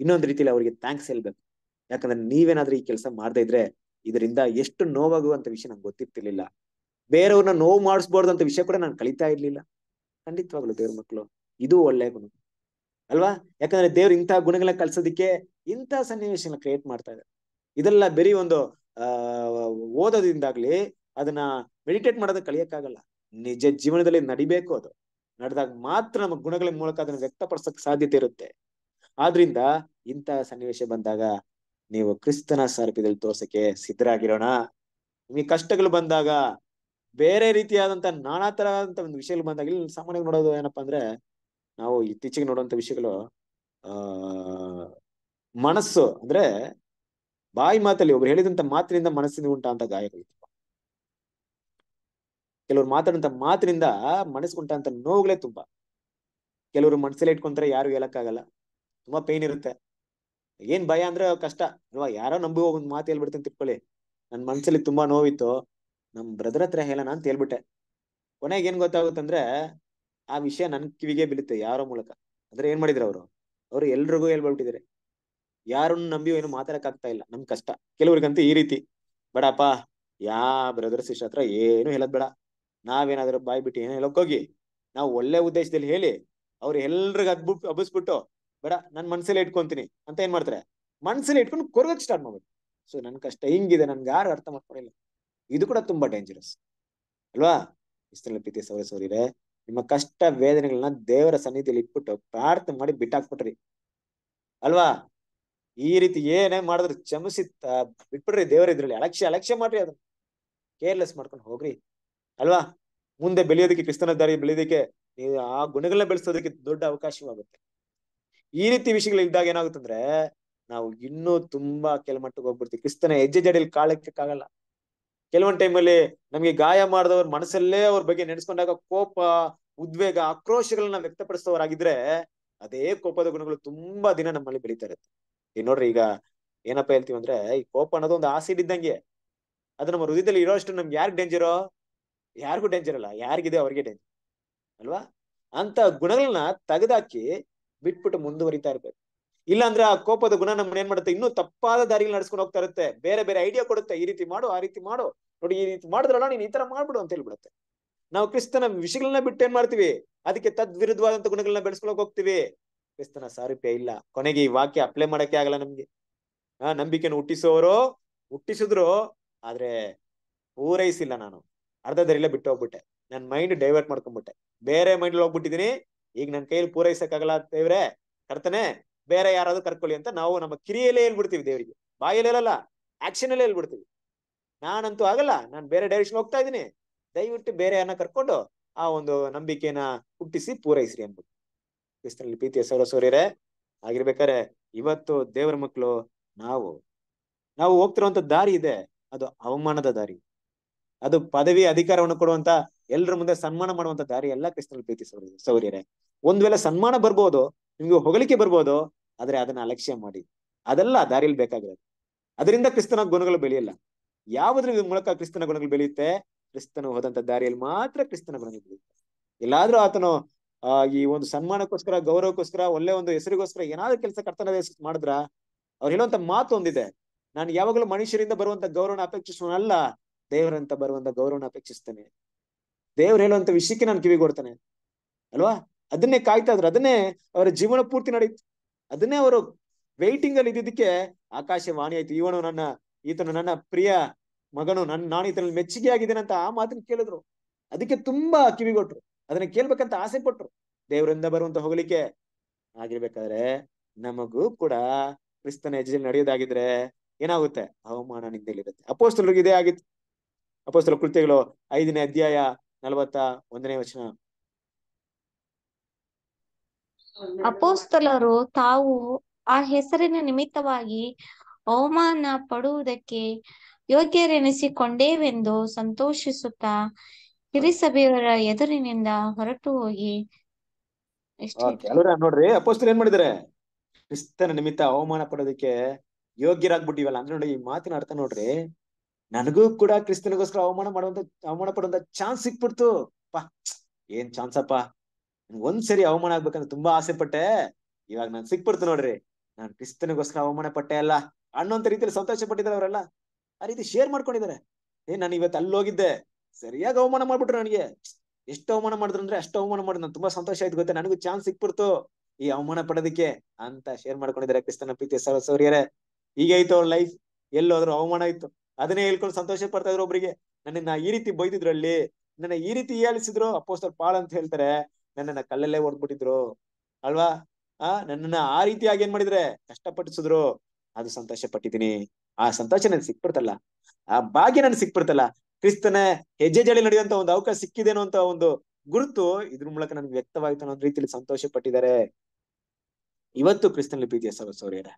ಇನ್ನೊಂದು ರೀತಿಯಲ್ಲಿ ಅವರಿಗೆ ಥ್ಯಾಂಕ್ಸ್ ಹೇಳ್ಬೇಕು ಯಾಕಂದ್ರೆ ನೀವೇನಾದ್ರೂ ಈ ಕೆಲಸ ಮಾಡದೇ ಇದ್ರೆ ಇದರಿಂದ ಎಷ್ಟು ನೋವಾಗುವಂತ ವಿಷಯ ನಂಗೆ ಗೊತ್ತಿರ್ತಿರ್ಲಿಲ್ಲ ಬೇರೆಯವ್ರನ್ನ ನೋವು ಮಾಡಿಸ್ಬಾರ್ದು ಅಂತ ವಿಷಯ ಕೂಡ ನಾನು ಕಲಿತಾ ಇರ್ಲಿಲ್ಲ ಖಂಡಿತವಾಗ್ಲು ದೇವ್ರ ಮಕ್ಕಳು ಇದು ಒಳ್ಳೆ ಗುಣ ಅಲ್ವಾ ಯಾಕಂದ್ರೆ ದೇವ್ರ ಇಂತಹ ಗುಣಗಳನ್ನ ಕಲ್ಸೋದಿಕ್ಕೆ ಇಂತಹ ಸನ್ನಿವೇಶಗಳನ್ನ ಕ್ರಿಯೇಟ್ ಮಾಡ್ತಾ ಇದ್ದಾರೆ ಇದೆಲ್ಲ ಬರೀ ಒಂದು ಆ ಓದೋದ್ರಿಂದಾಗ್ಲಿ ಅದನ್ನ ಮೆಡಿಟೇಟ್ ಮಾಡೋದಕ್ಕೆ ಕಲಿಯಕ್ಕಾಗಲ್ಲ ನಿಜ ಜೀವನದಲ್ಲಿ ನಡಿಬೇಕು ಅದು ನಡೆದಾಗ ಮಾತ್ರ ನಮ್ಮ ಗುಣಗಳ ಮೂಲಕ ಅದನ್ನ ವ್ಯಕ್ತಪಡಿಸಕ್ ಸಾಧ್ಯತೆ ಇರುತ್ತೆ ಆದ್ರಿಂದ ಇಂತಹ ಸನ್ನಿವೇಶ ಬಂದಾಗ ನೀವು ಕ್ರಿಸ್ತನ ಸಾರ್ಪದಲ್ಲಿ ತೋರ್ಸಕ್ಕೆ ಸಿದ್ಧರಾಗಿರೋಣ ನಿಮಗೆ ಕಷ್ಟಗಳು ಬಂದಾಗ ಬೇರೆ ರೀತಿಯಾದಂತ ನಾನಾ ತರದಂತ ಒಂದು ವಿಷಯಗಳು ಬಂದಾಗ ಇಲ್ಲಿ ಸಾಮಾನ್ಯವಾಗಿ ನೋಡೋದು ಏನಪ್ಪಾ ಅಂದ್ರೆ ನಾವು ಇತ್ತೀಚೆಗೆ ನೋಡುವಂತ ವಿಷಯಗಳು ಆ ಮನಸ್ಸು ಅಂದ್ರೆ ಬಾಯಿ ಮಾತಲ್ಲಿ ಒಬ್ರು ಹೇಳಿದಂತ ಮಾತಿನಿಂದ ಮನಸ್ಸಿನ ಅಂತ ಗಾಯಗಳು ಕೆಲವರು ಮಾತಾಡಂತ ಮಾತಿನಿಂದ ಮನಸ್ಸು ಅಂತ ನೋವುಗಳೇ ತುಂಬಾ ಕೆಲವರು ಮನಸ್ಸಲ್ಲಿ ಇಟ್ಕೊಂತಾರೆ ಯಾರು ಹೇಳಕ್ಕಾಗಲ್ಲ ತುಂಬಾ ಪೈನ್ ಇರುತ್ತೆ ಏನ್ ಭಯ ಅಂದ್ರೆ ಕಷ್ಟ ಅಲ್ವಾ ಯಾರೋ ನಂಬಿ ಒಂದ್ ಮಾತು ಹೇಳ್ಬಿಡ್ತೀನಿ ತಿಳ್ಕೊಳ್ಳಿ ನನ್ ಮನ್ಸಲ್ಲಿ ತುಂಬಾ ನೋವಿತ್ತು ನಮ್ ಬ್ರದರ್ ಹತ್ರ ಹೇಳೋಣ ಅಂತ ಹೇಳ್ಬಿಟ್ಟೆ ಕೊನೆಗೆ ಏನ್ ಗೊತ್ತಾಗುತ್ತಂದ್ರೆ ಆ ವಿಷಯ ನನ್ ಕಿವಿಗೆ ಬೀಳುತ್ತೆ ಯಾರ ಮೂಲಕ ಅಂದ್ರೆ ಏನ್ ಮಾಡಿದ್ರು ಅವರು ಅವ್ರು ಎಲ್ರಿಗೂ ಹೇಳ್ಬಿಟ್ಟಿದ್ದಾರೆ ಯಾರನ್ನು ನಂಬಿ ಏನು ಮಾತಾಡಕ್ ಆಗ್ತಾ ಇಲ್ಲ ನಮ್ ಕಷ್ಟ ಕೆಲವ್ರಿಗಂತೂ ಈ ರೀತಿ ಬಡಪ್ಪ ಯಾ ಬ್ರದರ್ ಸಿಸ್ಟರ್ ಹತ್ರ ಏನು ಹೇಳದ್ ಬೇಡ ನಾವೇನಾದ್ರೂ ಬಾಯ್ ಬಿಟ್ಟು ಏನೋ ಹೇಳಕ್ ಹೋಗಿ ನಾವು ಒಳ್ಳೆ ಉದ್ದೇಶದಲ್ಲಿ ಹೇಳಿ ಅವ್ರು ಎಲ್ರಿಗ ಹಬ್ಬ ಹಬ್ಬಸ್ಬಿಟ್ಟು ಬೇಡ ನನ್ ಮನ್ಸಲ್ಲೇ ಇಟ್ಕೊಂತೀನಿ ಅಂತ ಏನ್ ಮಾಡ್ತಾರೆ ಮನ್ಸಲ್ಲಿ ಇಟ್ಕೊಂಡು ಕೊರಗಕ್ ಸ್ಟಾರ್ಟ್ ಮಾಡ್ಬೇಕು ಸೊ ನನ್ ಕಷ್ಟ ಹಿಂಗಿದೆ ನನ್ಗೆ ಯಾರು ಅರ್ಥ ಮಾಡ್ಕೊಳಿಲ್ಲ ಇದು ಕೂಡ ತುಂಬಾ ಡೇಂಜರಸ್ ಅಲ್ವಾ ಇಷ್ಟೆಲ್ಲ ಪ್ರೀತಿ ಸೌರ ಸೌರಿರೇ ನಿಮ್ಮ ಕಷ್ಟ ವೇದನೆಗಳನ್ನ ದೇವರ ಸನ್ನಿಧಿಯಲ್ಲಿ ಇಟ್ಬಿಟ್ಟು ಪ್ರಾರ್ಥನೆ ಮಾಡಿ ಬಿಟ್ಟಾಕ್ಬಿಟ್ರಿ ಅಲ್ವಾ ಈ ರೀತಿ ಏನೇ ಮಾಡಿದ್ರು ಚಮಸಿ ಬಿಟ್ಬಿಡ್ರಿ ದೇವರ ಇದ್ರಲ್ಲಿ ಅಲಕ್ಷ್ಯ ಅಲಕ್ಷ್ಯ ಮಾಡ್ರಿ ಅದನ್ನ ಕೇರ್ಲೆಸ್ ಮಾಡ್ಕೊಂಡು ಹೋಗ್ರಿ ಅಲ್ವಾ ಮುಂದೆ ಬೆಳೆಯೋದಕ್ಕೆ ಕ್ರಿಸ್ತನ ದಾರಿ ಬೆಳೆಯೋದಕ್ಕೆ ನೀವು ಆ ಗುಣಗಳನ್ನ ಬೆಳೆಸೋದಕ್ಕೆ ದೊಡ್ಡ ಅವಕಾಶವಾಗುತ್ತೆ ಈ ರೀತಿ ಇದ್ದಾಗ ಏನಾಗುತ್ತಂದ್ರೆ ನಾವು ಇನ್ನೂ ತುಂಬಾ ಕೆಲ ಹೋಗ್ಬಿಡ್ತೀವಿ ಕ್ರಿಸ್ತನ ಹೆಜ್ಜೆ ಜಡಿಯಲ್ಲಿ ಕಾಳಕ್ಕಾಗಲ್ಲ ಕೆಲವೊಂದ್ ಟೈಮಲ್ಲಿ ನಮಗೆ ಗಾಯ ಮಾಡಿದವ್ರ ಮನಸ್ಸಲ್ಲೇ ಅವ್ರ ಬಗ್ಗೆ ನೆನೆಸ್ಕೊಂಡಾಗ ಕೋಪ ಉದ್ವೇಗ ಆಕ್ರೋಶಗಳನ್ನ ವ್ಯಕ್ತಪಡಿಸುವವರಾಗಿದ್ರೆ ಅದೇ ಕೋಪದ ಗುಣಗಳು ತುಂಬಾ ದಿನ ನಮ್ಮಲ್ಲಿ ಬೆಳೀತಾ ಇರುತ್ತೆ ಈಗ ನೋಡ್ರಿ ಈಗ ಏನಪ್ಪಾ ಹೇಳ್ತೀವಿ ಅಂದ್ರೆ ಈ ಕೋಪ ಅನ್ನೋದು ಒಂದು ಆಸಿಡ್ ಇದ್ದಂಗೆ ಅದು ನಮ್ಮ ಹೃದಯದಲ್ಲಿ ಇರೋಷ್ಟು ನಮ್ಗೆ ಯಾರು ಡೇಂಜರೋ ಯಾರಿಗೂ ಡೇಂಜರ್ ಅಲ್ಲ ಯಾರಿಗಿದೆ ಅವ್ರಿಗೆ ಡೇಂಜರ್ ಅಲ್ವಾ ಅಂತ ಗುಣಗಳನ್ನ ತೆಗೆದಾಕಿ ಬಿಟ್ಬಿಟ್ಟು ಮುಂದುವರಿತಾ ಇರ್ಬೇಕು ಇಲ್ಲ ಅಂದ್ರೆ ಆ ಕೋಪದ ಗುಣ ನಮ್ಮನ್ನ ಏನ್ ಮಾಡುತ್ತೆ ಇನ್ನೂ ತಪ್ಪಾದ ದಾರಿಯಲ್ಲಿ ನಡ್ಸ್ಕೊಂಡು ಹೋಗ್ತಾ ಇರುತ್ತೆ ಬೇರೆ ಬೇರೆ ಐಡಿಯಾ ಕೊಡುತ್ತೆ ಈ ರೀತಿ ಮಾಡು ಆ ರೀತಿ ಮಾಡು ನೋಡಿ ಈ ರೀತಿ ಮಾಡಿದ್ರಲ್ಲ ನೀನು ಈ ತರ ಮಾಡ್ಬಿಡು ಅಂತ ಹೇಳ್ಬಿಡುತ್ತೆ ನಾವು ಕ್ರಿಸ್ತನ ವಿಷಯಗಳನ್ನ ಬಿಟ್ಟು ಏನ್ ಮಾಡ್ತೀವಿ ಅದಕ್ಕೆ ತದ್ ವಿರುದ್ಧವಾದಂತ ಗುಣಗಳನ್ನ ಬೆಳೆಸ್ಕೊಳಕ್ ಹೋಗ್ತೀವಿ ಕ್ರಿಸ್ತನ ಸಾರೂಪ್ಯ ಇಲ್ಲ ಕೊನೆಗೆ ಈ ವಾಕ್ಯ ಅಪ್ಲೈ ಮಾಡಕ್ಕೆ ಆಗಲ್ಲ ನಮ್ಗೆ ಆ ನಂಬಿಕೆಯನ್ನು ಹುಟ್ಟಿಸೋರು ಹುಟ್ಟಿಸಿದ್ರು ಆದ್ರೆ ಪೂರೈಸಿಲ್ಲ ನಾನು ಅರ್ಧ ದರಿಲ್ಲ ಬಿಟ್ಟು ಹೋಗ್ಬಿಟ್ಟೆ ನನ್ ಮೈಂಡ್ ಡೈವರ್ಟ್ ಮಾಡ್ಕೊಂಡ್ಬಿಟ್ಟೆ ಬೇರೆ ಮೈಂಡ್ ಹೋಗ್ಬಿಟ್ಟಿದೀನಿ ಈಗ ನನ್ನ ಕೈಯಲ್ಲಿ ಆಗಲ್ಲ ದೇವ್ರೆ ಕರ್ತನೆ ಬೇರೆ ಯಾರಾದ್ರೂ ಕರ್ಕೊಳ್ಳಿ ಅಂತ ನಾವು ನಮ್ಮ ಕಿರಿಯಲ್ಲೇ ಹೇಳ್ಬಿಡ್ತೀವಿ ದೇವರಿಗೆ ಬಾಯಲ್ಲಿ ಹೇಳಲ್ಲ ಆಕ್ಷನ್ ಅಲ್ಲೇ ಹೇಳ್ಬಿಡ್ತೀವಿ ನಾನಂತೂ ಆಗಲ್ಲ ನಾನು ಬೇರೆ ಡೈರೆಕ್ಷನ್ ಹೋಗ್ತಾ ಇದ್ದೀನಿ ದಯವಿಟ್ಟು ಬೇರೆ ಯಾರನ್ನ ಕರ್ಕೊಂಡು ಆ ಒಂದು ನಂಬಿಕೆನ ಹುಟ್ಟಿಸಿ ಪೂರೈಸ್ರಿ ಎಂಬುದು ಕ್ರಿಸ್ತನಲ್ಲಿ ಪ್ರೀತಿಯ ಸೌರ್ಯರೆ ಆಗಿರ್ಬೇಕಾರೆ ಇವತ್ತು ದೇವರ ಮಕ್ಕಳು ನಾವು ನಾವು ಹೋಗ್ತಿರುವಂತ ದಾರಿ ಇದೆ ಅದು ಅವಮಾನದ ದಾರಿ ಅದು ಪದವಿ ಅಧಿಕಾರವನ್ನು ಕೊಡುವಂತ ಎಲ್ಲರ ಮುಂದೆ ಸನ್ಮಾನ ಮಾಡುವಂತ ದಾರಿ ಎಲ್ಲ ಕ್ರಿಸ್ತನಲ್ಲಿ ಪ್ರೀತಿ ಸೌರ ಸೌರ್ಯರೇ ಒಂದ್ ವೇಳೆ ಸನ್ಮಾನ ಬರ್ಬೋದು ನಿಮ್ಗೆ ಹೊಗಳಿಕೆ ಬರ್ಬೋದು ಆದ್ರೆ ಅದನ್ನ ಅಲಕ್ಷ್ಯ ಮಾಡಿ ಅದೆಲ್ಲ ದಾರಿಯಲ್ಲಿ ಬೇಕಾಗಿರೋದು ಅದರಿಂದ ಕ್ರಿಸ್ತನ ಗುಣಗಳು ಬೆಳೆಯಲ್ಲ ಯಾವುದ್ರ ಮೂಲಕ ಕ್ರಿಸ್ತನ ಗುಣಗಳು ಬೆಳೆಯುತ್ತೆ ಕ್ರಿಸ್ತನು ಹೋದಂತ ದಾರಿಯಲ್ಲಿ ಮಾತ್ರ ಕ್ರಿಸ್ತನ ಗುಣಗಳು ಬೆಳೆಯುತ್ತೆ ಎಲ್ಲಾದ್ರೂ ಆತನು ಆ ಈ ಒಂದು ಸನ್ಮಾನಕ್ಕೋಸ್ಕರ ಗೌರವಕ್ಕೋಸ್ಕರ ಒಳ್ಳೆ ಒಂದು ಹೆಸರಿಗೋಸ್ಕರ ಏನಾದ್ರೂ ಕೆಲಸ ಕರ್ತವ್ಯ ಮಾಡಿದ್ರ ಅವ್ರು ಹೇಳುವಂತ ಮಾತು ಒಂದಿದೆ ನಾನು ಯಾವಾಗಲೂ ಮನುಷ್ಯರಿಂದ ಬರುವಂತ ಗೌರವನ ಅಪೇಕ್ಷಿಸುವನಲ್ಲ ದೇವರಂತ ಬರುವಂತ ಗೌರವನ ಅಪೇಕ್ಷಿಸ್ತೇನೆ ದೇವ್ರು ಹೇಳುವಂತ ವಿಷಯಕ್ಕೆ ನಾನು ಕಿವಿಗೊಡ್ತಾನೆ ಅಲ್ವಾ ಅದನ್ನೇ ಕಾಯ್ತಾ ಇದ್ರು ಅದನ್ನೇ ಅವರ ಜೀವನ ಪೂರ್ತಿ ನಡೀತು ಅದನ್ನೇ ಅವರು ವೈಟಿಂಗ್ ಅಲ್ಲಿ ಇದ್ದಿದ್ದಕ್ಕೆ ಆಕಾಶವಾಣಿ ಆಯ್ತು ಇವನು ನನ್ನ ಈತನು ನನ್ನ ಪ್ರಿಯ ಮಗನು ನನ್ನ ನಾನು ಈತನಲ್ಲಿ ಮೆಚ್ಚುಗೆ ಆಗಿದ್ದೇನೆ ಅಂತ ಆ ಮಾತನ್ನು ಕೇಳಿದ್ರು ಅದಕ್ಕೆ ತುಂಬಾ ಕಿವಿಗೊಟ್ರು ಅದನ್ನ ಕೇಳ್ಬೇಕಂತ ಆಸೆ ಪಟ್ರು ದೇವರಿಂದ ಬರುವಂತ ಹೋಗಲಿಕ್ಕೆ ಆಗಿರ್ಬೇಕಾದ್ರೆ ನಮಗೂ ಕೂಡ ಕ್ರಿಸ್ತನ ಹೆಜ್ಜೆ ನಡೆಯೋದಾಗಿದ್ರೆ ಏನಾಗುತ್ತೆ ಅವಮಾನ ಇರುತ್ತೆ ಅಪೋಸ್ತಲರಿಗೆ ಇದೇ ಆಗಿತ್ತು ಅಪೋಸ್ತಲ ಕೃತ್ಯಗಳು ಐದನೇ ಅಧ್ಯಾಯ ನಲವತ್ತ ಒಂದನೇ ವಚನ ಅಪೋಸ್ತಲರು ತಾವು ಆ ಹೆಸರಿನ ನಿಮಿತ್ತವಾಗಿ ಅವಮಾನ ಪಡುವುದಕ್ಕೆ ಯೋಗ್ಯರೆನಿಸಿಕೊಂಡೇವೆಂದು ಸಂತೋಷಿಸುತ್ತಾ ಹಿರಿಸಭೆಯವರ ಎದುರಿನಿಂದ ಹೊರಟು ಹೋಗಿ ನೋಡ್ರಿ ಅಪೋಸ್ತರು ಏನ್ ಮಾಡಿದಾರೆ ಕ್ರಿಸ್ತನ ನಿಮಿತ್ತ ಅವಮಾನ ಪಡೋದಕ್ಕೆ ಯೋಗ್ಯರಾಗ್ಬಿಟ್ಟಿವಲ್ಲ ಅಂದ್ರೆ ನೋಡಿ ಈ ಮಾತಿನ ಅರ್ಥ ನೋಡ್ರಿ ನನಗೂ ಕೂಡ ಕ್ರಿಸ್ತನಿಗೋಸ್ಕರ ಅವಮಾನ ಮಾಡುವಂತ ಅವಮಾನ ಪಡುವಂತ ಚಾನ್ಸ್ ಸಿಕ್ಬಿಡ್ತು ಪಾ ಏನ್ ಚಾನ್ಸ್ ಅಪ್ಪ ಒಂದ್ಸರಿ ಅವಮಾನ ಆಗ್ಬೇಕಂತ ತುಂಬಾ ಆಸೆ ಪಟ್ಟೆ ಇವಾಗ ನಾನ್ ಸಿಕ್ಬಿಡ್ತು ನೋಡ್ರಿ ನಾನ್ ಕ್ರಿಸ್ತನಿಗೋಸ್ಕರ ಅವಮಾನ ಪಟ್ಟೆ ಅಲ್ಲ ಅಣ್ಣಂತ ರೀತಿಯಲ್ಲಿ ಸಂತೋಷ ಪಟ್ಟಿದ್ದಾರೆ ಅವರೆಲ್ಲ ಆ ರೀತಿ ಶೇರ್ ಮಾಡ್ಕೊಂಡಿದ್ದಾರೆ ಏ ನಾನು ಇವತ್ತು ಅಲ್ಲೋಗಿದ್ದೆ ಸರಿಯಾಗಿ ಅವಮಾನ ಮಾಡ್ಬಿಟ್ರು ನನಗೆ ಎಷ್ಟು ಅವಮಾನ ಮಾಡಿದ್ರು ಅಂದ್ರೆ ಅಷ್ಟು ಅವಮಾನ ಮಾಡಿದ್ರು ನಾನು ತುಂಬಾ ಸಂತೋಷ ಆಯ್ತು ಗೊತ್ತೆ ನನಗೂ ಚಾನ್ಸ್ ಸಿಕ್ಬಿಡ್ತು ಈ ಅವಮಾನ ಪಡೋದಕ್ಕೆ ಅಂತ ಶೇರ್ ಮಾಡ್ಕೊಂಡಿದ್ದಾರೆ ಕ್ರಿಸ್ತನ ಪ್ರೀತಿಯ ಸೌರ್ಯರೇ ಹೀಗೆ ಆಯ್ತು ಅವ್ರ ಲೈಫ್ ಎಲ್ಲೋದ್ರು ಅವಮಾನ ಆಯ್ತು ಅದನ್ನೇ ಹೇಳ್ಕೊಂಡು ಸಂತೋಷ ಪಡ್ತಾ ಇದ್ರು ಒಬ್ರಿಗೆ ನನ್ನನ್ನ ಈ ರೀತಿ ಅಲ್ಲಿ ನನ್ನ ಈ ರೀತಿ ಹೇಳಿಸಿದ್ರು ಅಪ್ಪೋಸ್ತರ್ ಪಾಳ್ ಅಂತ ಹೇಳ್ತಾರೆ ನನ್ನನ್ನ ಕಲ್ಲಲ್ಲೇ ಹೊಡೆದ್ಬಿಟ್ಟಿದ್ರು ಅಲ್ವಾ ಆ ನನ್ನನ್ನ ಆ ರೀತಿಯಾಗಿ ಏನ್ ಮಾಡಿದ್ರೆ ಕಷ್ಟಪಟ್ಟಿಸಿದ್ರು ಅದು ಸಂತೋಷ ಪಟ್ಟಿದ್ದೀನಿ ಆ ಸಂತೋಷ ನನ್ ಸಿಕ್ಬಿಡ್ತಲ್ಲ ಆ ಭಾಗ್ಯ ನನ್ಗೆ ಸಿಕ್ಬಿಡ್ತಲ್ಲ ಕ್ರಿಸ್ತನ ಹೆಜ್ಜೆ ಜಳಿ ನಡೆಯುವಂತ ಒಂದು ಅವಕಾಶ ಸಿಕ್ಕಿದೇನೋ ಅಂತ ಒಂದು ಗುರುತು ಇದ್ರ ಮೂಲಕ ನನ್ಗೆ ವ್ಯಕ್ತವಾಯ್ತು ಅನ್ನೋ ರೀತಿಯಲ್ಲಿ ಸಂತೋಷ ಪಟ್ಟಿದ್ದಾರೆ ಇವತ್ತು ಕ್ರಿಸ್ತನಲ್ಲಿ ಪ್ರೀತಿಯ ಸೌರ್ಯರ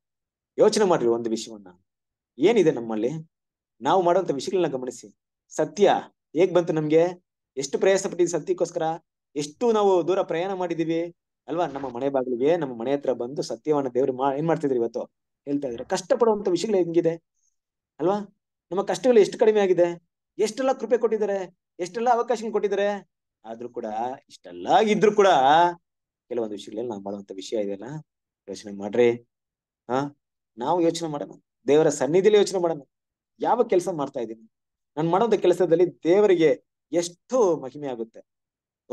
ಯೋಚನೆ ಮಾಡ್ರಿ ಒಂದು ವಿಷಯವನ್ನ ಏನಿದೆ ನಮ್ಮಲ್ಲಿ ನಾವು ಮಾಡುವಂತ ವಿಷಯಗಳನ್ನ ಗಮನಿಸಿ ಸತ್ಯ ಹೇಗ್ ಬಂತು ನಮ್ಗೆ ಎಷ್ಟು ಪ್ರಯಾಸ ಪಟ್ಟಿದ್ವಿ ಸತ್ಯಕ್ಕೋಸ್ಕರ ಎಷ್ಟು ನಾವು ದೂರ ಪ್ರಯಾಣ ಮಾಡಿದೀವಿ ಅಲ್ವಾ ನಮ್ಮ ಮನೆ ಬಾಗಿಲಿಗೆ ನಮ್ಮ ಮನೆ ಹತ್ರ ಬಂದು ಸತ್ಯವನ್ನ ದೇವ್ರು ಮಾ ಏನ್ ಮಾಡ್ತಿದ್ರಿ ಇವತ್ತು ಹೇಳ್ತಾ ಇದ್ರು ಕಷ್ಟಪಡುವಂತ ವಿಷಯಗಳು ಹೆಂಗಿದೆ ಅಲ್ವಾ ನಮ್ಮ ಕಷ್ಟಗಳು ಎಷ್ಟು ಕಡಿಮೆ ಆಗಿದೆ ಎಷ್ಟೆಲ್ಲ ಕೃಪೆ ಕೊಟ್ಟಿದ್ದಾರೆ ಎಷ್ಟೆಲ್ಲ ಅವಕಾಶ ಕೊಟ್ಟಿದ್ದಾರೆ ಆದ್ರೂ ಕೂಡ ಇಷ್ಟೆಲ್ಲ ಇದ್ರು ಕೂಡ ಕೆಲವೊಂದು ವಿಷಯಗಳಲ್ಲಿ ನಾವು ಮಾಡುವಂತ ವಿಷಯ ಇದೆಯಲ್ಲ ಯೋಚನೆ ಮಾಡ್ರಿ ಹಾ ನಾವು ಯೋಚನೆ ಮಾಡೋಣ ದೇವರ ಸನ್ನಿಧಿಲಿ ಯೋಚನೆ ಮಾಡೋಣ ಯಾವ ಕೆಲಸ ಮಾಡ್ತಾ ಇದ್ದೀನಿ ನಾನು ಮಾಡುವಂತ ಕೆಲಸದಲ್ಲಿ ದೇವರಿಗೆ ಎಷ್ಟು ಮಹಿಮೆ ಆಗುತ್ತೆ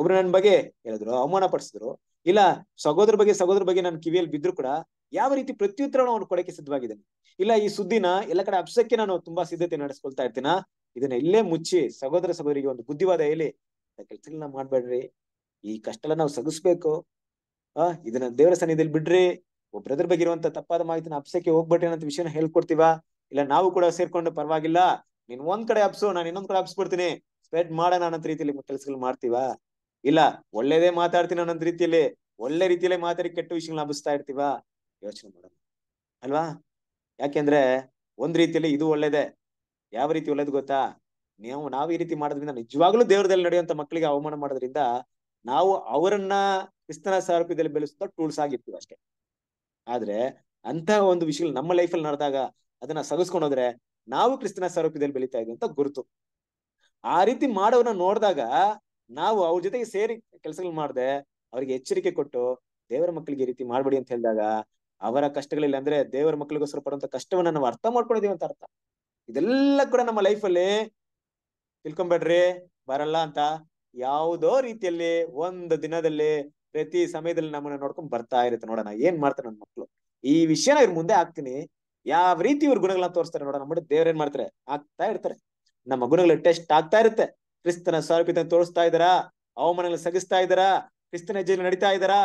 ಒಬ್ರು ನನ್ನ ಬಗ್ಗೆ ಹೇಳಿದ್ರು ಅವಮಾನ ಪಡಿಸಿದ್ರು ಇಲ್ಲ ಸಹೋದರ ಬಗ್ಗೆ ಸಹೋದರ ಬಗ್ಗೆ ನಾನು ಕಿವಿಯಲ್ಲಿ ಬಿದ್ರು ಕೂಡ ಯಾವ ರೀತಿ ಪ್ರತ್ಯುತ್ತರವನ್ನು ಅವನು ಕೊಡಕ್ಕೆ ಸಿದ್ಧವಾಗಿದ್ದಾನೆ ಇಲ್ಲ ಈ ಸುದ್ದಿನ ಎಲ್ಲ ಕಡೆ ಅಪ್ಸಕ್ಕೆ ನಾನು ತುಂಬಾ ಸಿದ್ಧತೆ ನಡೆಸ್ಕೊಳ್ತಾ ಇರ್ತೀನ ಇದನ್ನ ಇಲ್ಲೇ ಮುಚ್ಚಿ ಸಹೋದರ ಸಹೋದರಿಗೆ ಒಂದು ಬುದ್ಧಿವಾದ ಹೇಳಿ ಕೆಲಸಗಳನ್ನ ಮಾಡ್ಬೇಡ್ರಿ ಈ ಕಷ್ಟ ನಾವು ಸಗಿಸ್ಬೇಕು ಆ ಇದನ್ನ ದೇವರ ಸನ್ನಿಧಿಯಲ್ಲಿ ಬಿಡ್ರಿ ಬ್ರದರ್ ಬಗ್ಗೆ ಇರುವಂತ ತಪ್ಪಾದ ಮಾಹಿತಿನ ಅಪ್ಸಕ್ಕೆ ಹೋಗ್ಬಿಟ್ರಿ ಅನ್ನೋ ವಿಷಯನ ಹೇಳ್ಕೊಡ್ತೀವ ಇಲ್ಲ ನಾವು ಕೂಡ ಸೇರ್ಕೊಂಡು ಪರವಾಗಿಲ್ಲ ನೀನ್ ಒಂದ್ ಕಡೆ ಅಪ್ಸು ನಾನು ಇನ್ನೊಂದ್ ಕಡೆ ಅಪ್ಸ್ಬಿಡ್ತೀನಿ ಸ್ಪ್ರೆಡ್ ಮಾಡೋಣ ಅನ್ನೋ ರೀತಿಯಲ್ಲಿ ಕೆಲಸಗಳು ಮಾಡ್ತೀವ ಇಲ್ಲ ಒಳ್ಳೇದೇ ಮಾತಾಡ್ತೀನಿ ಅನ್ನೊಂದ್ ರೀತಿಯಲ್ಲಿ ಒಳ್ಳೆ ರೀತಿಯಲ್ಲೇ ಮಾತಾಡಿ ಕೆಟ್ಟ ವಿಷಯಗಳನ್ನ ಹಬ್ಬಿಸ್ತಾ ಇರ್ತೀವ ಯೋಚನೆ ಮಾಡೋಣ ಅಲ್ವಾ ಯಾಕೆಂದ್ರೆ ಒಂದ್ ರೀತಿಯಲ್ಲಿ ಇದು ಒಳ್ಳೇದೆ ಯಾವ ರೀತಿ ಒಳ್ಳೇದು ಗೊತ್ತಾ ನೀವು ನಾವು ಈ ರೀತಿ ಮಾಡೋದ್ರಿಂದ ನಿಜವಾಗ್ಲೂ ದೇವ್ರದಲ್ಲಿ ನಡೆಯುವಂತ ಮಕ್ಕಳಿಗೆ ಅವಮಾನ ಮಾಡೋದ್ರಿಂದ ನಾವು ಅವರನ್ನ ಕ್ರಿಸ್ತನ ಸಾರೂಪ್ಯದಲ್ಲಿ ಬೆಳೆಸುತ್ತಾ ಟೂಲ್ಸ್ ಆಗಿರ್ತೀವಿ ಅಷ್ಟೇ ಆದ್ರೆ ಅಂತ ಒಂದು ವಿಷಯ ನಮ್ಮ ಲೈಫಲ್ಲಿ ನಡೆದಾಗ ಅದನ್ನ ಸಗಸ್ಕೊಂಡು ಹೋದ್ರೆ ನಾವು ಕ್ರಿಸ್ತನ ಸಾರೂಪ್ಯದಲ್ಲಿ ಬೆಳೀತಾ ಇದ್ವಿ ಅಂತ ಗುರುತು ಆ ರೀತಿ ಮಾಡೋರನ್ನ ನೋಡಿದಾಗ ನಾವು ಅವ್ರ ಜೊತೆಗೆ ಸೇರಿ ಕೆಲಸಗಳು ಮಾಡದೆ ಅವ್ರಿಗೆ ಎಚ್ಚರಿಕೆ ಕೊಟ್ಟು ದೇವರ ಮಕ್ಕಳಿಗೆ ಈ ರೀತಿ ಮಾಡ್ಬೇಡಿ ಅಂತ ಹೇಳಿದಾಗ ಅವರ ಕಷ್ಟಗಳಿಲ್ಲ ಅಂದ್ರೆ ದೇವರ ಮಕ್ಕಳಿಗೋಸ್ಕರ ಪಡುವಂತ ಕಷ್ಟವನ್ನ ನಾವು ಅರ್ಥ ಮಾಡ್ಕೊಂಡಿದೀವಿ ಅಂತ ಅರ್ಥ ಇದೆಲ್ಲ ಕೂಡ ನಮ್ಮ ಲೈಫಲ್ಲಿ ತಿಳ್ಕೊಂಬೇಡ್ರಿ ಬರಲ್ಲ ಅಂತ ಯಾವುದೋ ರೀತಿಯಲ್ಲಿ ಒಂದು ದಿನದಲ್ಲಿ ಪ್ರತಿ ಸಮಯದಲ್ಲಿ ನಮ್ಮನ್ನ ನೋಡ್ಕೊಂಡ್ ಬರ್ತಾ ಇರುತ್ತೆ ನೋಡೋಣ ಏನ್ ಮಾಡ್ತಾರೆ ನನ್ನ ಮಕ್ಕಳು ಈ ವಿಷಯನ ಇವ್ರ ಮುಂದೆ ಹಾಕ್ತೀನಿ ಯಾವ ರೀತಿ ಇವ್ರ ಗುಣಗಳನ್ನ ತೋರಿಸ್ತಾರೆ ನೋಡೋಣ ಬಿಟ್ಟು ದೇವ್ರ ಏನ್ ಮಾಡ್ತಾರೆ ಆಗ್ತಾ ಇರ್ತಾರೆ ನಮ್ಮ ಗುಣಗಳು ಟೆಸ್ಟ್ ಆಗ್ತಾ ಇರುತ್ತೆ ಕ್ರಿಸ್ತನ ಸ್ವರೂಪಿತ ತೋರಿಸ್ತಾ ಇದ್ದಾರಾ ಅವಮಾನಗಳು ಸಗಿಸ್ತಾ ಇದ್ದಾರಾ ಕ್ರಿಸ್ತನ ಹೆಜ್ಜೆಯಲ್ಲಿ ನಡೀತಾ ಇದ್ದಾರಾ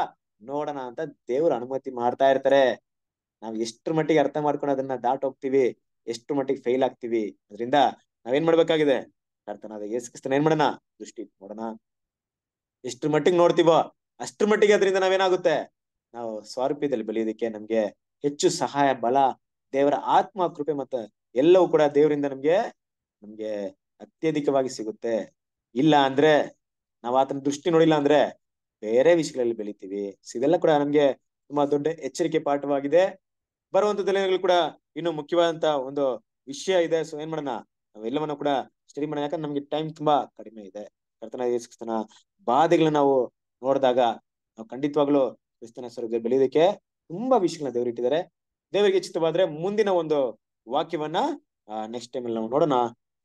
ನೋಡೋಣ ಅಂತ ದೇವರು ಅನುಮತಿ ಮಾಡ್ತಾ ಇರ್ತಾರೆ ನಾವ್ ಎಷ್ಟು ಮಟ್ಟಿಗೆ ಅರ್ಥ ಮಾಡ್ಕೊಂಡು ಅದನ್ನ ದಾಟ್ ಹೋಗ್ತಿವಿ ಎಷ್ಟು ಮಟ್ಟಿಗೆ ಫೇಲ್ ಆಗ್ತಿವಿ ಅದರಿಂದ ನಾವೇನ್ ಮಾಡ್ಬೇಕಾಗಿದೆ ಕರ್ತನಾದ ಯೇಸು ಕ್ರಿಸ್ತನ ಏನ್ ಮಾಡೋಣ ದೃಷ್ಟಿ ನೋಡೋಣ ಎಷ್ಟು ಮಟ್ಟಿಗೆ ನೋಡ್ತೀವೋ ಅಷ್ಟು ಮಟ್ಟಿಗೆ ಅದರಿಂದ ನಾವೇನಾಗುತ್ತೆ ನಾವು ಸ್ವಾರೂಪ್ಯದಲ್ಲಿ ಬೆಳೆಯೋದಕ್ಕೆ ನಮ್ಗೆ ಹೆಚ್ಚು ಸಹಾಯ ಬಲ ದೇವರ ಆತ್ಮ ಕೃಪೆ ಮತ್ತೆ ಎಲ್ಲವೂ ಕೂಡ ದೇವರಿಂದ ನಮ್ಗೆ ನಮ್ಗೆ ಅತ್ಯಧಿಕವಾಗಿ ಸಿಗುತ್ತೆ ಇಲ್ಲ ಅಂದ್ರೆ ನಾವ್ ಆತನ ದೃಷ್ಟಿ ನೋಡಿಲ್ಲ ಅಂದ್ರೆ ಬೇರೆ ವಿಷಯಗಳಲ್ಲಿ ಬೆಳಿತೀವಿ ಇದೆಲ್ಲ ಕೂಡ ನಮ್ಗೆ ತುಂಬಾ ದೊಡ್ಡ ಎಚ್ಚರಿಕೆ ಪಾಠವಾಗಿದೆ ಬರುವಂತ ದಿನಗಳು ಕೂಡ ಇನ್ನು ಮುಖ್ಯವಾದಂತ ಒಂದು ವಿಷಯ ಇದೆ ಸೊ ಏನ್ ಮಾಡೋಣ ನಾವೆಲ್ಲವನ್ನ ಕೂಡ ಸ್ಟಡಿ ಮಾಡೋಣ ಯಾಕಂದ್ರೆ ನಮ್ಗೆ ಟೈಮ್ ತುಂಬಾ ಕಡಿಮೆ ಇದೆ ಕರ್ತನ ಕ್ರಿಸ್ತನ ಬಾಧೆಗಳನ್ನ ನಾವು ನೋಡಿದಾಗ ನಾವು ಖಂಡಿತವಾಗ್ಲೂ ಕ್ರಿಸ್ತನ ಸ್ವರ್ಗ ಬೆಳೆಯೋದಕ್ಕೆ ತುಂಬಾ ವಿಷಯಗಳನ್ನ ದೇವರು ಇಟ್ಟಿದ್ದಾರೆ ದೇವರಿಗೆ ಚಿತ್ತವಾದ್ರೆ ಮುಂದಿನ ಒಂದು ವಾಕ್ಯವನ್ನ ನೆಕ್ಸ್ಟ್ ಟೈಮ್ ನಾವು ನೋಡೋಣ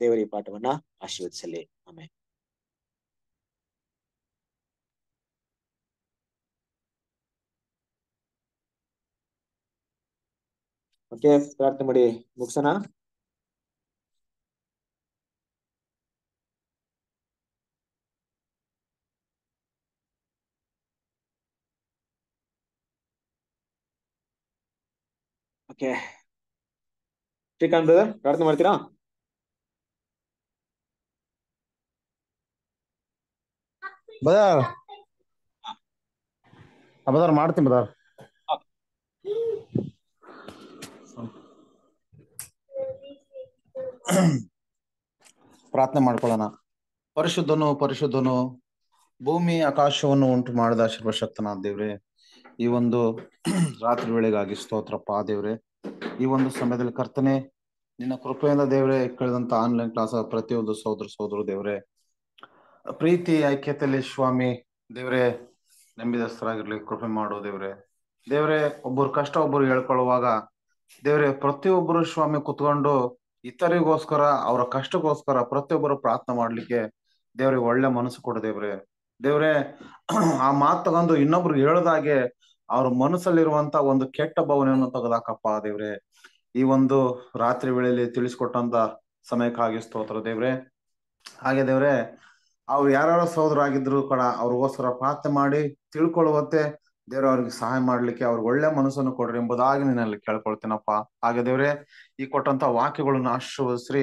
ದೇವರ ಈ ಪಾಠವನ್ನ ಆಶೀರ್ವದಿಸಲಿ ಆಮೇಲೆ ಓಕೆ ಪ್ರಾರ್ಥನೆ ಮಾಡಿ ಮುಗಿಸೋಣ ಓಕೆ ಶ್ರೀಕಾಂತ್ ಬ್ರದರ್ ಪ್ರಾರ್ಥನೆ ಮಾಡ್ತೀರಾ ಬದಾರ್ ಬದಾರ್ ಮಾಡ್ತೀನಿ ಬದಾರ್ ಪ್ರಾರ್ಥನೆ ಮಾಡ್ಕೊಳ್ಳೋಣ ಪರಿಶುದ್ಧನು ಪರಿಶುದ್ಧನು ಭೂಮಿ ಆಕಾಶವನ್ನು ಉಂಟು ಮಾಡಿದ ಸರ್ವಶಕ್ತನಾಥ ದೇವ್ರೆ ಈ ಒಂದು ರಾತ್ರಿ ವೇಳೆಗಾಗಿ ಸ್ತೋತ್ರಪ್ಪ ದೇವ್ರೆ ಈ ಒಂದು ಸಮಯದಲ್ಲಿ ಕರ್ತನೆ ನಿನ್ನ ಕೃಪೆಯಿಂದ ದೇವ್ರೆ ಕಳೆದಂತ ಆನ್ಲೈನ್ ಕ್ಲಾಸ್ ಪ್ರತಿಯೊಂದು ಸಹೋದರ ಸಹೋದರ ದೇವ್ರೆ ಪ್ರೀತಿ ಐಕ್ಯತೆಯಲ್ಲಿ ಸ್ವಾಮಿ ದೇವ್ರೆ ನಂಬಿದಸ್ತರಾಗಿರ್ಲಿ ಕೃಪೆ ಮಾಡೋ ದೇವ್ರೆ ದೇವ್ರೆ ಒಬ್ಬರು ಕಷ್ಟ ಒಬ್ಬರು ಹೇಳ್ಕೊಳ್ಳುವಾಗ ದೇವ್ರೆ ಪ್ರತಿಯೊಬ್ಬರು ಸ್ವಾಮಿ ಕುತ್ಕೊಂಡು ಇತರಿಗೋಸ್ಕರ ಅವರ ಕಷ್ಟಕ್ಕೋಸ್ಕರ ಪ್ರತಿಯೊಬ್ಬರು ಪ್ರಾರ್ಥನೆ ಮಾಡ್ಲಿಕ್ಕೆ ದೇವ್ರಿಗೆ ಒಳ್ಳೆ ಮನಸ್ಸು ಕೊಡು ದೇವ್ರೆ ದೇವ್ರೆ ಆ ಮಾತು ತಗೊಂಡು ಇನ್ನೊಬ್ರು ಹೇಳದಾಗೆ ಅವ್ರ ಮನಸ್ಸಲ್ಲಿರುವಂತ ಒಂದು ಕೆಟ್ಟ ಭಾವನೆಯನ್ನು ತೆಗೆದಾಕಪ್ಪ ದೇವ್ರೆ ಈ ಒಂದು ರಾತ್ರಿ ವೇಳೆಯಲ್ಲಿ ತಿಳಿಸ್ಕೊಟ್ಟಂತ ಸಮಯಕ್ಕಾಗಿ ಸ್ತೋತ್ರ ದೇವ್ರೆ ಹಾಗೆ ದೇವ್ರೆ ಅವ್ರು ಸಹೋದರ ಆಗಿದ್ರು ಕೂಡ ಅವ್ರಿಗೋಸ್ಕರ ಪ್ರಾರ್ಥನೆ ಮಾಡಿ ತಿಳ್ಕೊಳ್ಳುವಂತೆ ದೇವ್ರ ಅವ್ರಿಗೆ ಸಹಾಯ ಮಾಡ್ಲಿಕ್ಕೆ ಅವ್ರಿಗೆ ಒಳ್ಳೆ ಮನಸ್ಸನ್ನು ಕೊಡ್ರಿ ಎಂಬುದಾಗಿ ನಿನ್ನಲ್ಲಿ ಕೇಳ್ಕೊಳ್ತೇನಪ್ಪ ಹಾಗೆ ದೇವ್ರೆ ಈ ಕೊಟ್ಟಂತ ವಾಕ್ಯಗಳನ್ನು ಆಶೀರ್ವದಿಸ್ರಿ